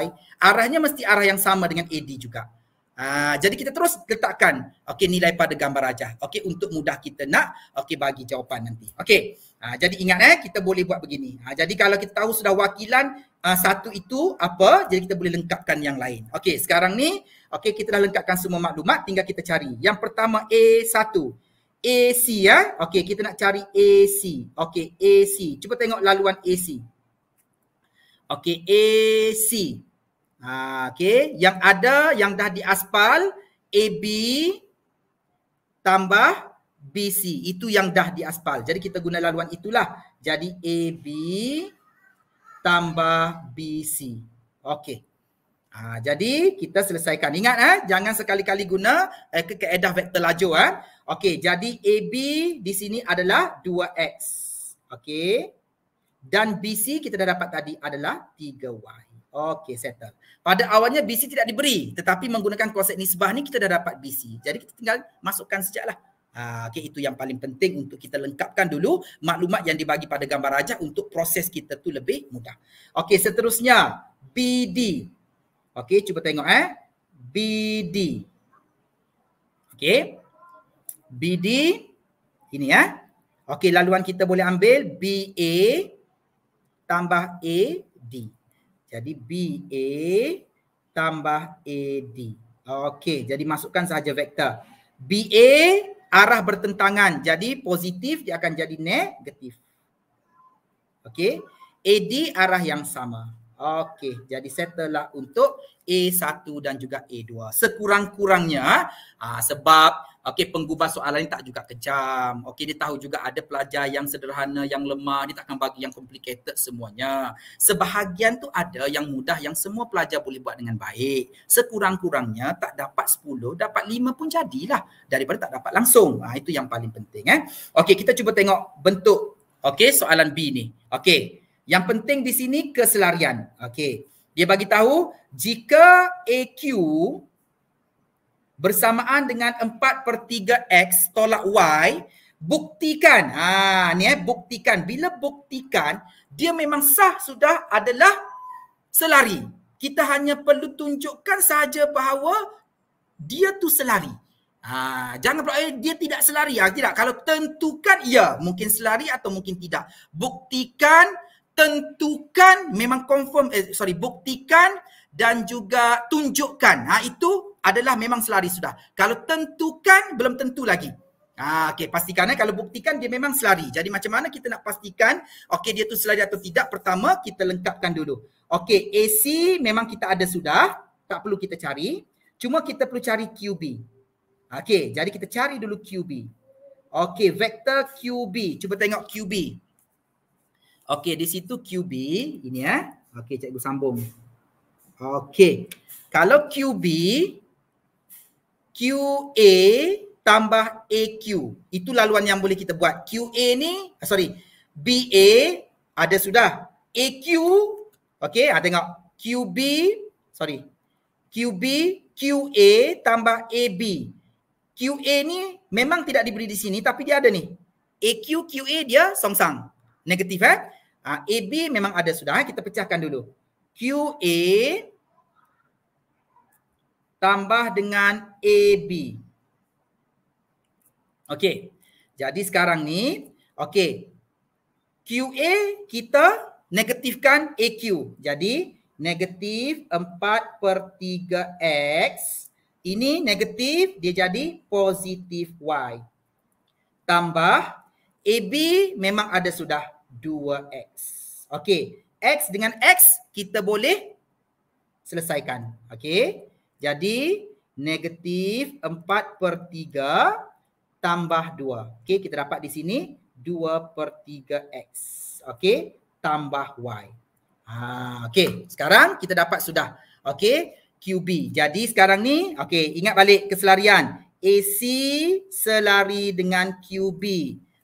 y Arahnya mesti arah yang sama dengan AD juga. Ha, jadi kita terus letakkan okey nilai pada gambar rajah. Okey untuk mudah kita nak okey bagi jawapan nanti. Okey. Ha, jadi ingat eh kita boleh buat begini. Ha, jadi kalau kita tahu sudah wakilan uh, satu itu apa jadi kita boleh lengkapkan yang lain. Okey sekarang ni okey kita dah lengkapkan semua maklumat tinggal kita cari. Yang pertama A1. AC ya. Okey kita nak cari AC. Okey AC. Cuba tengok laluan AC. Okey AC. Ha, okey yang ada yang dah diaspal, AB tambah BC. Itu yang dah diaspal, Jadi kita guna laluan itulah. Jadi AB tambah BC. Okey. Ha, jadi kita selesaikan. Ingat eh, jangan sekali-kali guna eh, ke keedah vektor laju. Eh. Okey, jadi AB di sini adalah 2X. Okey. Dan BC kita dah dapat tadi adalah 3Y. Okey, settle. Pada awalnya BC tidak diberi. Tetapi menggunakan konsep nisbah ni kita dah dapat BC. Jadi kita tinggal masukkan sejak lah. Ha, ah, okay, itu yang paling penting untuk kita lengkapkan dulu maklumat yang dibagi pada gambar rajah untuk proses kita tu lebih mudah. Okey, seterusnya BD. Okey, cuba tengok eh. BD. Okey. BD ini ya. Eh. Okey, laluan kita boleh ambil BA tambah AD. Jadi BA tambah AD. Okey, jadi masukkan sahaja vektor. BA arah bertentangan. Jadi positif dia akan jadi negatif. Okey. AD arah yang sama. Okey, jadi settlelah untuk A1 dan juga A2. Sekurang-kurangnya aa, ha, sebab okey penggubah soalan ni tak juga kejam. Okey, dia tahu juga ada pelajar yang sederhana, yang lemah, dia takkan bagi yang complicated semuanya. Sebahagian tu ada yang mudah yang semua pelajar boleh buat dengan baik. Sekurang-kurangnya tak dapat 10, dapat 5 pun jadilah daripada tak dapat langsung. Ha, itu yang paling penting eh. Okey, kita cuba tengok bentuk okey soalan B ni. Okey, yang penting di sini keselarian. Okey. Dia bagi tahu jika AQ bersamaan dengan 4/3 x tolak y buktikan ha ni eh buktikan bila buktikan dia memang sah sudah adalah selari kita hanya perlu tunjukkan sahaja bahawa dia tu selari ha jangan pula eh, dia tidak selari ah ha, tidak kalau tentukan ya mungkin selari atau mungkin tidak buktikan tentukan memang confirm eh, sorry buktikan dan juga tunjukkan ha itu adalah memang selari sudah kalau tentukan belum tentu lagi ha okey pastikan eh kalau buktikan dia memang selari jadi macam mana kita nak pastikan okay dia tu selari atau tidak pertama kita lengkapkan dulu Okay AC memang kita ada sudah tak perlu kita cari cuma kita perlu cari QB Okay jadi kita cari dulu QB Okay vektor QB cuba tengok QB Okey, di situ QB ini ya. Eh. Okey, cikgu sambung. Okey. Kalau QB QA tambah AQ. Itu laluan yang boleh kita buat. QA ni, ah, sorry. BA ada sudah. AQ, okey, ada ah, tengok. QB, sorry. QB, QA tambah AB. QA ni memang tidak diberi di sini tapi dia ada ni. AQ, QA dia song-song. Negatif eh. Ha, ah, AB memang ada sudah. Ha? Kita pecahkan dulu. QA tambah dengan AB. Okey. Jadi sekarang ni, okey. QA kita negatifkan AQ. Jadi negatif 4 per 3X. Ini negatif, dia jadi positif Y. Tambah AB memang ada sudah. 2x. Okey, x dengan x kita boleh selesaikan. Okey. Jadi negatif 4 per 3 tambah 2. Okey, kita dapat di sini 2 per 3x. Okey, tambah y. Ha, okey. Sekarang kita dapat sudah. Okey, QB. Jadi sekarang ni, okey, ingat balik keselarian. AC selari dengan QB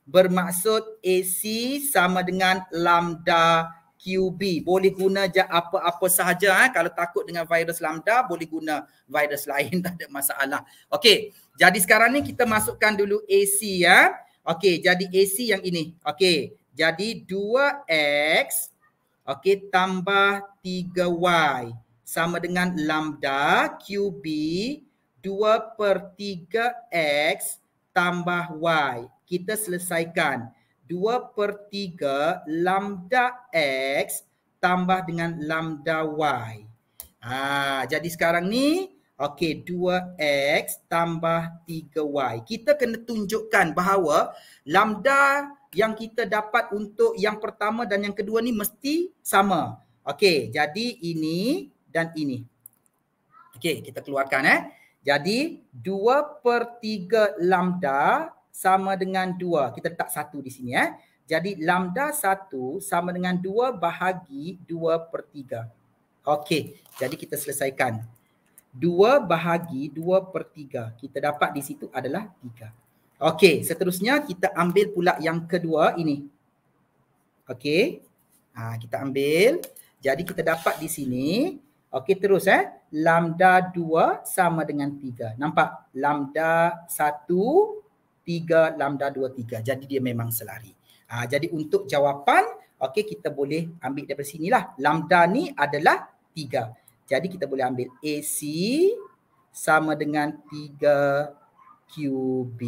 bermaksud AC sama dengan lambda QB. Boleh guna je apa-apa sahaja. Eh. Kalau takut dengan virus lambda, boleh guna virus lain. Tak ada masalah. Okey. Jadi sekarang ni kita masukkan dulu AC ya. Eh. Okey. Jadi AC yang ini. Okey. Jadi 2X okay, tambah 3Y sama dengan lambda QB 2 per 3X tambah Y kita selesaikan 2 per 3 lambda X tambah dengan lambda Y. Ha, jadi sekarang ni, okay, 2X tambah 3Y. Kita kena tunjukkan bahawa lambda yang kita dapat untuk yang pertama dan yang kedua ni mesti sama. Okay, jadi ini dan ini. Okay, kita keluarkan eh. Jadi 2 per 3 lambda sama dengan 2. Kita letak 1 di sini eh. Jadi lambda 1 sama dengan 2 bahagi 2 per 3. Okey, jadi kita selesaikan. 2 bahagi 2 per 3. Kita dapat di situ adalah 3. Okey, seterusnya kita ambil pula yang kedua ini. Okey. Ha, kita ambil. Jadi kita dapat di sini. Okey, terus eh. Lambda 2 sama dengan 3. Nampak? Lambda Tiga lambda dua tiga, Jadi dia memang selari. Ha, jadi untuk jawapan, okey kita boleh ambil daripada sinilah. Lambda ni adalah tiga. Jadi kita boleh ambil AC sama dengan tiga QB.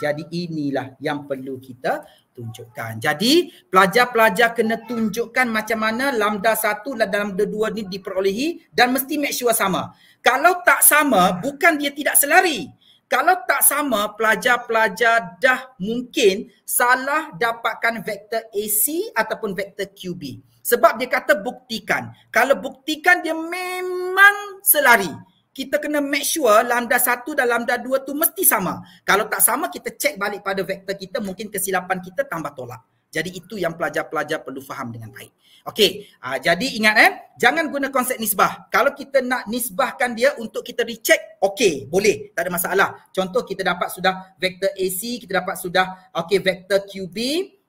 Jadi inilah yang perlu kita tunjukkan. Jadi pelajar-pelajar kena tunjukkan macam mana lambda satu dan lambda dua ni diperolehi dan mesti make sure sama. Kalau tak sama, bukan dia tidak selari kalau tak sama pelajar-pelajar dah mungkin salah dapatkan vektor AC ataupun vektor QB sebab dia kata buktikan kalau buktikan dia memang selari kita kena make sure lambda 1 dan lambda 2 tu mesti sama kalau tak sama kita cek balik pada vektor kita mungkin kesilapan kita tambah tolak jadi itu yang pelajar-pelajar perlu faham dengan baik Okey, uh, jadi ingat eh, jangan guna konsep nisbah. Kalau kita nak nisbahkan dia untuk kita recheck, okey, boleh, tak ada masalah. Contoh kita dapat sudah vektor AC, kita dapat sudah okey vektor QB,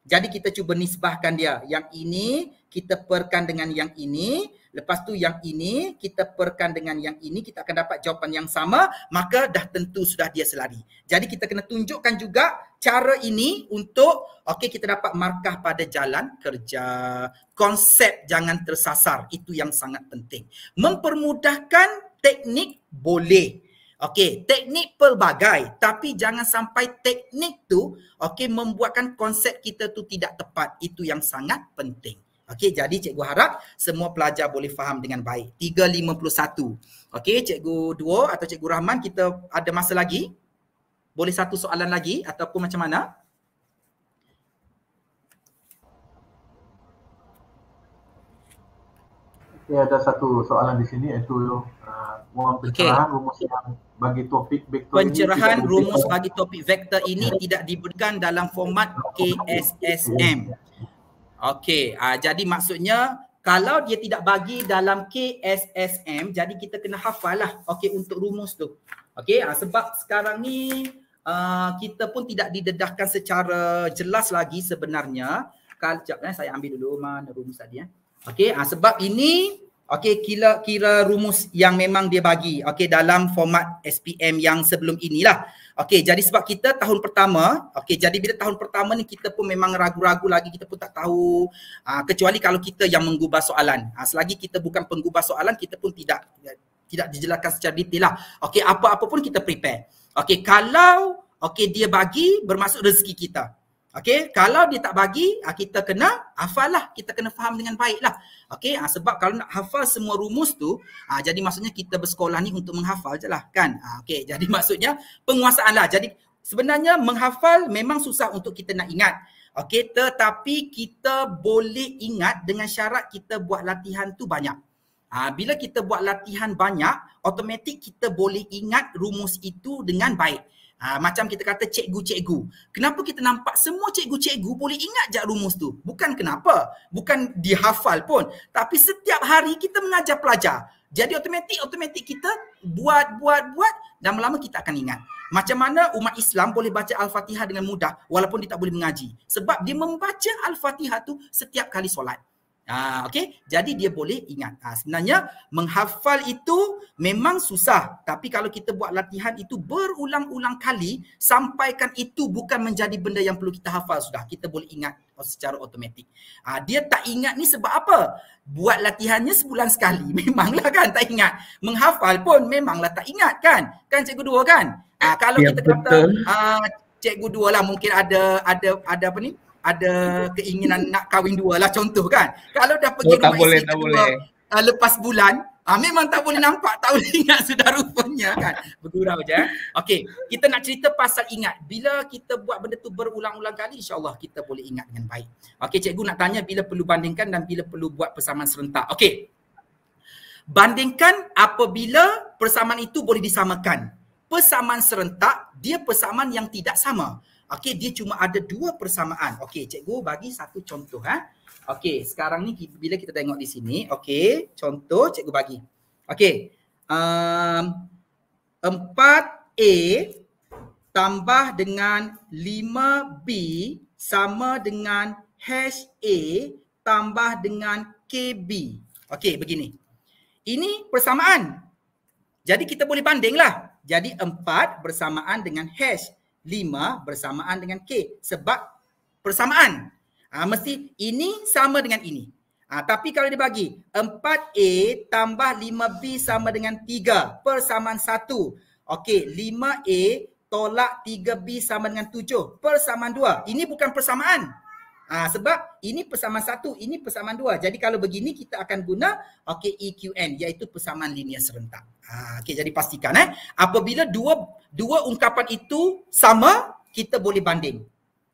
jadi kita cuba nisbahkan dia. Yang ini kita perkan dengan yang ini lepas tu yang ini kita perkan dengan yang ini kita akan dapat jawapan yang sama maka dah tentu sudah dia selari jadi kita kena tunjukkan juga cara ini untuk okay kita dapat markah pada jalan kerja konsep jangan tersasar itu yang sangat penting mempermudahkan teknik boleh Okey, teknik pelbagai tapi jangan sampai teknik tu okey membuatkan konsep kita tu tidak tepat. Itu yang sangat penting. Okey, jadi cikgu harap semua pelajar boleh faham dengan baik. 3.51. Okey, cikgu Duo atau cikgu Rahman, kita ada masa lagi? Boleh satu soalan lagi ataupun macam mana? Okey, ada satu soalan di sini iaitu uh, ruang pencerahan okay. rumus yang bagi topik vektor ini. Pencerahan rumus bagi topik vektor ini okay. tidak diberikan dalam format KSSM. Okey, uh, jadi maksudnya kalau dia tidak bagi dalam KSSM, jadi kita kena hafal lah okay, untuk rumus tu. Okey, uh, sebab sekarang ni uh, kita pun tidak didedahkan secara jelas lagi sebenarnya. Kalau sekejap, eh, saya ambil dulu mana rumus tadi. Eh. Okey, uh, sebab ini okey kira-kira rumus yang memang dia bagi Okey dalam format SPM yang sebelum inilah. Okey, jadi sebab kita tahun pertama, okey, jadi bila tahun pertama ni kita pun memang ragu-ragu lagi, kita pun tak tahu uh, kecuali kalau kita yang menggubah soalan. Uh, selagi kita bukan penggubah soalan, kita pun tidak tidak dijelaskan secara detail lah. Okey, apa-apa pun kita prepare. Okey, kalau okey dia bagi bermaksud rezeki kita. Okey, kalau dia tak bagi, ah, kita kena hafal lah. kita kena faham dengan baiklah. Okey, ah, sebab kalau nak hafal semua rumus tu, ah, jadi maksudnya kita bersekolah ni untuk menghafal je lah kan. Okey, jadi maksudnya penguasaan lah. Jadi sebenarnya menghafal memang susah untuk kita nak ingat. Okey, tetapi kita boleh ingat dengan syarat kita buat latihan tu banyak. bila kita buat latihan banyak, otomatik kita boleh ingat rumus itu dengan baik. Ha, macam kita kata cikgu-cikgu. Kenapa kita nampak semua cikgu-cikgu boleh ingat jak rumus tu? Bukan kenapa. Bukan dihafal pun. Tapi setiap hari kita mengajar pelajar. Jadi otomatik-otomatik kita buat-buat-buat dan lama-lama kita akan ingat. Macam mana umat Islam boleh baca Al-Fatihah dengan mudah walaupun dia tak boleh mengaji. Sebab dia membaca Al-Fatihah tu setiap kali solat. Ah, ha, okay. Jadi dia boleh ingat. Ah, sebenarnya menghafal itu memang susah. Tapi kalau kita buat latihan itu berulang-ulang kali, sampaikan itu bukan menjadi benda yang perlu kita hafal sudah. Kita boleh ingat secara otomatik. Ah, ha, dia tak ingat ni sebab apa? Buat latihannya sebulan sekali. Memanglah kan tak ingat. Menghafal pun memanglah tak ingat kan? Kan cikgu dua kan? Ah, kalau ya, kita kata... Ah, cikgu dua lah mungkin ada ada ada apa ni ada keinginan nak kahwin dua lah contoh kan. Kalau dah pergi oh, rumah boleh, isteri kedua boleh. Ah, lepas bulan, uh, memang tak boleh nampak, tak boleh ingat sudah rupanya kan. Bergurau je. Eh. Okey, kita nak cerita pasal ingat. Bila kita buat benda tu berulang-ulang kali, insyaAllah kita boleh ingat dengan baik. Okey, cikgu nak tanya bila perlu bandingkan dan bila perlu buat persamaan serentak. Okey, bandingkan apabila persamaan itu boleh disamakan. Persamaan serentak, dia persamaan yang tidak sama. Okey, dia cuma ada dua persamaan. Okey, cikgu bagi satu contoh. Ha? Okey, sekarang ni bila kita tengok di sini. Okey, contoh cikgu bagi. Okey. Um, 4A tambah dengan 5B sama dengan hash A tambah dengan KB. Okey, begini. Ini persamaan. Jadi kita boleh bandinglah. Jadi 4 bersamaan dengan hash lima bersamaan dengan k sebab persamaan. Ha, mesti ini sama dengan ini. Ha, tapi kalau dia bagi 4A tambah 5B sama dengan 3 persamaan 1. Okey, 5A tolak 3B sama dengan 7 persamaan 2. Ini bukan persamaan. Ha, sebab ini persamaan 1, ini persamaan 2. Jadi kalau begini kita akan guna okay, EQN iaitu persamaan linear serentak. Ha, Okey, jadi pastikan eh. Apabila dua dua ungkapan itu sama, kita boleh banding.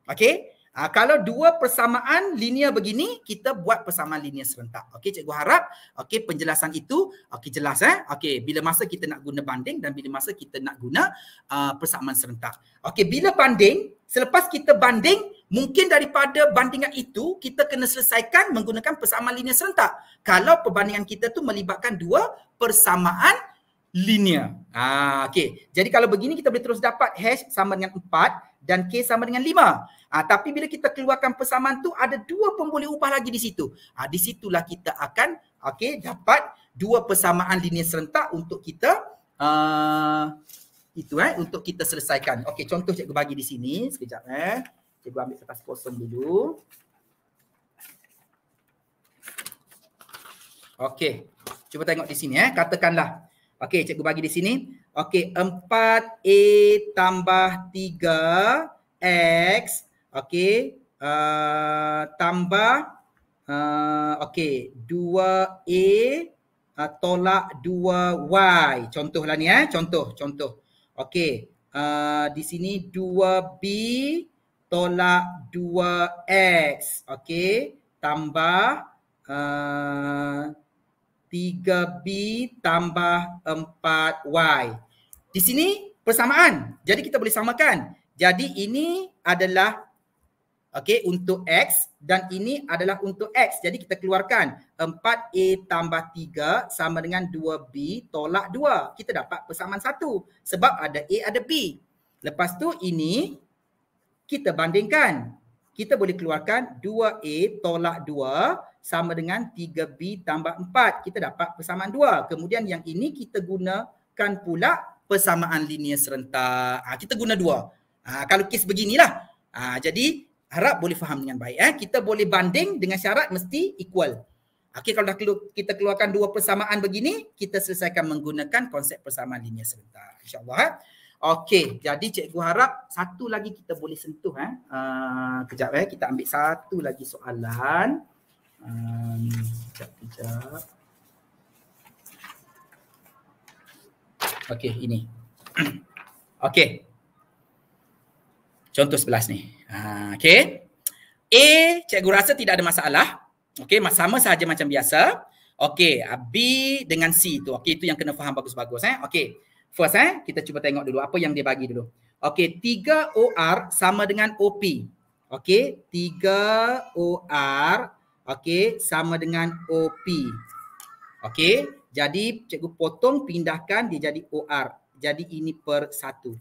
okay? Uh, ah, kalau dua persamaan linear begini, kita buat persamaan linear serentak. Okey, cikgu harap okay? penjelasan itu okay jelas eh. Okey, bila masa kita nak guna banding dan bila masa kita nak guna uh, persamaan serentak. Okey, bila banding, selepas kita banding, mungkin daripada bandingan itu kita kena selesaikan menggunakan persamaan linear serentak. Kalau perbandingan kita tu melibatkan dua persamaan linear. Ah, ha, okay. Jadi kalau begini kita boleh terus dapat h sama dengan 4 dan k sama dengan 5. Ah, ha, tapi bila kita keluarkan persamaan tu ada dua pun boleh ubah lagi di situ. Ah, di situlah kita akan okay, dapat dua persamaan linear serentak untuk kita uh, itu eh, untuk kita selesaikan. Okey, contoh cikgu bagi di sini. Sekejap eh. Cikgu ambil kertas kosong dulu. Okey. Cuba tengok di sini eh. Katakanlah. Okey, cikgu bagi di sini. Okey, 4A tambah 3X. Okey, uh, tambah. Uh, Okey, 2A uh, eh, tolak 2Y. Contoh lah ni eh. Contoh, contoh. Okey, uh, di sini 2B tolak 2X. Okey, tambah. 3B tambah 4Y. Di sini persamaan. Jadi kita boleh samakan. Jadi ini adalah okay, untuk X dan ini adalah untuk X. Jadi kita keluarkan 4A tambah 3 sama dengan 2B tolak 2. Kita dapat persamaan satu sebab ada A ada B. Lepas tu ini kita bandingkan. Kita boleh keluarkan 2A tolak 2 sama dengan 3B tambah 4. Kita dapat persamaan 2. Kemudian yang ini kita gunakan pula persamaan linear serentak. Ha, kita guna 2. Ha, kalau kes beginilah. Ha, jadi harap boleh faham dengan baik. Eh. Kita boleh banding dengan syarat mesti equal. Okey kalau dah kelu- kita keluarkan dua persamaan begini, kita selesaikan menggunakan konsep persamaan linear serentak. InsyaAllah. Eh. Okey, jadi cikgu harap satu lagi kita boleh sentuh. Eh. Uh, kejap, eh. kita ambil satu lagi soalan. Um, kejap, Okey, ini. Okey. Contoh sebelas ni. Ha, okey. A, cikgu rasa tidak ada masalah. Okey, sama sahaja macam biasa. Okey, ah, B dengan C tu. Okey, itu yang kena faham bagus-bagus. Eh? Okey, first eh, kita cuba tengok dulu apa yang dia bagi dulu. Okey, 3OR sama dengan OP. Okey, 3OR sama Okey, sama dengan OP. Okey, jadi cikgu potong pindahkan dia jadi OR. Jadi ini per satu.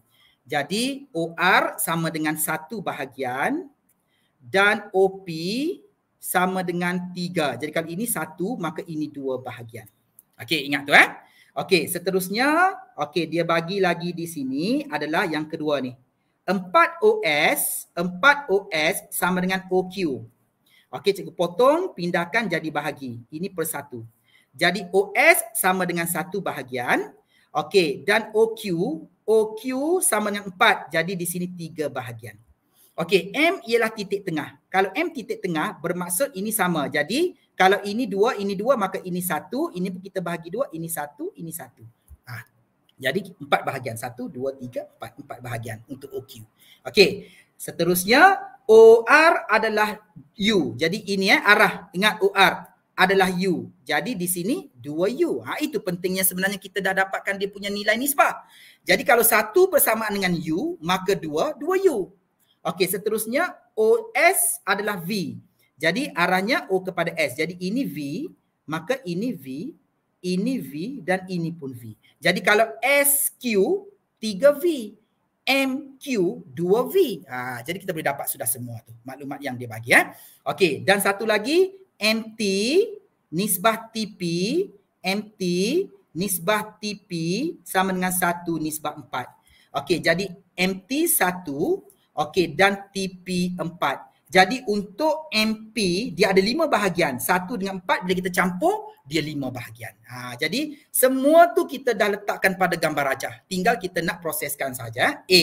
Jadi OR sama dengan satu bahagian dan OP sama dengan tiga. Jadi kalau ini satu maka ini dua bahagian. Okey, ingat tu eh. Okey, seterusnya, okey dia bagi lagi di sini adalah yang kedua ni. 4 OS, 4 OS sama dengan OQ. Okey cikgu potong pindahkan jadi bahagi. Ini per satu. Jadi OS sama dengan satu bahagian. Okey dan OQ. OQ sama dengan empat. Jadi di sini tiga bahagian. Okey M ialah titik tengah. Kalau M titik tengah bermaksud ini sama. Jadi kalau ini dua, ini dua maka ini satu. Ini kita bahagi dua. Ini satu, ini satu. Ah. Jadi empat bahagian. Satu, dua, tiga, empat. Empat bahagian untuk OQ. Okey. Seterusnya OR adalah U. Jadi ini eh, arah. Ingat OR adalah U. Jadi di sini dua U. Ha, itu pentingnya sebenarnya kita dah dapatkan dia punya nilai nisbah. Jadi kalau satu persamaan dengan U, maka dua, dua U. Okey, seterusnya OS adalah V. Jadi arahnya O kepada S. Jadi ini V, maka ini V, ini V dan ini pun V. Jadi kalau SQ, 3V. MQ2V. Ha, jadi kita boleh dapat sudah semua tu maklumat yang dia bagi. Eh? Okey dan satu lagi MT nisbah TP MT nisbah TP sama dengan 1 nisbah 4. Okey jadi MT 1 okey dan TP jadi untuk MP dia ada lima bahagian. Satu dengan empat bila kita campur dia lima bahagian. Ha, jadi semua tu kita dah letakkan pada gambar rajah. Tinggal kita nak proseskan saja. A.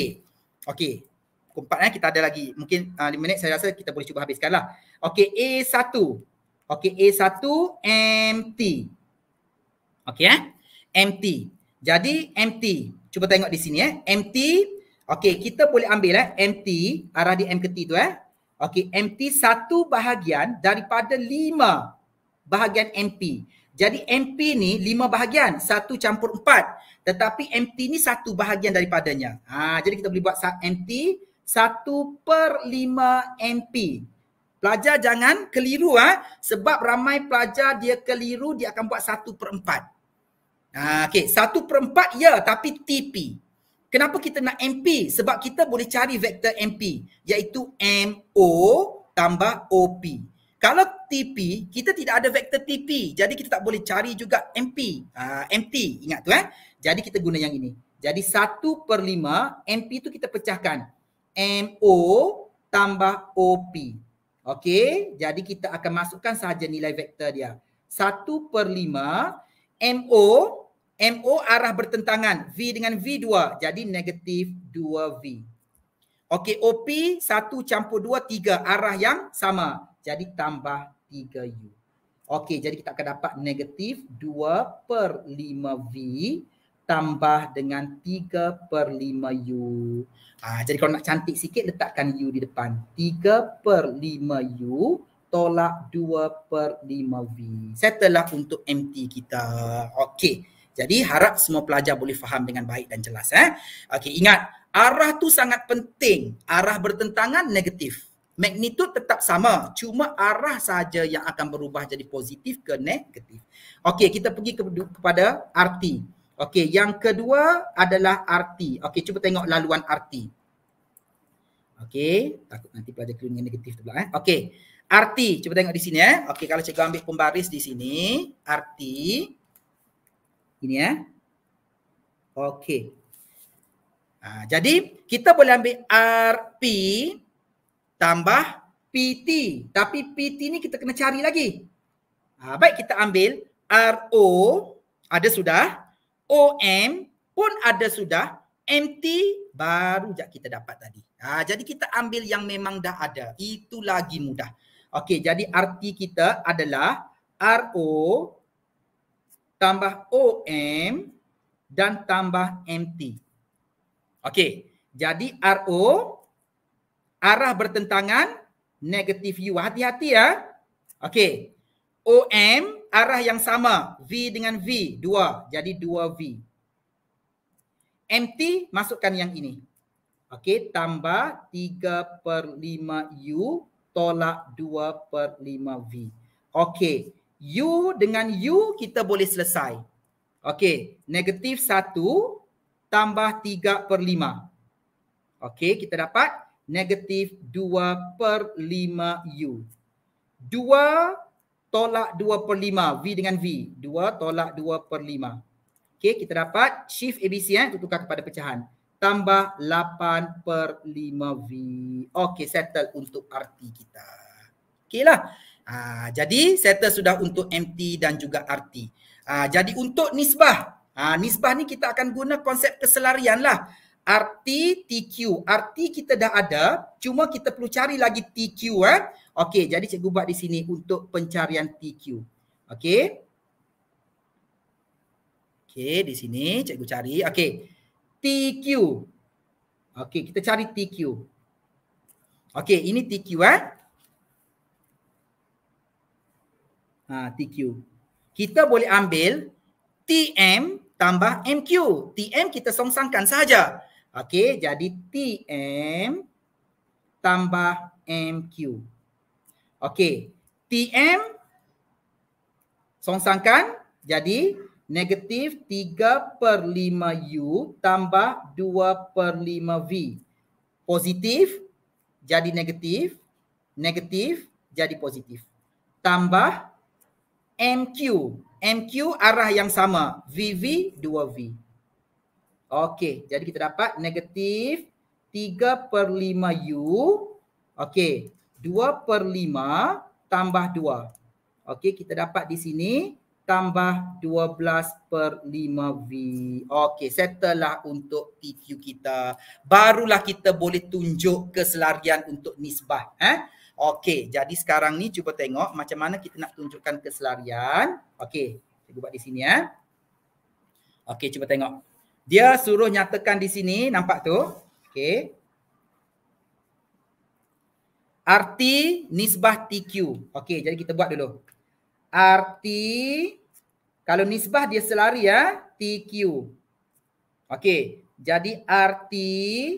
Okey. Pukul eh, kita ada lagi. Mungkin uh, lima minit saya rasa kita boleh cuba habiskan lah. Okey A satu. Okey A satu MT. Okey eh. MT. Jadi MT. Cuba tengok di sini eh. MT. Okey kita boleh ambil eh. MT. Arah di MKT tu eh. Okey, MP satu bahagian daripada lima bahagian MP. Jadi MP ni lima bahagian, satu campur empat. Tetapi MP ni satu bahagian daripadanya. Ha, jadi kita boleh buat MP satu per lima MP. Pelajar jangan keliru ah ha? sebab ramai pelajar dia keliru dia akan buat satu per empat. Ha, okay. satu per empat ya tapi TP. Kenapa kita nak MP? Sebab kita boleh cari vektor MP iaitu MO tambah OP. Kalau TP, kita tidak ada vektor TP. Jadi kita tak boleh cari juga MP. Uh, ha, MT, ingat tu eh. Jadi kita guna yang ini. Jadi 1 per 5 MP tu kita pecahkan. MO tambah OP. Okey, jadi kita akan masukkan sahaja nilai vektor dia. 1 per 5 MO MO arah bertentangan. V dengan V dua. Jadi negatif dua V. Okey, OP satu campur dua tiga. Arah yang sama. Jadi tambah tiga U. Okey, jadi kita akan dapat negatif dua per lima V tambah dengan tiga per lima U. Ah, jadi kalau nak cantik sikit, letakkan U di depan. Tiga per lima U tolak dua per lima V. Settle lah untuk MT kita. Okey. Jadi harap semua pelajar boleh faham dengan baik dan jelas eh. Okay ingat arah tu sangat penting. Arah bertentangan negatif. Magnitude tetap sama, cuma arah saja yang akan berubah jadi positif ke negatif. Okey, kita pergi ke, kepada arti. Okey, yang kedua adalah arti. Okey, cuba tengok laluan arti. Okey, takut nanti pelajar keliru dengan negatif pula eh. Okey, arti. Cuba tengok di sini eh. Okey, kalau cikgu ambil pembaris di sini, arti. Ini ya. Okey. Ha, jadi kita boleh ambil RP tambah PT. Tapi PT ni kita kena cari lagi. Ha, baik kita ambil RO ada sudah. OM pun ada sudah. MT baru je kita dapat tadi. Ha, jadi kita ambil yang memang dah ada. Itu lagi mudah. Okey jadi RT kita adalah RO tambah OM dan tambah MT. Okey, jadi RO arah bertentangan negatif U. Hati-hati ya. Okey, OM arah yang sama V dengan V dua, jadi dua v MT masukkan yang ini. Okey, tambah 3 per 5 U tolak 2 per 5 V. Okey, U dengan U kita boleh selesai. Okey, negatif 1 tambah 3 per 5. Okey, kita dapat negatif 2 per 5 U. 2 tolak 2 per 5, V dengan V. 2 tolak 2 per 5. Okey, kita dapat shift ABC eh, untuk tukar kepada pecahan. Tambah 8 per 5 V. Okey, settle untuk arti kita. Okey Ha, jadi settle sudah untuk MT dan juga RT. Aa, ha, jadi untuk nisbah, aa, ha, nisbah ni kita akan guna konsep keselarian lah. RT, TQ. RT kita dah ada, cuma kita perlu cari lagi TQ eh. Okey, jadi cikgu buat di sini untuk pencarian TQ. Okey. Okey, di sini cikgu cari. Okey. TQ. Okey, kita cari TQ. Okey, ini TQ eh. uh, ha, TQ. Kita boleh ambil TM tambah MQ. TM kita songsangkan saja. Okey, jadi TM tambah MQ. Okey, TM songsangkan jadi negatif 3 per 5 U tambah 2 per 5 V. Positif jadi negatif, negatif jadi positif. Tambah MQ. MQ arah yang sama. VV 2V. Okey. Jadi kita dapat negatif 3 per 5 U. Okey. 2 per 5 tambah 2. Okey. Kita dapat di sini tambah 12 per 5V. Okey. Settlelah untuk PQ kita. Barulah kita boleh tunjuk keselarian untuk nisbah. Eh? Okey, jadi sekarang ni cuba tengok macam mana kita nak tunjukkan keselarian. Okey, cuba buat di sini ya. Okey, cuba tengok. Dia suruh nyatakan di sini, nampak tu? Okey. Arti nisbah TQ. Okey, jadi kita buat dulu. Arti kalau nisbah dia selari ya, TQ. Okey, jadi RT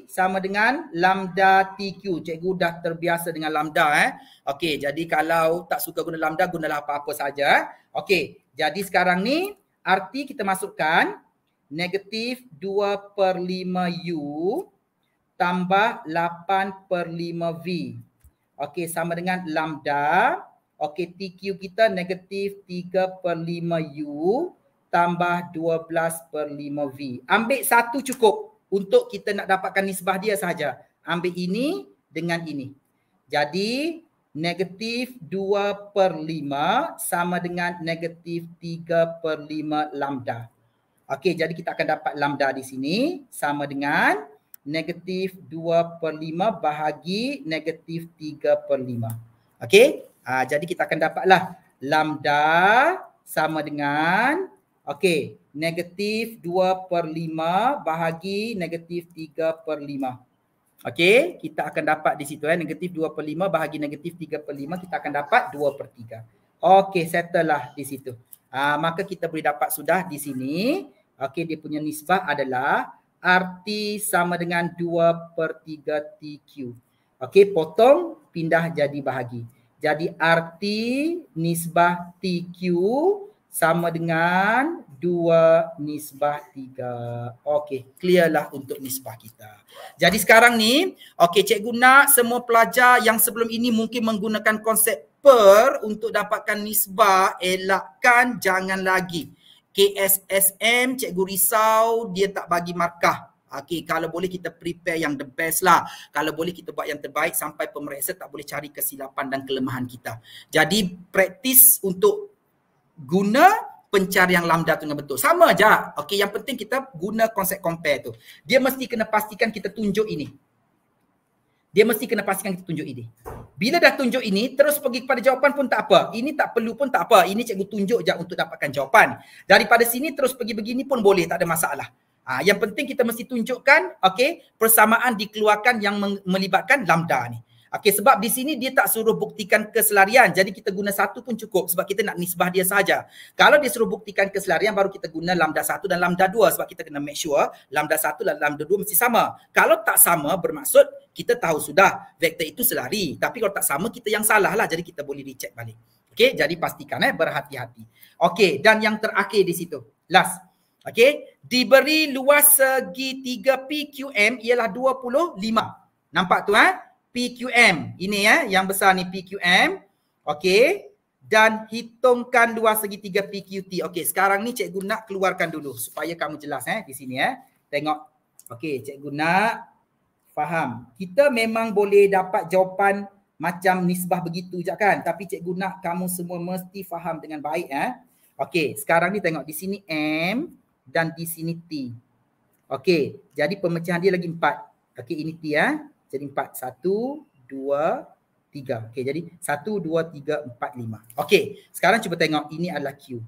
sama dengan lambda TQ. Cikgu dah terbiasa dengan lambda eh. Okey, jadi kalau tak suka guna lambda, gunalah apa-apa saja. Eh? Okey, jadi sekarang ni RT kita masukkan negatif 2 per 5 U tambah 8 per 5 V. Okey, sama dengan lambda. Okey, TQ kita negatif 3 per 5 U tambah 12 per 5V. Ambil satu cukup untuk kita nak dapatkan nisbah dia sahaja. Ambil ini dengan ini. Jadi negatif 2 per 5 sama dengan negatif 3 per 5 lambda. Okey, jadi kita akan dapat lambda di sini sama dengan negatif 2 per 5 bahagi negatif 3 per 5. Okey, ah, jadi kita akan dapatlah lambda sama dengan Okey, negatif 2 per 5 bahagi negatif 3 per 5. Okey, kita akan dapat di situ eh. Negatif 2 per 5 bahagi negatif 3 per 5 kita akan dapat 2 per 3. Okey, settle lah di situ. Aa, ah, maka kita boleh dapat sudah di sini. Okey, dia punya nisbah adalah RT sama dengan 2 per 3 TQ. Okey, potong, pindah jadi bahagi. Jadi RT nisbah TQ sama dengan dua nisbah tiga. Okey, clear lah untuk nisbah kita. Jadi sekarang ni, okey cikgu nak semua pelajar yang sebelum ini mungkin menggunakan konsep per untuk dapatkan nisbah, elakkan jangan lagi. KSSM cikgu risau dia tak bagi markah. Okey, kalau boleh kita prepare yang the best lah. Kalau boleh kita buat yang terbaik sampai pemeriksa tak boleh cari kesilapan dan kelemahan kita. Jadi praktis untuk guna pencar yang lambda tu dengan betul. Sama aja. Okey, yang penting kita guna konsep compare tu. Dia mesti kena pastikan kita tunjuk ini. Dia mesti kena pastikan kita tunjuk ini. Bila dah tunjuk ini, terus pergi kepada jawapan pun tak apa. Ini tak perlu pun tak apa. Ini cikgu tunjuk je untuk dapatkan jawapan. Daripada sini terus pergi begini pun boleh, tak ada masalah. Ha, yang penting kita mesti tunjukkan okey persamaan dikeluarkan yang melibatkan lambda ni. Okey sebab di sini dia tak suruh buktikan keselarian. Jadi kita guna satu pun cukup sebab kita nak nisbah dia saja. Kalau dia suruh buktikan keselarian baru kita guna lambda satu dan lambda dua sebab kita kena make sure lambda satu dan lambda dua mesti sama. Kalau tak sama bermaksud kita tahu sudah vektor itu selari. Tapi kalau tak sama kita yang salah lah. Jadi kita boleh recheck balik. Okey jadi pastikan eh berhati-hati. Okey dan yang terakhir di situ. Last. Okey diberi luas segi 3PQM ialah 25. Nampak tu eh? PQM. Ini ya, yang besar ni PQM. Okey. Dan hitungkan dua segitiga PQT. Okey, sekarang ni cikgu nak keluarkan dulu supaya kamu jelas eh di sini eh. Tengok. Okey, cikgu nak faham. Kita memang boleh dapat jawapan macam nisbah begitu je kan. Tapi cikgu nak kamu semua mesti faham dengan baik eh. Okey, sekarang ni tengok di sini M dan di sini T. Okey, jadi pemecahan dia lagi empat. Okey, ini T ya. Eh. Jadi empat. Satu, dua, tiga. Okey, jadi satu, dua, tiga, empat, lima. Okey, sekarang cuba tengok ini adalah Q.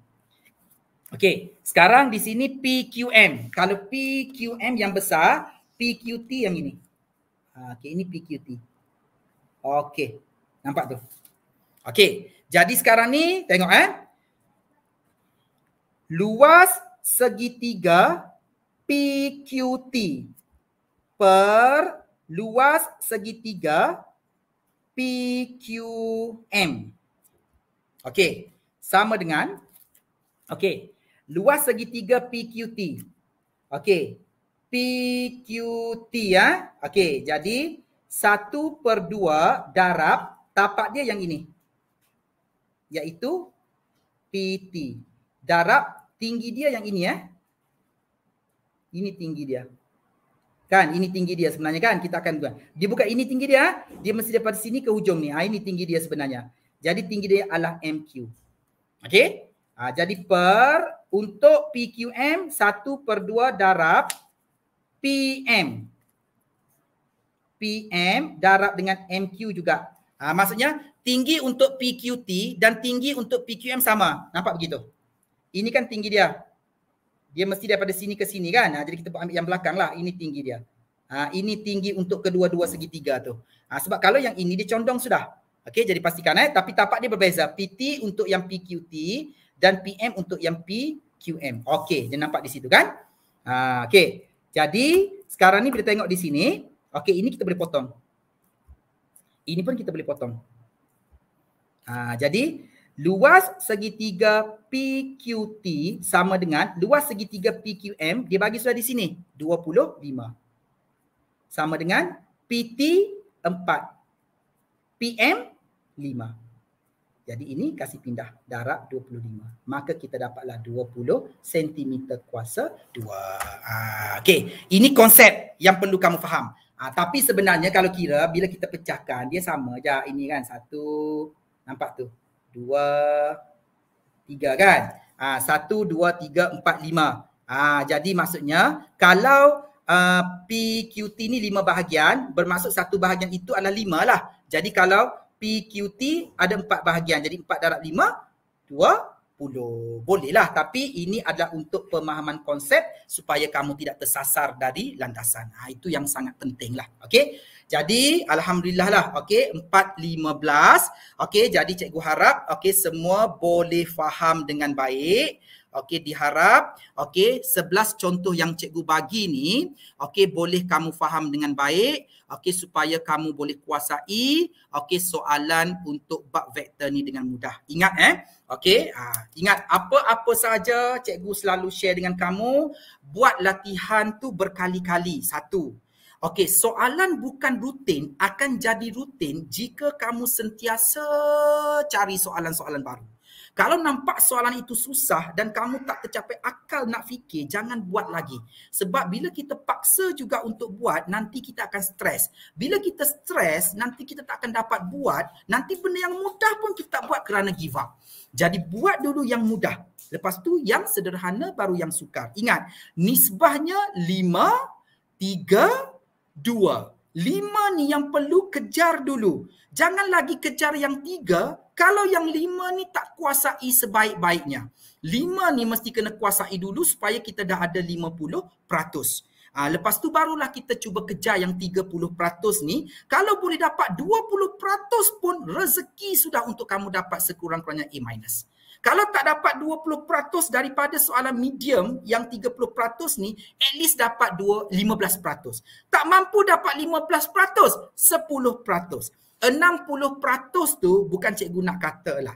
Okey, sekarang di sini PQM. Kalau PQM yang besar, PQT yang ini. Ha, okey, ini PQT. Okey, nampak tu. Okey, jadi sekarang ni tengok eh. Luas segitiga PQT per luas segitiga PQM. Okey, sama dengan okey, luas segitiga PQT. Okey, PQT ya. Okey, jadi 1/2 darab tapak dia yang ini. Iaitu PT. Darab tinggi dia yang ini ya. Ini tinggi dia kan ini tinggi dia sebenarnya kan kita akan buat dia bukan ini tinggi dia ah, dia mesti daripada sini ke hujung ni ha, ini tinggi dia sebenarnya jadi tinggi dia adalah MQ okey ha, jadi per untuk PQM 1 per 2 darab PM PM darab dengan MQ juga ha, maksudnya tinggi untuk PQT dan tinggi untuk PQM sama nampak begitu ini kan tinggi dia dia mesti daripada sini ke sini kan. Ha, jadi kita ambil yang belakang lah. Ini tinggi dia. Ha, ini tinggi untuk kedua-dua segitiga tu. Ha, sebab kalau yang ini dia condong sudah. Okey jadi pastikan eh. Tapi tapak dia berbeza. PT untuk yang PQT dan PM untuk yang PQM. Okey dia nampak di situ kan. Ha, Okey jadi sekarang ni bila tengok di sini. Okey ini kita boleh potong. Ini pun kita boleh potong. Ha, jadi luas segitiga PQT sama dengan luas segitiga PQM dia bagi sudah di sini 25 sama dengan PT 4 PM 5 jadi ini kasih pindah darab 25 maka kita dapatlah 20 cm kuasa 2 ah, okey ini konsep yang perlu kamu faham ah, tapi sebenarnya kalau kira bila kita pecahkan dia sama je ah, ini kan satu nampak tu dua, tiga kan? Ha, satu, dua, tiga, empat, lima. Ha, jadi maksudnya kalau uh, ah, PQT ni lima bahagian, bermaksud satu bahagian itu adalah lima lah. Jadi kalau PQT ada empat bahagian, jadi empat darab lima, dua, puluh. Bolehlah tapi ini adalah untuk pemahaman konsep supaya kamu tidak tersasar dari landasan. Ha, itu yang sangat penting lah. Okay. Jadi alhamdulillah lah okey 415 okey jadi cikgu harap okey semua boleh faham dengan baik okey diharap okey 11 contoh yang cikgu bagi ni okey boleh kamu faham dengan baik okey supaya kamu boleh kuasai okey soalan untuk bab vektor ni dengan mudah ingat eh okey ha, ingat apa-apa saja cikgu selalu share dengan kamu buat latihan tu berkali-kali satu Okey, soalan bukan rutin akan jadi rutin jika kamu sentiasa cari soalan-soalan baru. Kalau nampak soalan itu susah dan kamu tak tercapai akal nak fikir, jangan buat lagi. Sebab bila kita paksa juga untuk buat, nanti kita akan stres. Bila kita stres, nanti kita tak akan dapat buat, nanti benda yang mudah pun kita tak buat kerana give up. Jadi buat dulu yang mudah. Lepas tu yang sederhana baru yang sukar. Ingat, nisbahnya lima tiga dua. Lima ni yang perlu kejar dulu. Jangan lagi kejar yang tiga kalau yang lima ni tak kuasai sebaik-baiknya. Lima ni mesti kena kuasai dulu supaya kita dah ada lima puluh peratus. Ha, lepas tu barulah kita cuba kejar yang 30% ni. Kalau boleh dapat 20% pun rezeki sudah untuk kamu dapat sekurang-kurangnya A-. Kalau tak dapat 20% daripada soalan medium yang 30% ni, at least dapat 15%. Tak mampu dapat 15%, 10%. 60% tu bukan cikgu nak kata lah.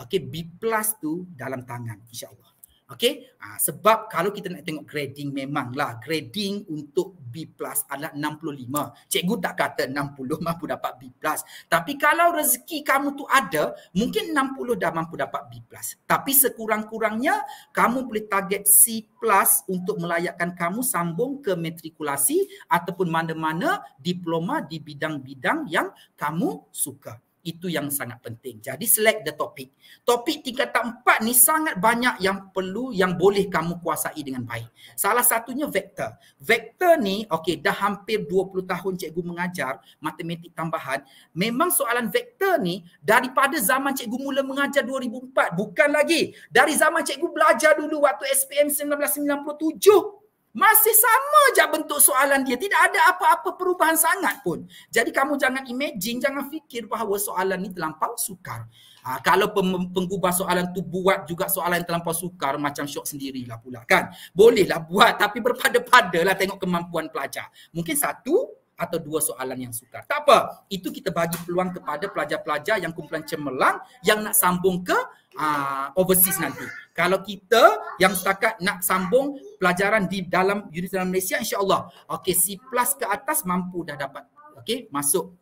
Okay, B plus tu dalam tangan, insyaAllah. Okay, ha, ah, sebab kalau kita nak tengok grading memanglah grading untuk B plus adalah 65. Cikgu tak kata 60 mampu dapat B plus. Tapi kalau rezeki kamu tu ada, mungkin 60 dah mampu dapat B plus. Tapi sekurang-kurangnya kamu boleh target C plus untuk melayakkan kamu sambung ke matrikulasi ataupun mana-mana diploma di bidang-bidang yang kamu suka. Itu yang sangat penting. Jadi select the topic. Topik tingkatan empat ni sangat banyak yang perlu, yang boleh kamu kuasai dengan baik. Salah satunya vektor. Vektor ni, okay, dah hampir 20 tahun cikgu mengajar matematik tambahan. Memang soalan vektor ni daripada zaman cikgu mula mengajar 2004. Bukan lagi. Dari zaman cikgu belajar dulu waktu SPM 1997. Masih sama je bentuk soalan dia. Tidak ada apa-apa perubahan sangat pun. Jadi kamu jangan imagine, jangan fikir bahawa soalan ni terlampau sukar. Ha, kalau pengubah soalan tu buat juga soalan yang terlampau sukar, macam syok sendirilah pula kan. Bolehlah buat tapi berpada-padalah tengok kemampuan pelajar. Mungkin satu, atau dua soalan yang sukar. Tak apa. Itu kita bagi peluang kepada pelajar-pelajar yang kumpulan cemerlang yang nak sambung ke uh, overseas nanti. Kalau kita yang setakat nak sambung pelajaran di dalam universiti Malaysia insya-Allah. Okey C plus ke atas mampu dah dapat. Okey masuk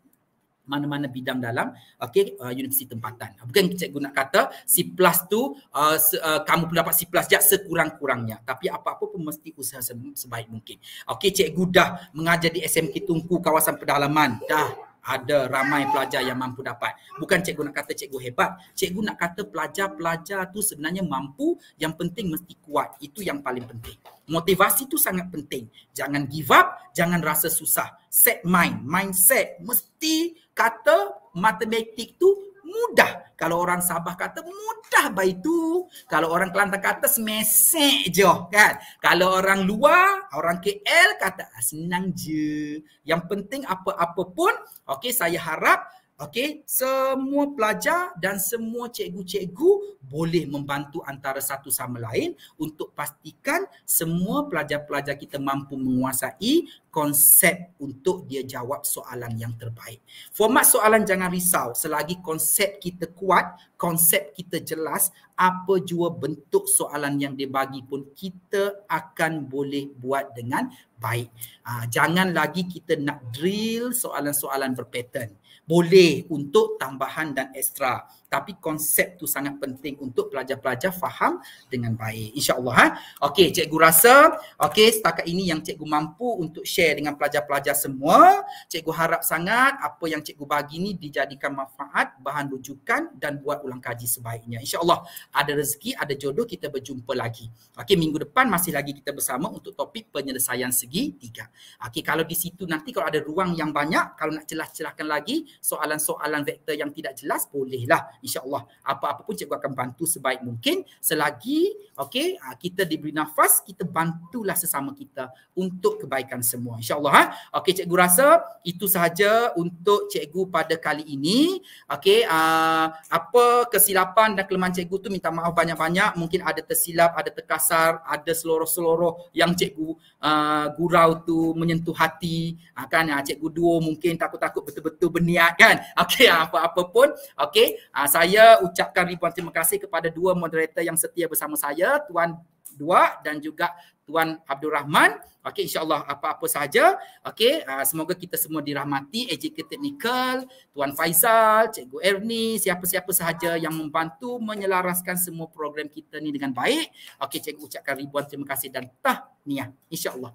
mana-mana bidang dalam okey uh, universiti tempatan. Bukan cikgu nak kata C plus tu uh, uh, kamu pun dapat C plus je sekurang-kurangnya. Tapi apa-apa pun mesti usaha se- sebaik mungkin. Okey cikgu dah mengajar di SMK Tungku kawasan pedalaman. Dah ada ramai pelajar yang mampu dapat. Bukan cikgu nak kata cikgu hebat. Cikgu nak kata pelajar-pelajar tu sebenarnya mampu. Yang penting mesti kuat. Itu yang paling penting. Motivasi tu sangat penting. Jangan give up. Jangan rasa susah. Set mind. Mindset. Mesti kata matematik tu mudah. Kalau orang Sabah kata mudah baik tu. Kalau orang Kelantan kata semesek je kan. Kalau orang luar, orang KL kata ah, senang je. Yang penting apa-apa pun, okey saya harap Okey, semua pelajar dan semua cikgu-cikgu boleh membantu antara satu sama lain untuk pastikan semua pelajar-pelajar kita mampu menguasai konsep untuk dia jawab soalan yang terbaik. Format soalan jangan risau selagi konsep kita kuat, konsep kita jelas, apa jua bentuk soalan yang dia bagi pun kita akan boleh buat dengan baik. Ha, jangan lagi kita nak drill soalan-soalan berpattern boleh untuk tambahan dan ekstra tapi konsep tu sangat penting untuk pelajar-pelajar faham dengan baik insyaallah ha okey cikgu rasa okey setakat ini yang cikgu mampu untuk share dengan pelajar-pelajar semua cikgu harap sangat apa yang cikgu bagi ni dijadikan manfaat bahan rujukan dan buat ulang kaji sebaiknya insyaallah ada rezeki ada jodoh kita berjumpa lagi okey minggu depan masih lagi kita bersama untuk topik penyelesaian segi tiga okey kalau di situ nanti kalau ada ruang yang banyak kalau nak celah-celahkan lagi soalan-soalan vektor yang tidak jelas bolehlah insyaallah apa-apa pun cikgu akan bantu sebaik mungkin selagi okay ah, kita diberi nafas kita bantulah sesama kita untuk kebaikan semua insyaallah ha okey cikgu rasa itu sahaja untuk cikgu pada kali ini okey ah, apa kesilapan dan kelemahan cikgu tu minta maaf banyak-banyak mungkin ada tersilap ada terkasar ada seloroh-seloroh yang cikgu aa, ah, gurau tu menyentuh hati aa, kan cikgu dua mungkin takut-takut betul-betul berniat kan okey apa-apa pun okey saya ucapkan ribuan terima kasih kepada dua moderator yang setia bersama saya, Tuan Dua dan juga Tuan Abdul Rahman. Okey, insyaAllah apa-apa sahaja. Okey, uh, semoga kita semua dirahmati. AJK Technical, Tuan Faizal, Cikgu Erni, siapa-siapa sahaja yang membantu menyelaraskan semua program kita ni dengan baik. Okey, Cikgu ucapkan ribuan terima kasih dan tahniah. InsyaAllah.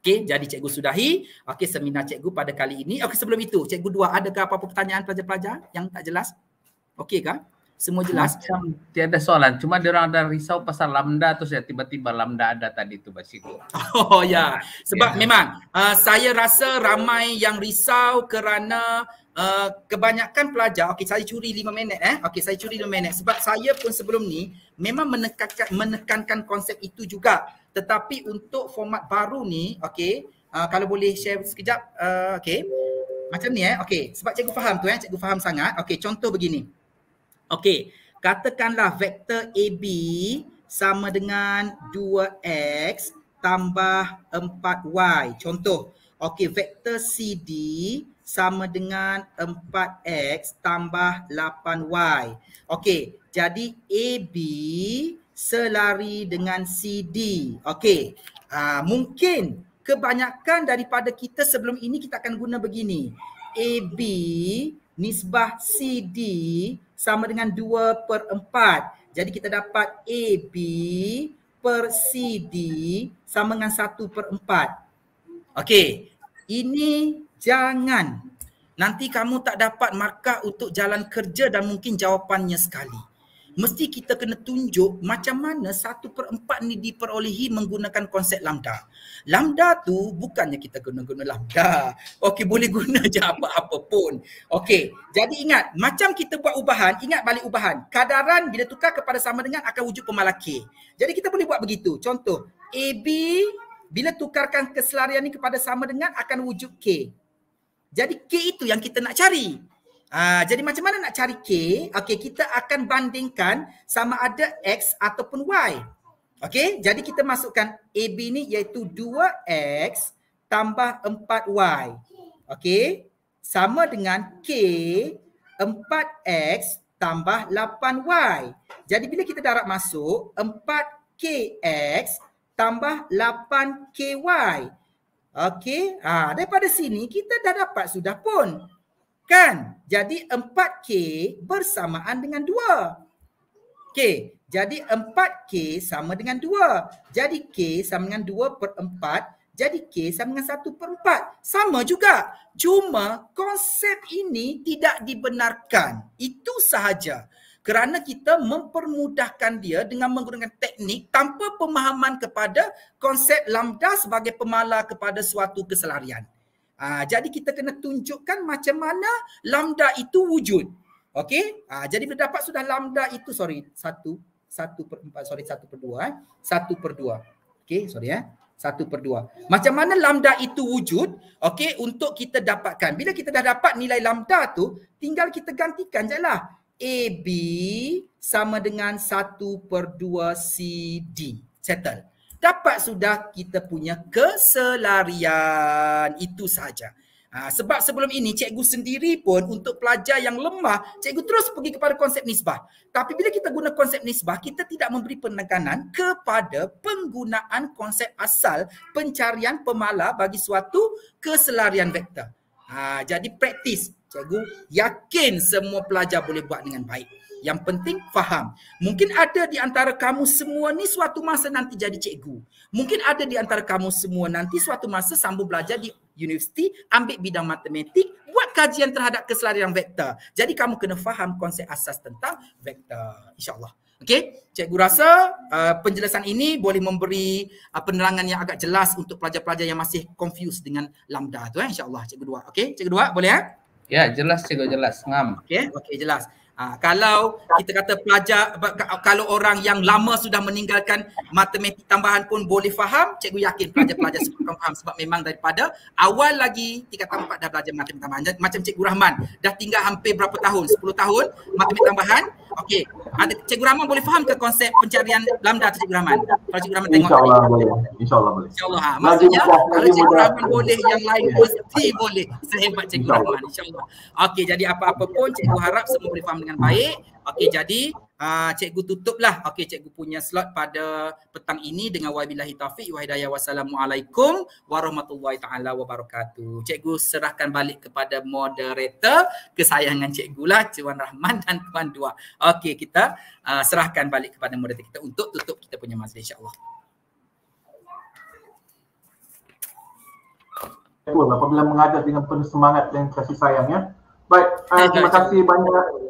Okey, jadi Cikgu sudahi. Okey, seminar Cikgu pada kali ini. Okey, sebelum itu, Cikgu Dua, adakah apa-apa pertanyaan pelajar-pelajar yang tak jelas? Okey kan? Semua jelas? Macam tiada soalan. Cuma dia orang ada risau pasal lambda tu saya tiba-tiba lambda ada tadi tu Basiko. Oh ya. Yeah. Sebab yeah. memang uh, saya rasa ramai yang risau kerana uh, kebanyakan pelajar. Okey saya curi lima minit eh. Okey saya curi lima minit. Sebab saya pun sebelum ni memang menekankan, menekankan konsep itu juga. Tetapi untuk format baru ni, okey. Uh, kalau boleh share sekejap. Uh, okey. Macam ni eh. Okey. Sebab cikgu faham tu eh. Cikgu faham sangat. Okey contoh begini. Okey, katakanlah vektor AB sama dengan 2X tambah 4Y. Contoh, okey vektor CD sama dengan 4X tambah 8Y. Okey, jadi AB selari dengan CD. Okey, uh, mungkin kebanyakan daripada kita sebelum ini kita akan guna begini. AB nisbah CD sama dengan 2 per 4. Jadi kita dapat AB per CD sama dengan 1 per 4. Okey, ini jangan. Nanti kamu tak dapat markah untuk jalan kerja dan mungkin jawapannya sekali mesti kita kena tunjuk macam mana satu per empat ni diperolehi menggunakan konsep lambda. Lambda tu bukannya kita guna guna lambda. Okey boleh guna je apa-apa pun. Okey jadi ingat macam kita buat ubahan, ingat balik ubahan. Kadaran bila tukar kepada sama dengan akan wujud pemalaki. Jadi kita boleh buat begitu. Contoh AB bila tukarkan keselarian ni kepada sama dengan akan wujud K. Jadi K itu yang kita nak cari. Ah, jadi macam mana nak cari K? Okey, kita akan bandingkan sama ada X ataupun Y. Okey, jadi kita masukkan AB ni iaitu 2X tambah 4Y. Okey, sama dengan K 4X tambah 8Y. Jadi bila kita darab masuk, 4KX tambah 8KY. Okey, ha, daripada sini kita dah dapat sudah pun. Kan? Jadi 4K bersamaan dengan 2. k. Jadi 4K sama dengan 2. Jadi K sama dengan 2 per 4. Jadi K sama dengan 1 per 4. Sama juga. Cuma konsep ini tidak dibenarkan. Itu sahaja. Kerana kita mempermudahkan dia dengan menggunakan teknik tanpa pemahaman kepada konsep lambda sebagai pemala kepada suatu keselarian. Ha, jadi kita kena tunjukkan macam mana lambda itu wujud. Okey? Ha, jadi bila dapat sudah lambda itu, sorry, satu, satu per empat, sorry, satu per dua. Eh. Satu per dua. Okey, sorry ya. Eh. Satu per dua. Macam mana lambda itu wujud, okey, untuk kita dapatkan. Bila kita dah dapat nilai lambda tu, tinggal kita gantikan je lah. AB sama dengan satu per 2 CD. Settle dapat sudah kita punya keselarian. Itu sahaja. Ha, sebab sebelum ini cikgu sendiri pun untuk pelajar yang lemah, cikgu terus pergi kepada konsep nisbah. Tapi bila kita guna konsep nisbah, kita tidak memberi penekanan kepada penggunaan konsep asal pencarian pemala bagi suatu keselarian vektor. Ha, jadi praktis. Cikgu yakin semua pelajar boleh buat dengan baik. Yang penting faham. Mungkin ada di antara kamu semua ni suatu masa nanti jadi cikgu. Mungkin ada di antara kamu semua nanti suatu masa sambung belajar di universiti, ambil bidang matematik, buat kajian terhadap keselarian vektor. Jadi kamu kena faham konsep asas tentang vektor. InsyaAllah. Okey, cikgu rasa uh, penjelasan ini boleh memberi uh, penerangan yang agak jelas untuk pelajar-pelajar yang masih confused dengan lambda tu eh insya-Allah cikgu dua. Okey, cikgu dua boleh eh? Ya, jelas cikgu jelas. Ngam. Okey, okey jelas. Ha, kalau kita kata pelajar, kalau orang yang lama sudah meninggalkan matematik tambahan pun boleh faham, cikgu yakin pelajar-pelajar sepatutnya faham sebab memang daripada awal lagi tingkat tambahan dah belajar matematik tambahan. Macam cikgu Rahman, dah tinggal hampir berapa tahun? Sepuluh tahun matematik tambahan? Okey. Ada Cikgu Rahman boleh faham ke konsep pencarian lambda tu Cikgu Rahman? Kalau Cikgu Rahman tengok Insya Allah tadi. boleh. Insya-Allah boleh. Insya-Allah. Ha. Maksudnya kalau Cikgu Rahman boleh yang lain pasti boleh. Sehebat Cikgu Rahman insya Okey, jadi apa-apa pun Cikgu harap semua boleh faham dengan baik. Okey jadi uh, cikgu tutuplah okey cikgu punya slot pada petang ini dengan wabillahi taufik wa hidayah wassalamualaikum warahmatullahi taala wabarakatuh. Cikgu serahkan balik kepada moderator kesayangan cikgu lah Tuan Rahman dan Tuan Dua. Okey kita uh, serahkan balik kepada moderator kita untuk tutup kita punya majlis insyaallah. Apabila mengajar dengan penuh semangat dan kasih sayangnya. Baik, uh, terima kasih banyak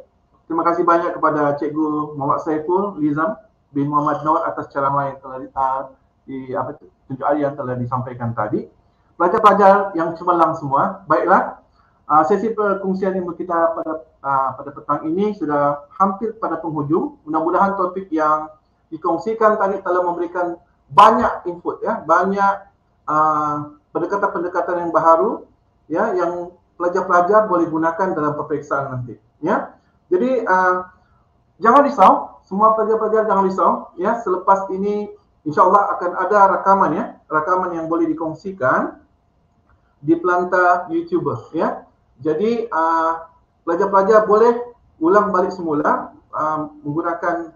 Terima kasih banyak kepada Cikgu Muhammad Saiful Rizam bin Muhammad Nur atas ceramah yang telah di, ah, apa tunjuk ahli yang telah disampaikan tadi. Pelajar-pelajar yang cemerlang semua, baiklah. Ah, sesi perkongsian yang kita pada ah, pada petang ini sudah hampir pada penghujung. Mudah-mudahan topik yang dikongsikan tadi telah memberikan banyak input ya, banyak uh, pendekatan-pendekatan yang baru ya yang pelajar-pelajar boleh gunakan dalam peperiksaan nanti ya. Jadi uh, jangan risau, semua pelajar-pelajar jangan risau ya selepas ini insyaallah akan ada rakaman ya, rakaman yang boleh dikongsikan di pelantar YouTuber ya. Jadi uh, pelajar-pelajar boleh ulang balik semula uh, menggunakan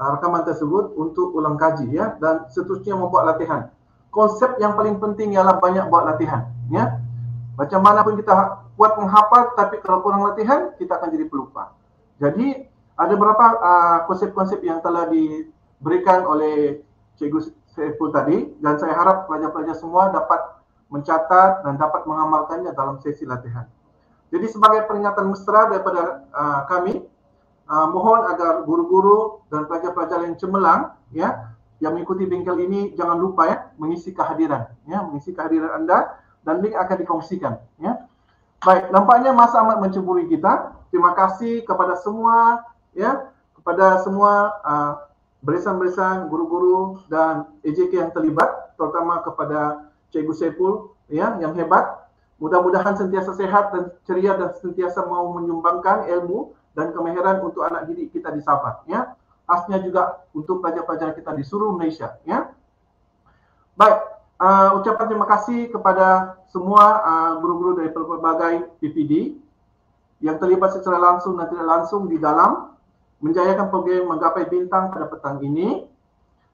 uh, rakaman tersebut untuk ulang kaji ya dan seterusnya membuat latihan. Konsep yang paling penting ialah banyak buat latihan ya. Macam mana pun kita kuat ha-, menghafal tapi kalau kurang latihan kita akan jadi pelupa. Jadi ada beberapa uh, ah, konsep-konsep yang telah diberikan oleh Cikgu Seiful tadi dan saya harap pelajar-pelajar semua dapat mencatat dan dapat mengamalkannya dalam sesi latihan. Jadi sebagai peringatan mesra daripada uh, kami, uh, mohon agar guru-guru dan pelajar-pelajar yang cemerlang ya yang mengikuti bingkel ini jangan lupa ya mengisi kehadiran ya mengisi kehadiran anda dan link akan dikongsikan ya. Baik, nampaknya masa amat menceburi kita. terima kasih kepada semua ya kepada semua uh, beresan beresan guru-guru dan EJK yang terlibat terutama kepada Cikgu Sepul ya yang hebat mudah-mudahan sentiasa sehat dan ceria dan sentiasa mau menyumbangkan ilmu dan kemahiran untuk anak didik kita di Sabah ya asnya juga untuk pelajar-pelajar kita di seluruh Malaysia ya baik uh, ucapan terima kasih kepada semua uh, guru-guru dari berbagai PPD yang terlibat secara langsung dan tidak langsung di dalam menjayakan program menggapai bintang pada petang ini.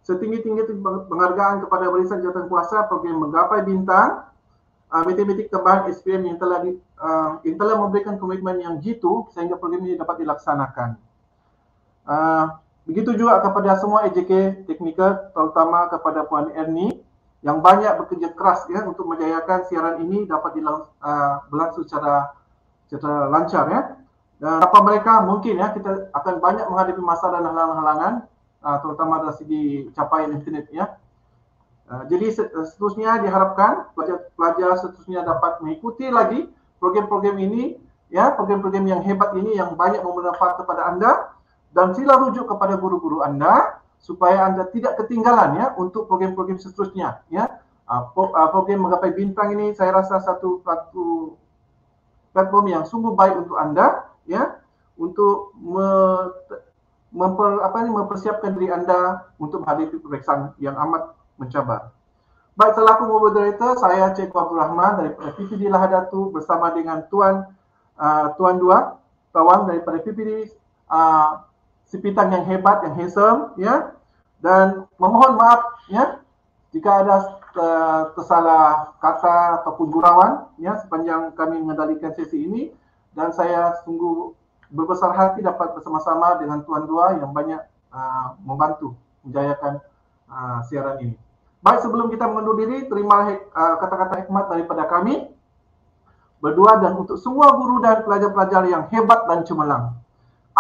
Setinggi-tinggi penghargaan kepada warisan jawatan kuasa program menggapai bintang, uh, matematik tambahan SPM yang telah, di, uh, yang telah memberikan komitmen yang jitu sehingga program ini dapat dilaksanakan. Uh, begitu juga kepada semua EJK teknikal terutama kepada Puan Erni yang banyak bekerja keras ya untuk menjayakan siaran ini dapat dilang, uh, berlangsung secara kita lancar ya. Dan apa mereka mungkin ya kita akan banyak menghadapi masalah dan halangan-halangan uh, ah, terutama dari segi capaian internet ya. Uh, jadi seterusnya diharapkan pelajar-pelajar seterusnya dapat mengikuti lagi program-program ini ya, program-program yang hebat ini yang banyak bermanfaat kepada anda dan sila rujuk kepada guru-guru anda supaya anda tidak ketinggalan ya untuk program-program seterusnya ya. Uh, program menggapai bintang ini saya rasa satu satu platform yang sungguh baik untuk anda ya untuk me, memper, apa ini, mempersiapkan diri anda untuk menghadapi peperiksaan yang amat mencabar. Baik selaku moderator saya Cik Abdul Rahman dari PPD Lahadatu bersama dengan tuan uh, tuan dua tawang dari PPD uh, sipitan yang hebat yang handsome ya dan memohon maaf ya jika ada tersalah kata ataupun gurauan ya sepanjang kami mengendalikan sesi ini dan saya sungguh berbesar hati dapat bersama-sama dengan tuan dua yang banyak uh, membantu menjayakan uh, siaran ini. Baik sebelum kita mengundur diri terimalah uh, kata-kata hikmat daripada kami berdua dan untuk semua guru dan pelajar-pelajar yang hebat dan cemerlang.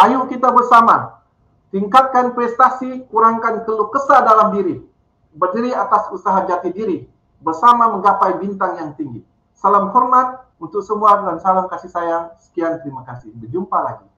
Ayo kita bersama tingkatkan prestasi, kurangkan keluh kesah dalam diri berdiri atas usaha jati diri bersama menggapai bintang yang tinggi. Salam hormat untuk semua dan salam kasih sayang. Sekian terima kasih. Berjumpa lagi.